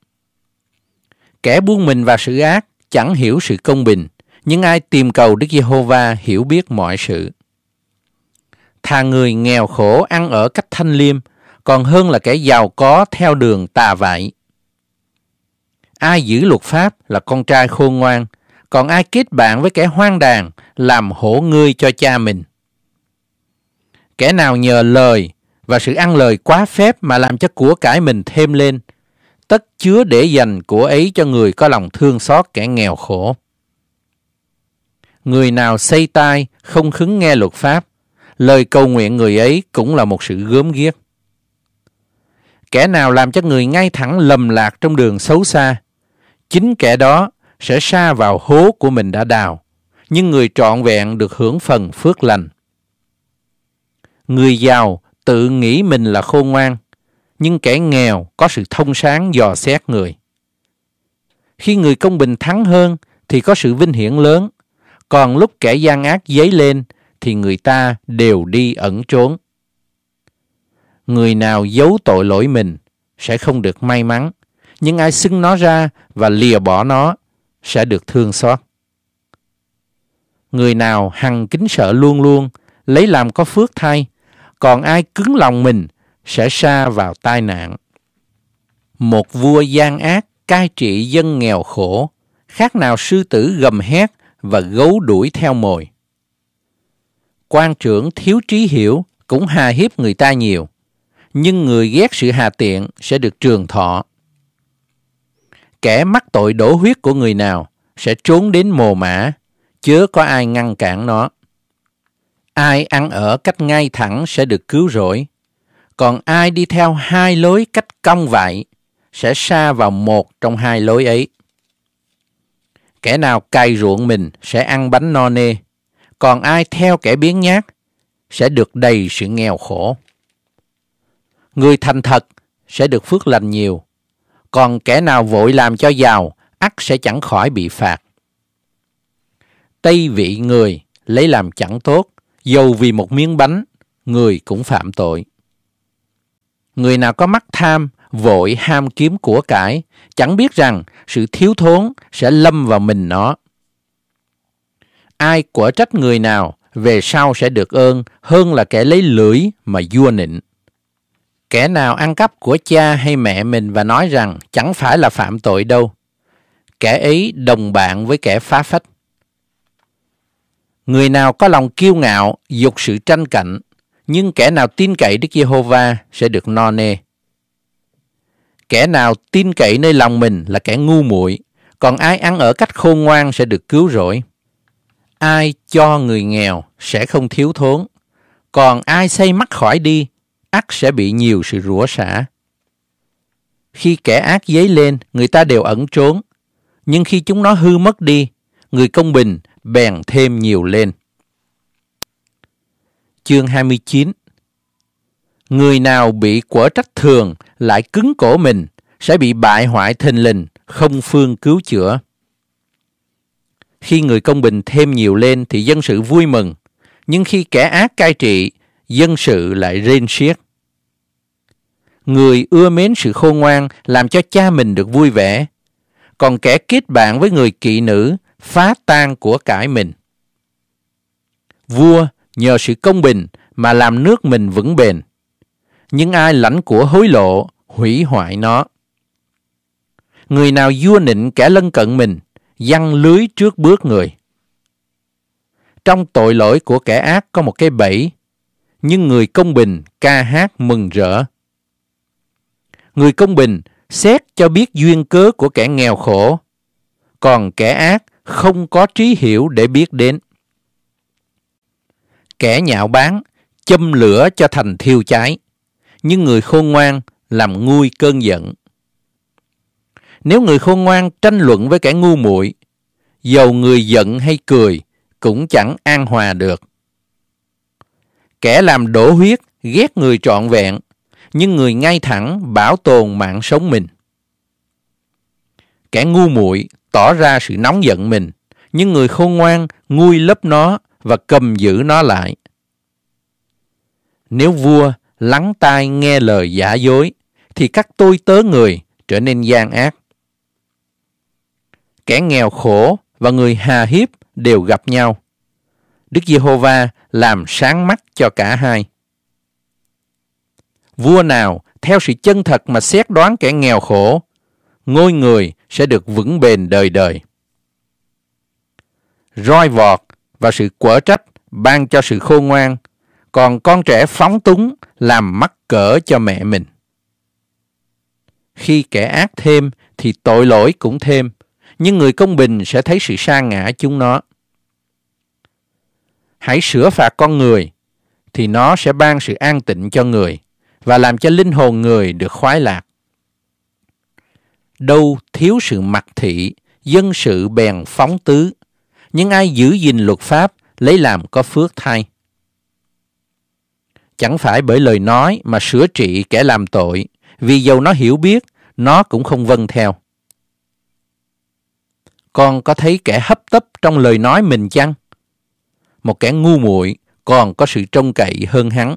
Kẻ buông mình vào sự ác chẳng hiểu sự công bình, nhưng ai tìm cầu Đức Giê-hô-va hiểu biết mọi sự thà người nghèo khổ ăn ở cách thanh liêm, còn hơn là kẻ giàu có theo đường tà vại. Ai giữ luật pháp là con trai khôn ngoan, còn ai kết bạn với kẻ hoang đàn làm hổ ngươi cho cha mình. Kẻ nào nhờ lời và sự ăn lời quá phép mà làm cho của cải mình thêm lên, tất chứa để dành của ấy cho người có lòng thương xót kẻ nghèo khổ. Người nào xây tai không khứng nghe luật pháp lời cầu nguyện người ấy cũng là một sự gớm ghiếc. Kẻ nào làm cho người ngay thẳng lầm lạc trong đường xấu xa, chính kẻ đó sẽ xa vào hố của mình đã đào, nhưng người trọn vẹn được hưởng phần phước lành. Người giàu tự nghĩ mình là khôn ngoan, nhưng kẻ nghèo có sự thông sáng dò xét người. Khi người công bình thắng hơn thì có sự vinh hiển lớn, còn lúc kẻ gian ác dấy lên thì người ta đều đi ẩn trốn. Người nào giấu tội lỗi mình sẽ không được may mắn, nhưng ai xưng nó ra và lìa bỏ nó sẽ được thương xót. Người nào hằng kính sợ luôn luôn, lấy làm có phước thay, còn ai cứng lòng mình sẽ xa vào tai nạn. Một vua gian ác cai trị dân nghèo khổ, khác nào sư tử gầm hét và gấu đuổi theo mồi quan trưởng thiếu trí hiểu cũng hà hiếp người ta nhiều, nhưng người ghét sự hà tiện sẽ được trường thọ. Kẻ mắc tội đổ huyết của người nào sẽ trốn đến mồ mã, chớ có ai ngăn cản nó. Ai ăn ở cách ngay thẳng sẽ được cứu rỗi, còn ai đi theo hai lối cách cong vậy sẽ xa vào một trong hai lối ấy. Kẻ nào cày ruộng mình sẽ ăn bánh no nê, còn ai theo kẻ biến nhát sẽ được đầy sự nghèo khổ. Người thành thật sẽ được phước lành nhiều, còn kẻ nào vội làm cho giàu, ắt sẽ chẳng khỏi bị phạt. Tây vị người lấy làm chẳng tốt, dầu vì một miếng bánh, người cũng phạm tội. Người nào có mắt tham, vội ham kiếm của cải, chẳng biết rằng sự thiếu thốn sẽ lâm vào mình nó ai của trách người nào về sau sẽ được ơn hơn là kẻ lấy lưỡi mà vua nịnh. Kẻ nào ăn cắp của cha hay mẹ mình và nói rằng chẳng phải là phạm tội đâu. Kẻ ấy đồng bạn với kẻ phá phách. Người nào có lòng kiêu ngạo, dục sự tranh cạnh, nhưng kẻ nào tin cậy Đức Giê-hô-va sẽ được no nê. Kẻ nào tin cậy nơi lòng mình là kẻ ngu muội, còn ai ăn ở cách khôn ngoan sẽ được cứu rỗi. Ai cho người nghèo sẽ không thiếu thốn, còn ai xây mắc khỏi đi, ắt sẽ bị nhiều sự rủa xả. Khi kẻ ác dấy lên, người ta đều ẩn trốn, nhưng khi chúng nó hư mất đi, người công bình bèn thêm nhiều lên. Chương 29 Người nào bị quở trách thường lại cứng cổ mình sẽ bị bại hoại thình lình, không phương cứu chữa. Khi người công bình thêm nhiều lên thì dân sự vui mừng, nhưng khi kẻ ác cai trị, dân sự lại rên siết. Người ưa mến sự khôn ngoan làm cho cha mình được vui vẻ, còn kẻ kết bạn với người kỵ nữ phá tan của cải mình. Vua nhờ sự công bình mà làm nước mình vững bền, nhưng ai lãnh của hối lộ hủy hoại nó. Người nào vua nịnh kẻ lân cận mình giăng lưới trước bước người. Trong tội lỗi của kẻ ác có một cái bẫy, nhưng người công bình ca hát mừng rỡ. Người công bình xét cho biết duyên cớ của kẻ nghèo khổ, còn kẻ ác không có trí hiểu để biết đến. Kẻ nhạo báng châm lửa cho thành thiêu cháy, nhưng người khôn ngoan làm nguôi cơn giận. Nếu người khôn ngoan tranh luận với kẻ ngu muội, dầu người giận hay cười cũng chẳng an hòa được. Kẻ làm đổ huyết ghét người trọn vẹn, nhưng người ngay thẳng bảo tồn mạng sống mình. Kẻ ngu muội tỏ ra sự nóng giận mình, nhưng người khôn ngoan nguôi lấp nó và cầm giữ nó lại. Nếu vua lắng tai nghe lời giả dối, thì các tôi tớ người trở nên gian ác kẻ nghèo khổ và người hà hiếp đều gặp nhau. Đức Giê-hô-va làm sáng mắt cho cả hai. Vua nào theo sự chân thật mà xét đoán kẻ nghèo khổ, ngôi người sẽ được vững bền đời đời. Roi vọt và sự quở trách ban cho sự khôn ngoan, còn con trẻ phóng túng làm mắc cỡ cho mẹ mình. Khi kẻ ác thêm thì tội lỗi cũng thêm – nhưng người công bình sẽ thấy sự sa ngã chúng nó. Hãy sửa phạt con người, thì nó sẽ ban sự an tịnh cho người và làm cho linh hồn người được khoái lạc. Đâu thiếu sự mặc thị, dân sự bèn phóng tứ, nhưng ai giữ gìn luật pháp lấy làm có phước thay. Chẳng phải bởi lời nói mà sửa trị kẻ làm tội, vì dầu nó hiểu biết, nó cũng không vâng theo con có thấy kẻ hấp tấp trong lời nói mình chăng? Một kẻ ngu muội còn có sự trông cậy hơn hắn.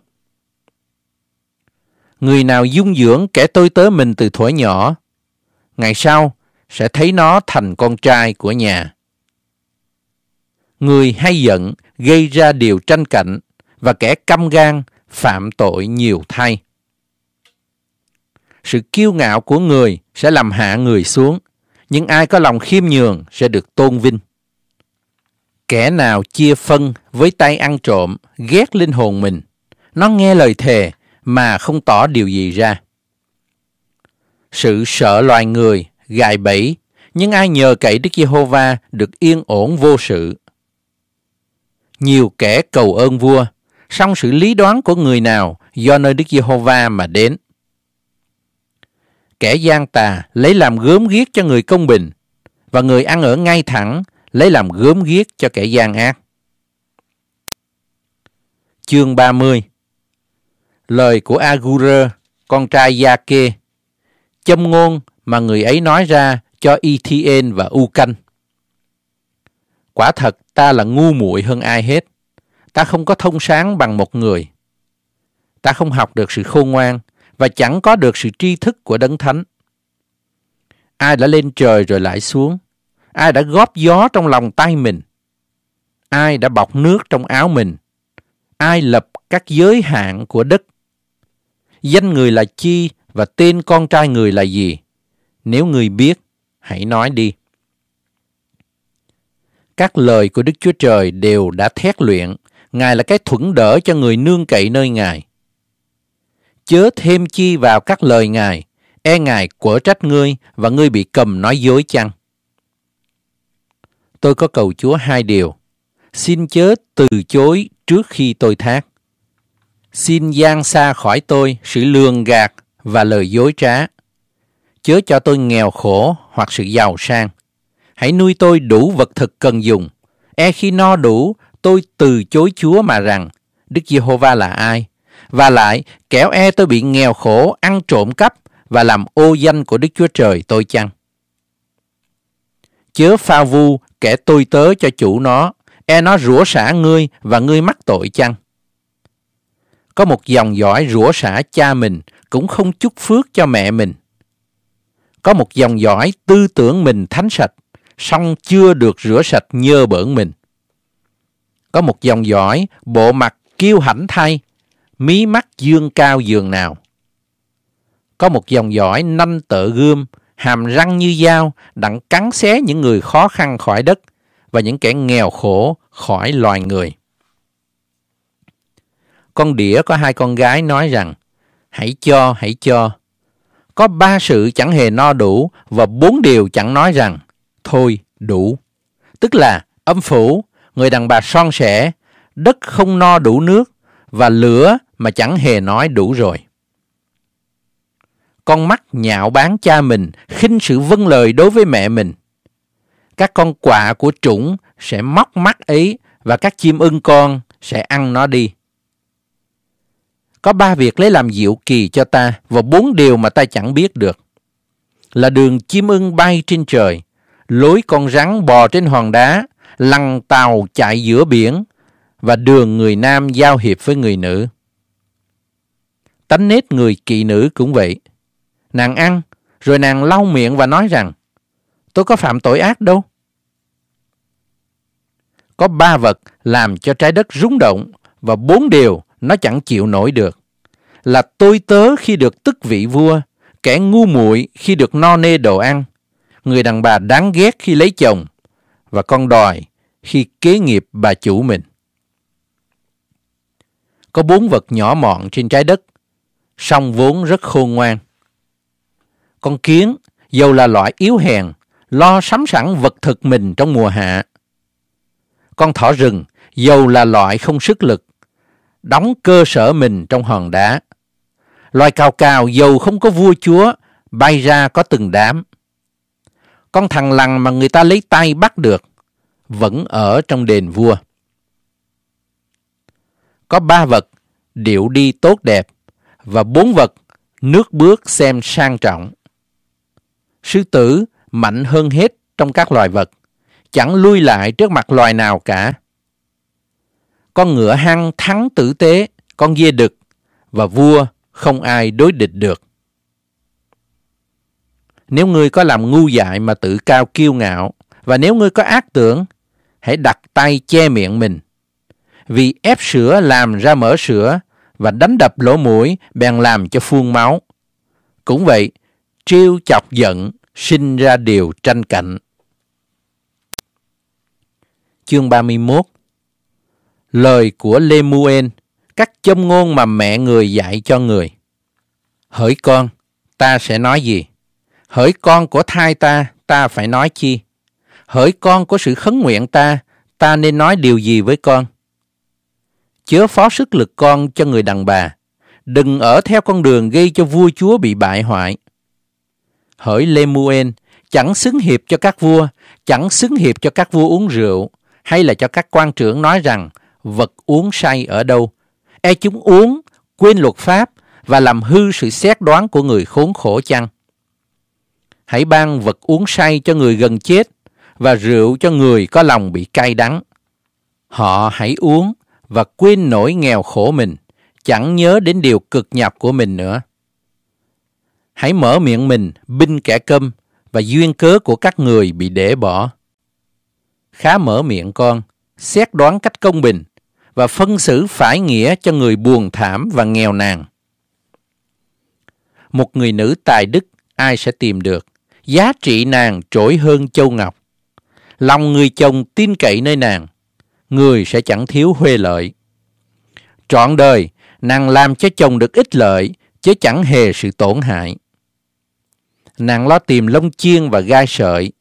Người nào dung dưỡng kẻ tôi tớ mình từ thuở nhỏ, ngày sau sẽ thấy nó thành con trai của nhà. Người hay giận gây ra điều tranh cạnh và kẻ căm gan phạm tội nhiều thay. Sự kiêu ngạo của người sẽ làm hạ người xuống nhưng ai có lòng khiêm nhường sẽ được tôn vinh. Kẻ nào chia phân với tay ăn trộm, ghét linh hồn mình, nó nghe lời thề mà không tỏ điều gì ra. Sự sợ loài người, gài bẫy, nhưng ai nhờ cậy Đức Giê-hô-va được yên ổn vô sự. Nhiều kẻ cầu ơn vua, song sự lý đoán của người nào do nơi Đức Giê-hô-va mà đến kẻ gian tà lấy làm gớm ghiếc cho người công bình và người ăn ở ngay thẳng lấy làm gớm ghiếc cho kẻ gian ác. Chương 30 Lời của Agurer, con trai Gia-kê, châm ngôn mà người ấy nói ra cho Ethien và Ucan. Quả thật ta là ngu muội hơn ai hết. Ta không có thông sáng bằng một người. Ta không học được sự khôn ngoan và chẳng có được sự tri thức của đấng thánh. Ai đã lên trời rồi lại xuống? Ai đã góp gió trong lòng tay mình? Ai đã bọc nước trong áo mình? Ai lập các giới hạn của đất? Danh người là chi và tên con trai người là gì? Nếu người biết, hãy nói đi. Các lời của Đức Chúa Trời đều đã thét luyện. Ngài là cái thuẫn đỡ cho người nương cậy nơi Ngài chớ thêm chi vào các lời Ngài, e Ngài quở trách ngươi và ngươi bị cầm nói dối chăng? Tôi có cầu Chúa hai điều. Xin chớ từ chối trước khi tôi thác. Xin gian xa khỏi tôi sự lường gạt và lời dối trá. Chớ cho tôi nghèo khổ hoặc sự giàu sang. Hãy nuôi tôi đủ vật thực cần dùng. E khi no đủ, tôi từ chối Chúa mà rằng, Đức Giê-hô-va là ai và lại, kẻo e tôi bị nghèo khổ, ăn trộm cắp và làm ô danh của Đức Chúa Trời tôi chăng? Chớ phao vu kẻ tôi tớ cho chủ nó, e nó rủa xả ngươi và ngươi mắc tội chăng? Có một dòng dõi rủa xả cha mình cũng không chúc phước cho mẹ mình. Có một dòng dõi tư tưởng mình thánh sạch, song chưa được rửa sạch nhơ bẩn mình. Có một dòng dõi bộ mặt kiêu hãnh thay, mí mắt dương cao dường nào. Có một dòng dõi nanh tợ gươm, hàm răng như dao, đặng cắn xé những người khó khăn khỏi đất và những kẻ nghèo khổ khỏi loài người. Con đĩa có hai con gái nói rằng, hãy cho, hãy cho. Có ba sự chẳng hề no đủ và bốn điều chẳng nói rằng, thôi, đủ. Tức là âm phủ, người đàn bà son sẻ, đất không no đủ nước, và lửa mà chẳng hề nói đủ rồi. Con mắt nhạo bán cha mình, khinh sự vâng lời đối với mẹ mình. Các con quạ của trũng sẽ móc mắt ấy và các chim ưng con sẽ ăn nó đi. Có ba việc lấy làm diệu kỳ cho ta và bốn điều mà ta chẳng biết được. Là đường chim ưng bay trên trời, lối con rắn bò trên hòn đá, lằn tàu chạy giữa biển và đường người nam giao hiệp với người nữ. Tánh nết người kỵ nữ cũng vậy. Nàng ăn, rồi nàng lau miệng và nói rằng, tôi có phạm tội ác đâu. Có ba vật làm cho trái đất rúng động và bốn điều nó chẳng chịu nổi được. Là tôi tớ khi được tức vị vua, kẻ ngu muội khi được no nê đồ ăn, người đàn bà đáng ghét khi lấy chồng và con đòi khi kế nghiệp bà chủ mình có bốn vật nhỏ mọn trên trái đất, song vốn rất khôn ngoan. Con kiến, dầu là loại yếu hèn, lo sắm sẵn vật thực mình trong mùa hạ. Con thỏ rừng, dầu là loại không sức lực, đóng cơ sở mình trong hòn đá. Loài cào cào dầu không có vua chúa, bay ra có từng đám. Con thằng lằn mà người ta lấy tay bắt được, vẫn ở trong đền vua có ba vật điệu đi tốt đẹp và bốn vật nước bước xem sang trọng. Sư tử mạnh hơn hết trong các loài vật, chẳng lui lại trước mặt loài nào cả. Con ngựa hăng thắng tử tế, con dê đực và vua không ai đối địch được. Nếu ngươi có làm ngu dại mà tự cao kiêu ngạo và nếu ngươi có ác tưởng, hãy đặt tay che miệng mình vì ép sữa làm ra mỡ sữa và đánh đập lỗ mũi bèn làm cho phun máu. Cũng vậy, trêu chọc giận sinh ra điều tranh cạnh. Chương 31 Lời của Lemuel, các châm ngôn mà mẹ người dạy cho người. Hỡi con, ta sẽ nói gì? Hỡi con của thai ta, ta phải nói chi? Hỡi con của sự khấn nguyện ta, ta nên nói điều gì với con? chớ phó sức lực con cho người đàn bà. Đừng ở theo con đường gây cho vua chúa bị bại hoại. Hỡi Lemuel, chẳng xứng hiệp cho các vua, chẳng xứng hiệp cho các vua uống rượu, hay là cho các quan trưởng nói rằng vật uống say ở đâu. E chúng uống, quên luật pháp và làm hư sự xét đoán của người khốn khổ chăng. Hãy ban vật uống say cho người gần chết và rượu cho người có lòng bị cay đắng. Họ hãy uống, và quên nỗi nghèo khổ mình, chẳng nhớ đến điều cực nhọc của mình nữa. Hãy mở miệng mình binh kẻ câm và duyên cớ của các người bị để bỏ. Khá mở miệng con, xét đoán cách công bình và phân xử phải nghĩa cho người buồn thảm và nghèo nàn. Một người nữ tài đức ai sẽ tìm được, giá trị nàng trỗi hơn châu ngọc. Lòng người chồng tin cậy nơi nàng, người sẽ chẳng thiếu huê lợi. Trọn đời, nàng làm cho chồng được ích lợi, chứ chẳng hề sự tổn hại. Nàng lo tìm lông chiên và gai sợi,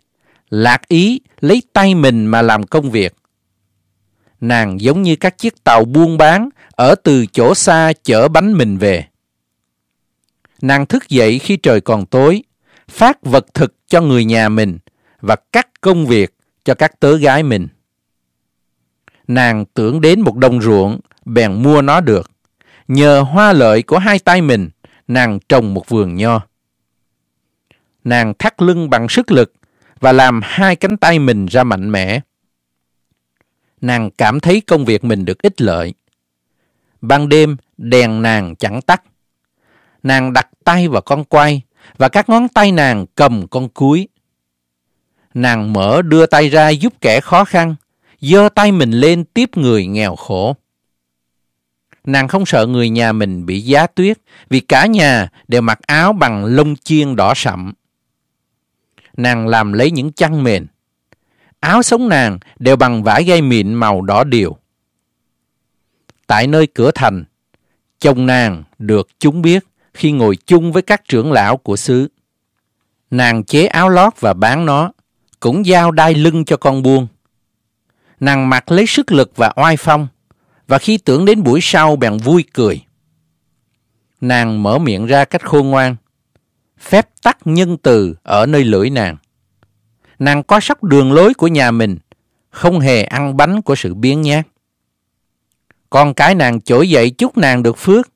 lạc ý lấy tay mình mà làm công việc. Nàng giống như các chiếc tàu buôn bán ở từ chỗ xa chở bánh mình về. Nàng thức dậy khi trời còn tối, phát vật thực cho người nhà mình và cắt công việc cho các tớ gái mình nàng tưởng đến một đồng ruộng, bèn mua nó được. Nhờ hoa lợi của hai tay mình, nàng trồng một vườn nho. Nàng thắt lưng bằng sức lực và làm hai cánh tay mình ra mạnh mẽ. Nàng cảm thấy công việc mình được ích lợi. Ban đêm, đèn nàng chẳng tắt. Nàng đặt tay vào con quay và các ngón tay nàng cầm con cúi. Nàng mở đưa tay ra giúp kẻ khó khăn giơ tay mình lên tiếp người nghèo khổ. Nàng không sợ người nhà mình bị giá tuyết vì cả nhà đều mặc áo bằng lông chiên đỏ sậm. Nàng làm lấy những chăn mền. Áo sống nàng đều bằng vải gai mịn màu đỏ điều. Tại nơi cửa thành, chồng nàng được chúng biết khi ngồi chung với các trưởng lão của xứ. Nàng chế áo lót và bán nó, cũng giao đai lưng cho con buông. Nàng mặc lấy sức lực và oai phong, và khi tưởng đến buổi sau bèn vui cười. Nàng mở miệng ra cách khôn ngoan, phép tắc nhân từ ở nơi lưỡi nàng. Nàng có sóc đường lối của nhà mình, không hề ăn bánh của sự biến nhát. Con cái nàng trỗi dậy chúc nàng được phước,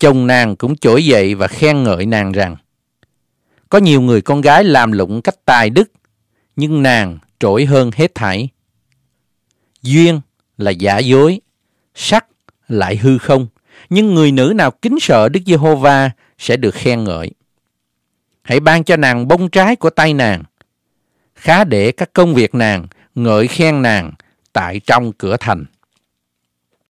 chồng nàng cũng trỗi dậy và khen ngợi nàng rằng có nhiều người con gái làm lụng cách tài đức, nhưng nàng trỗi hơn hết thảy duyên là giả dối, sắc lại hư không, nhưng người nữ nào kính sợ Đức Giê-hô-va sẽ được khen ngợi. Hãy ban cho nàng bông trái của tay nàng, khá để các công việc nàng, ngợi khen nàng tại trong cửa thành.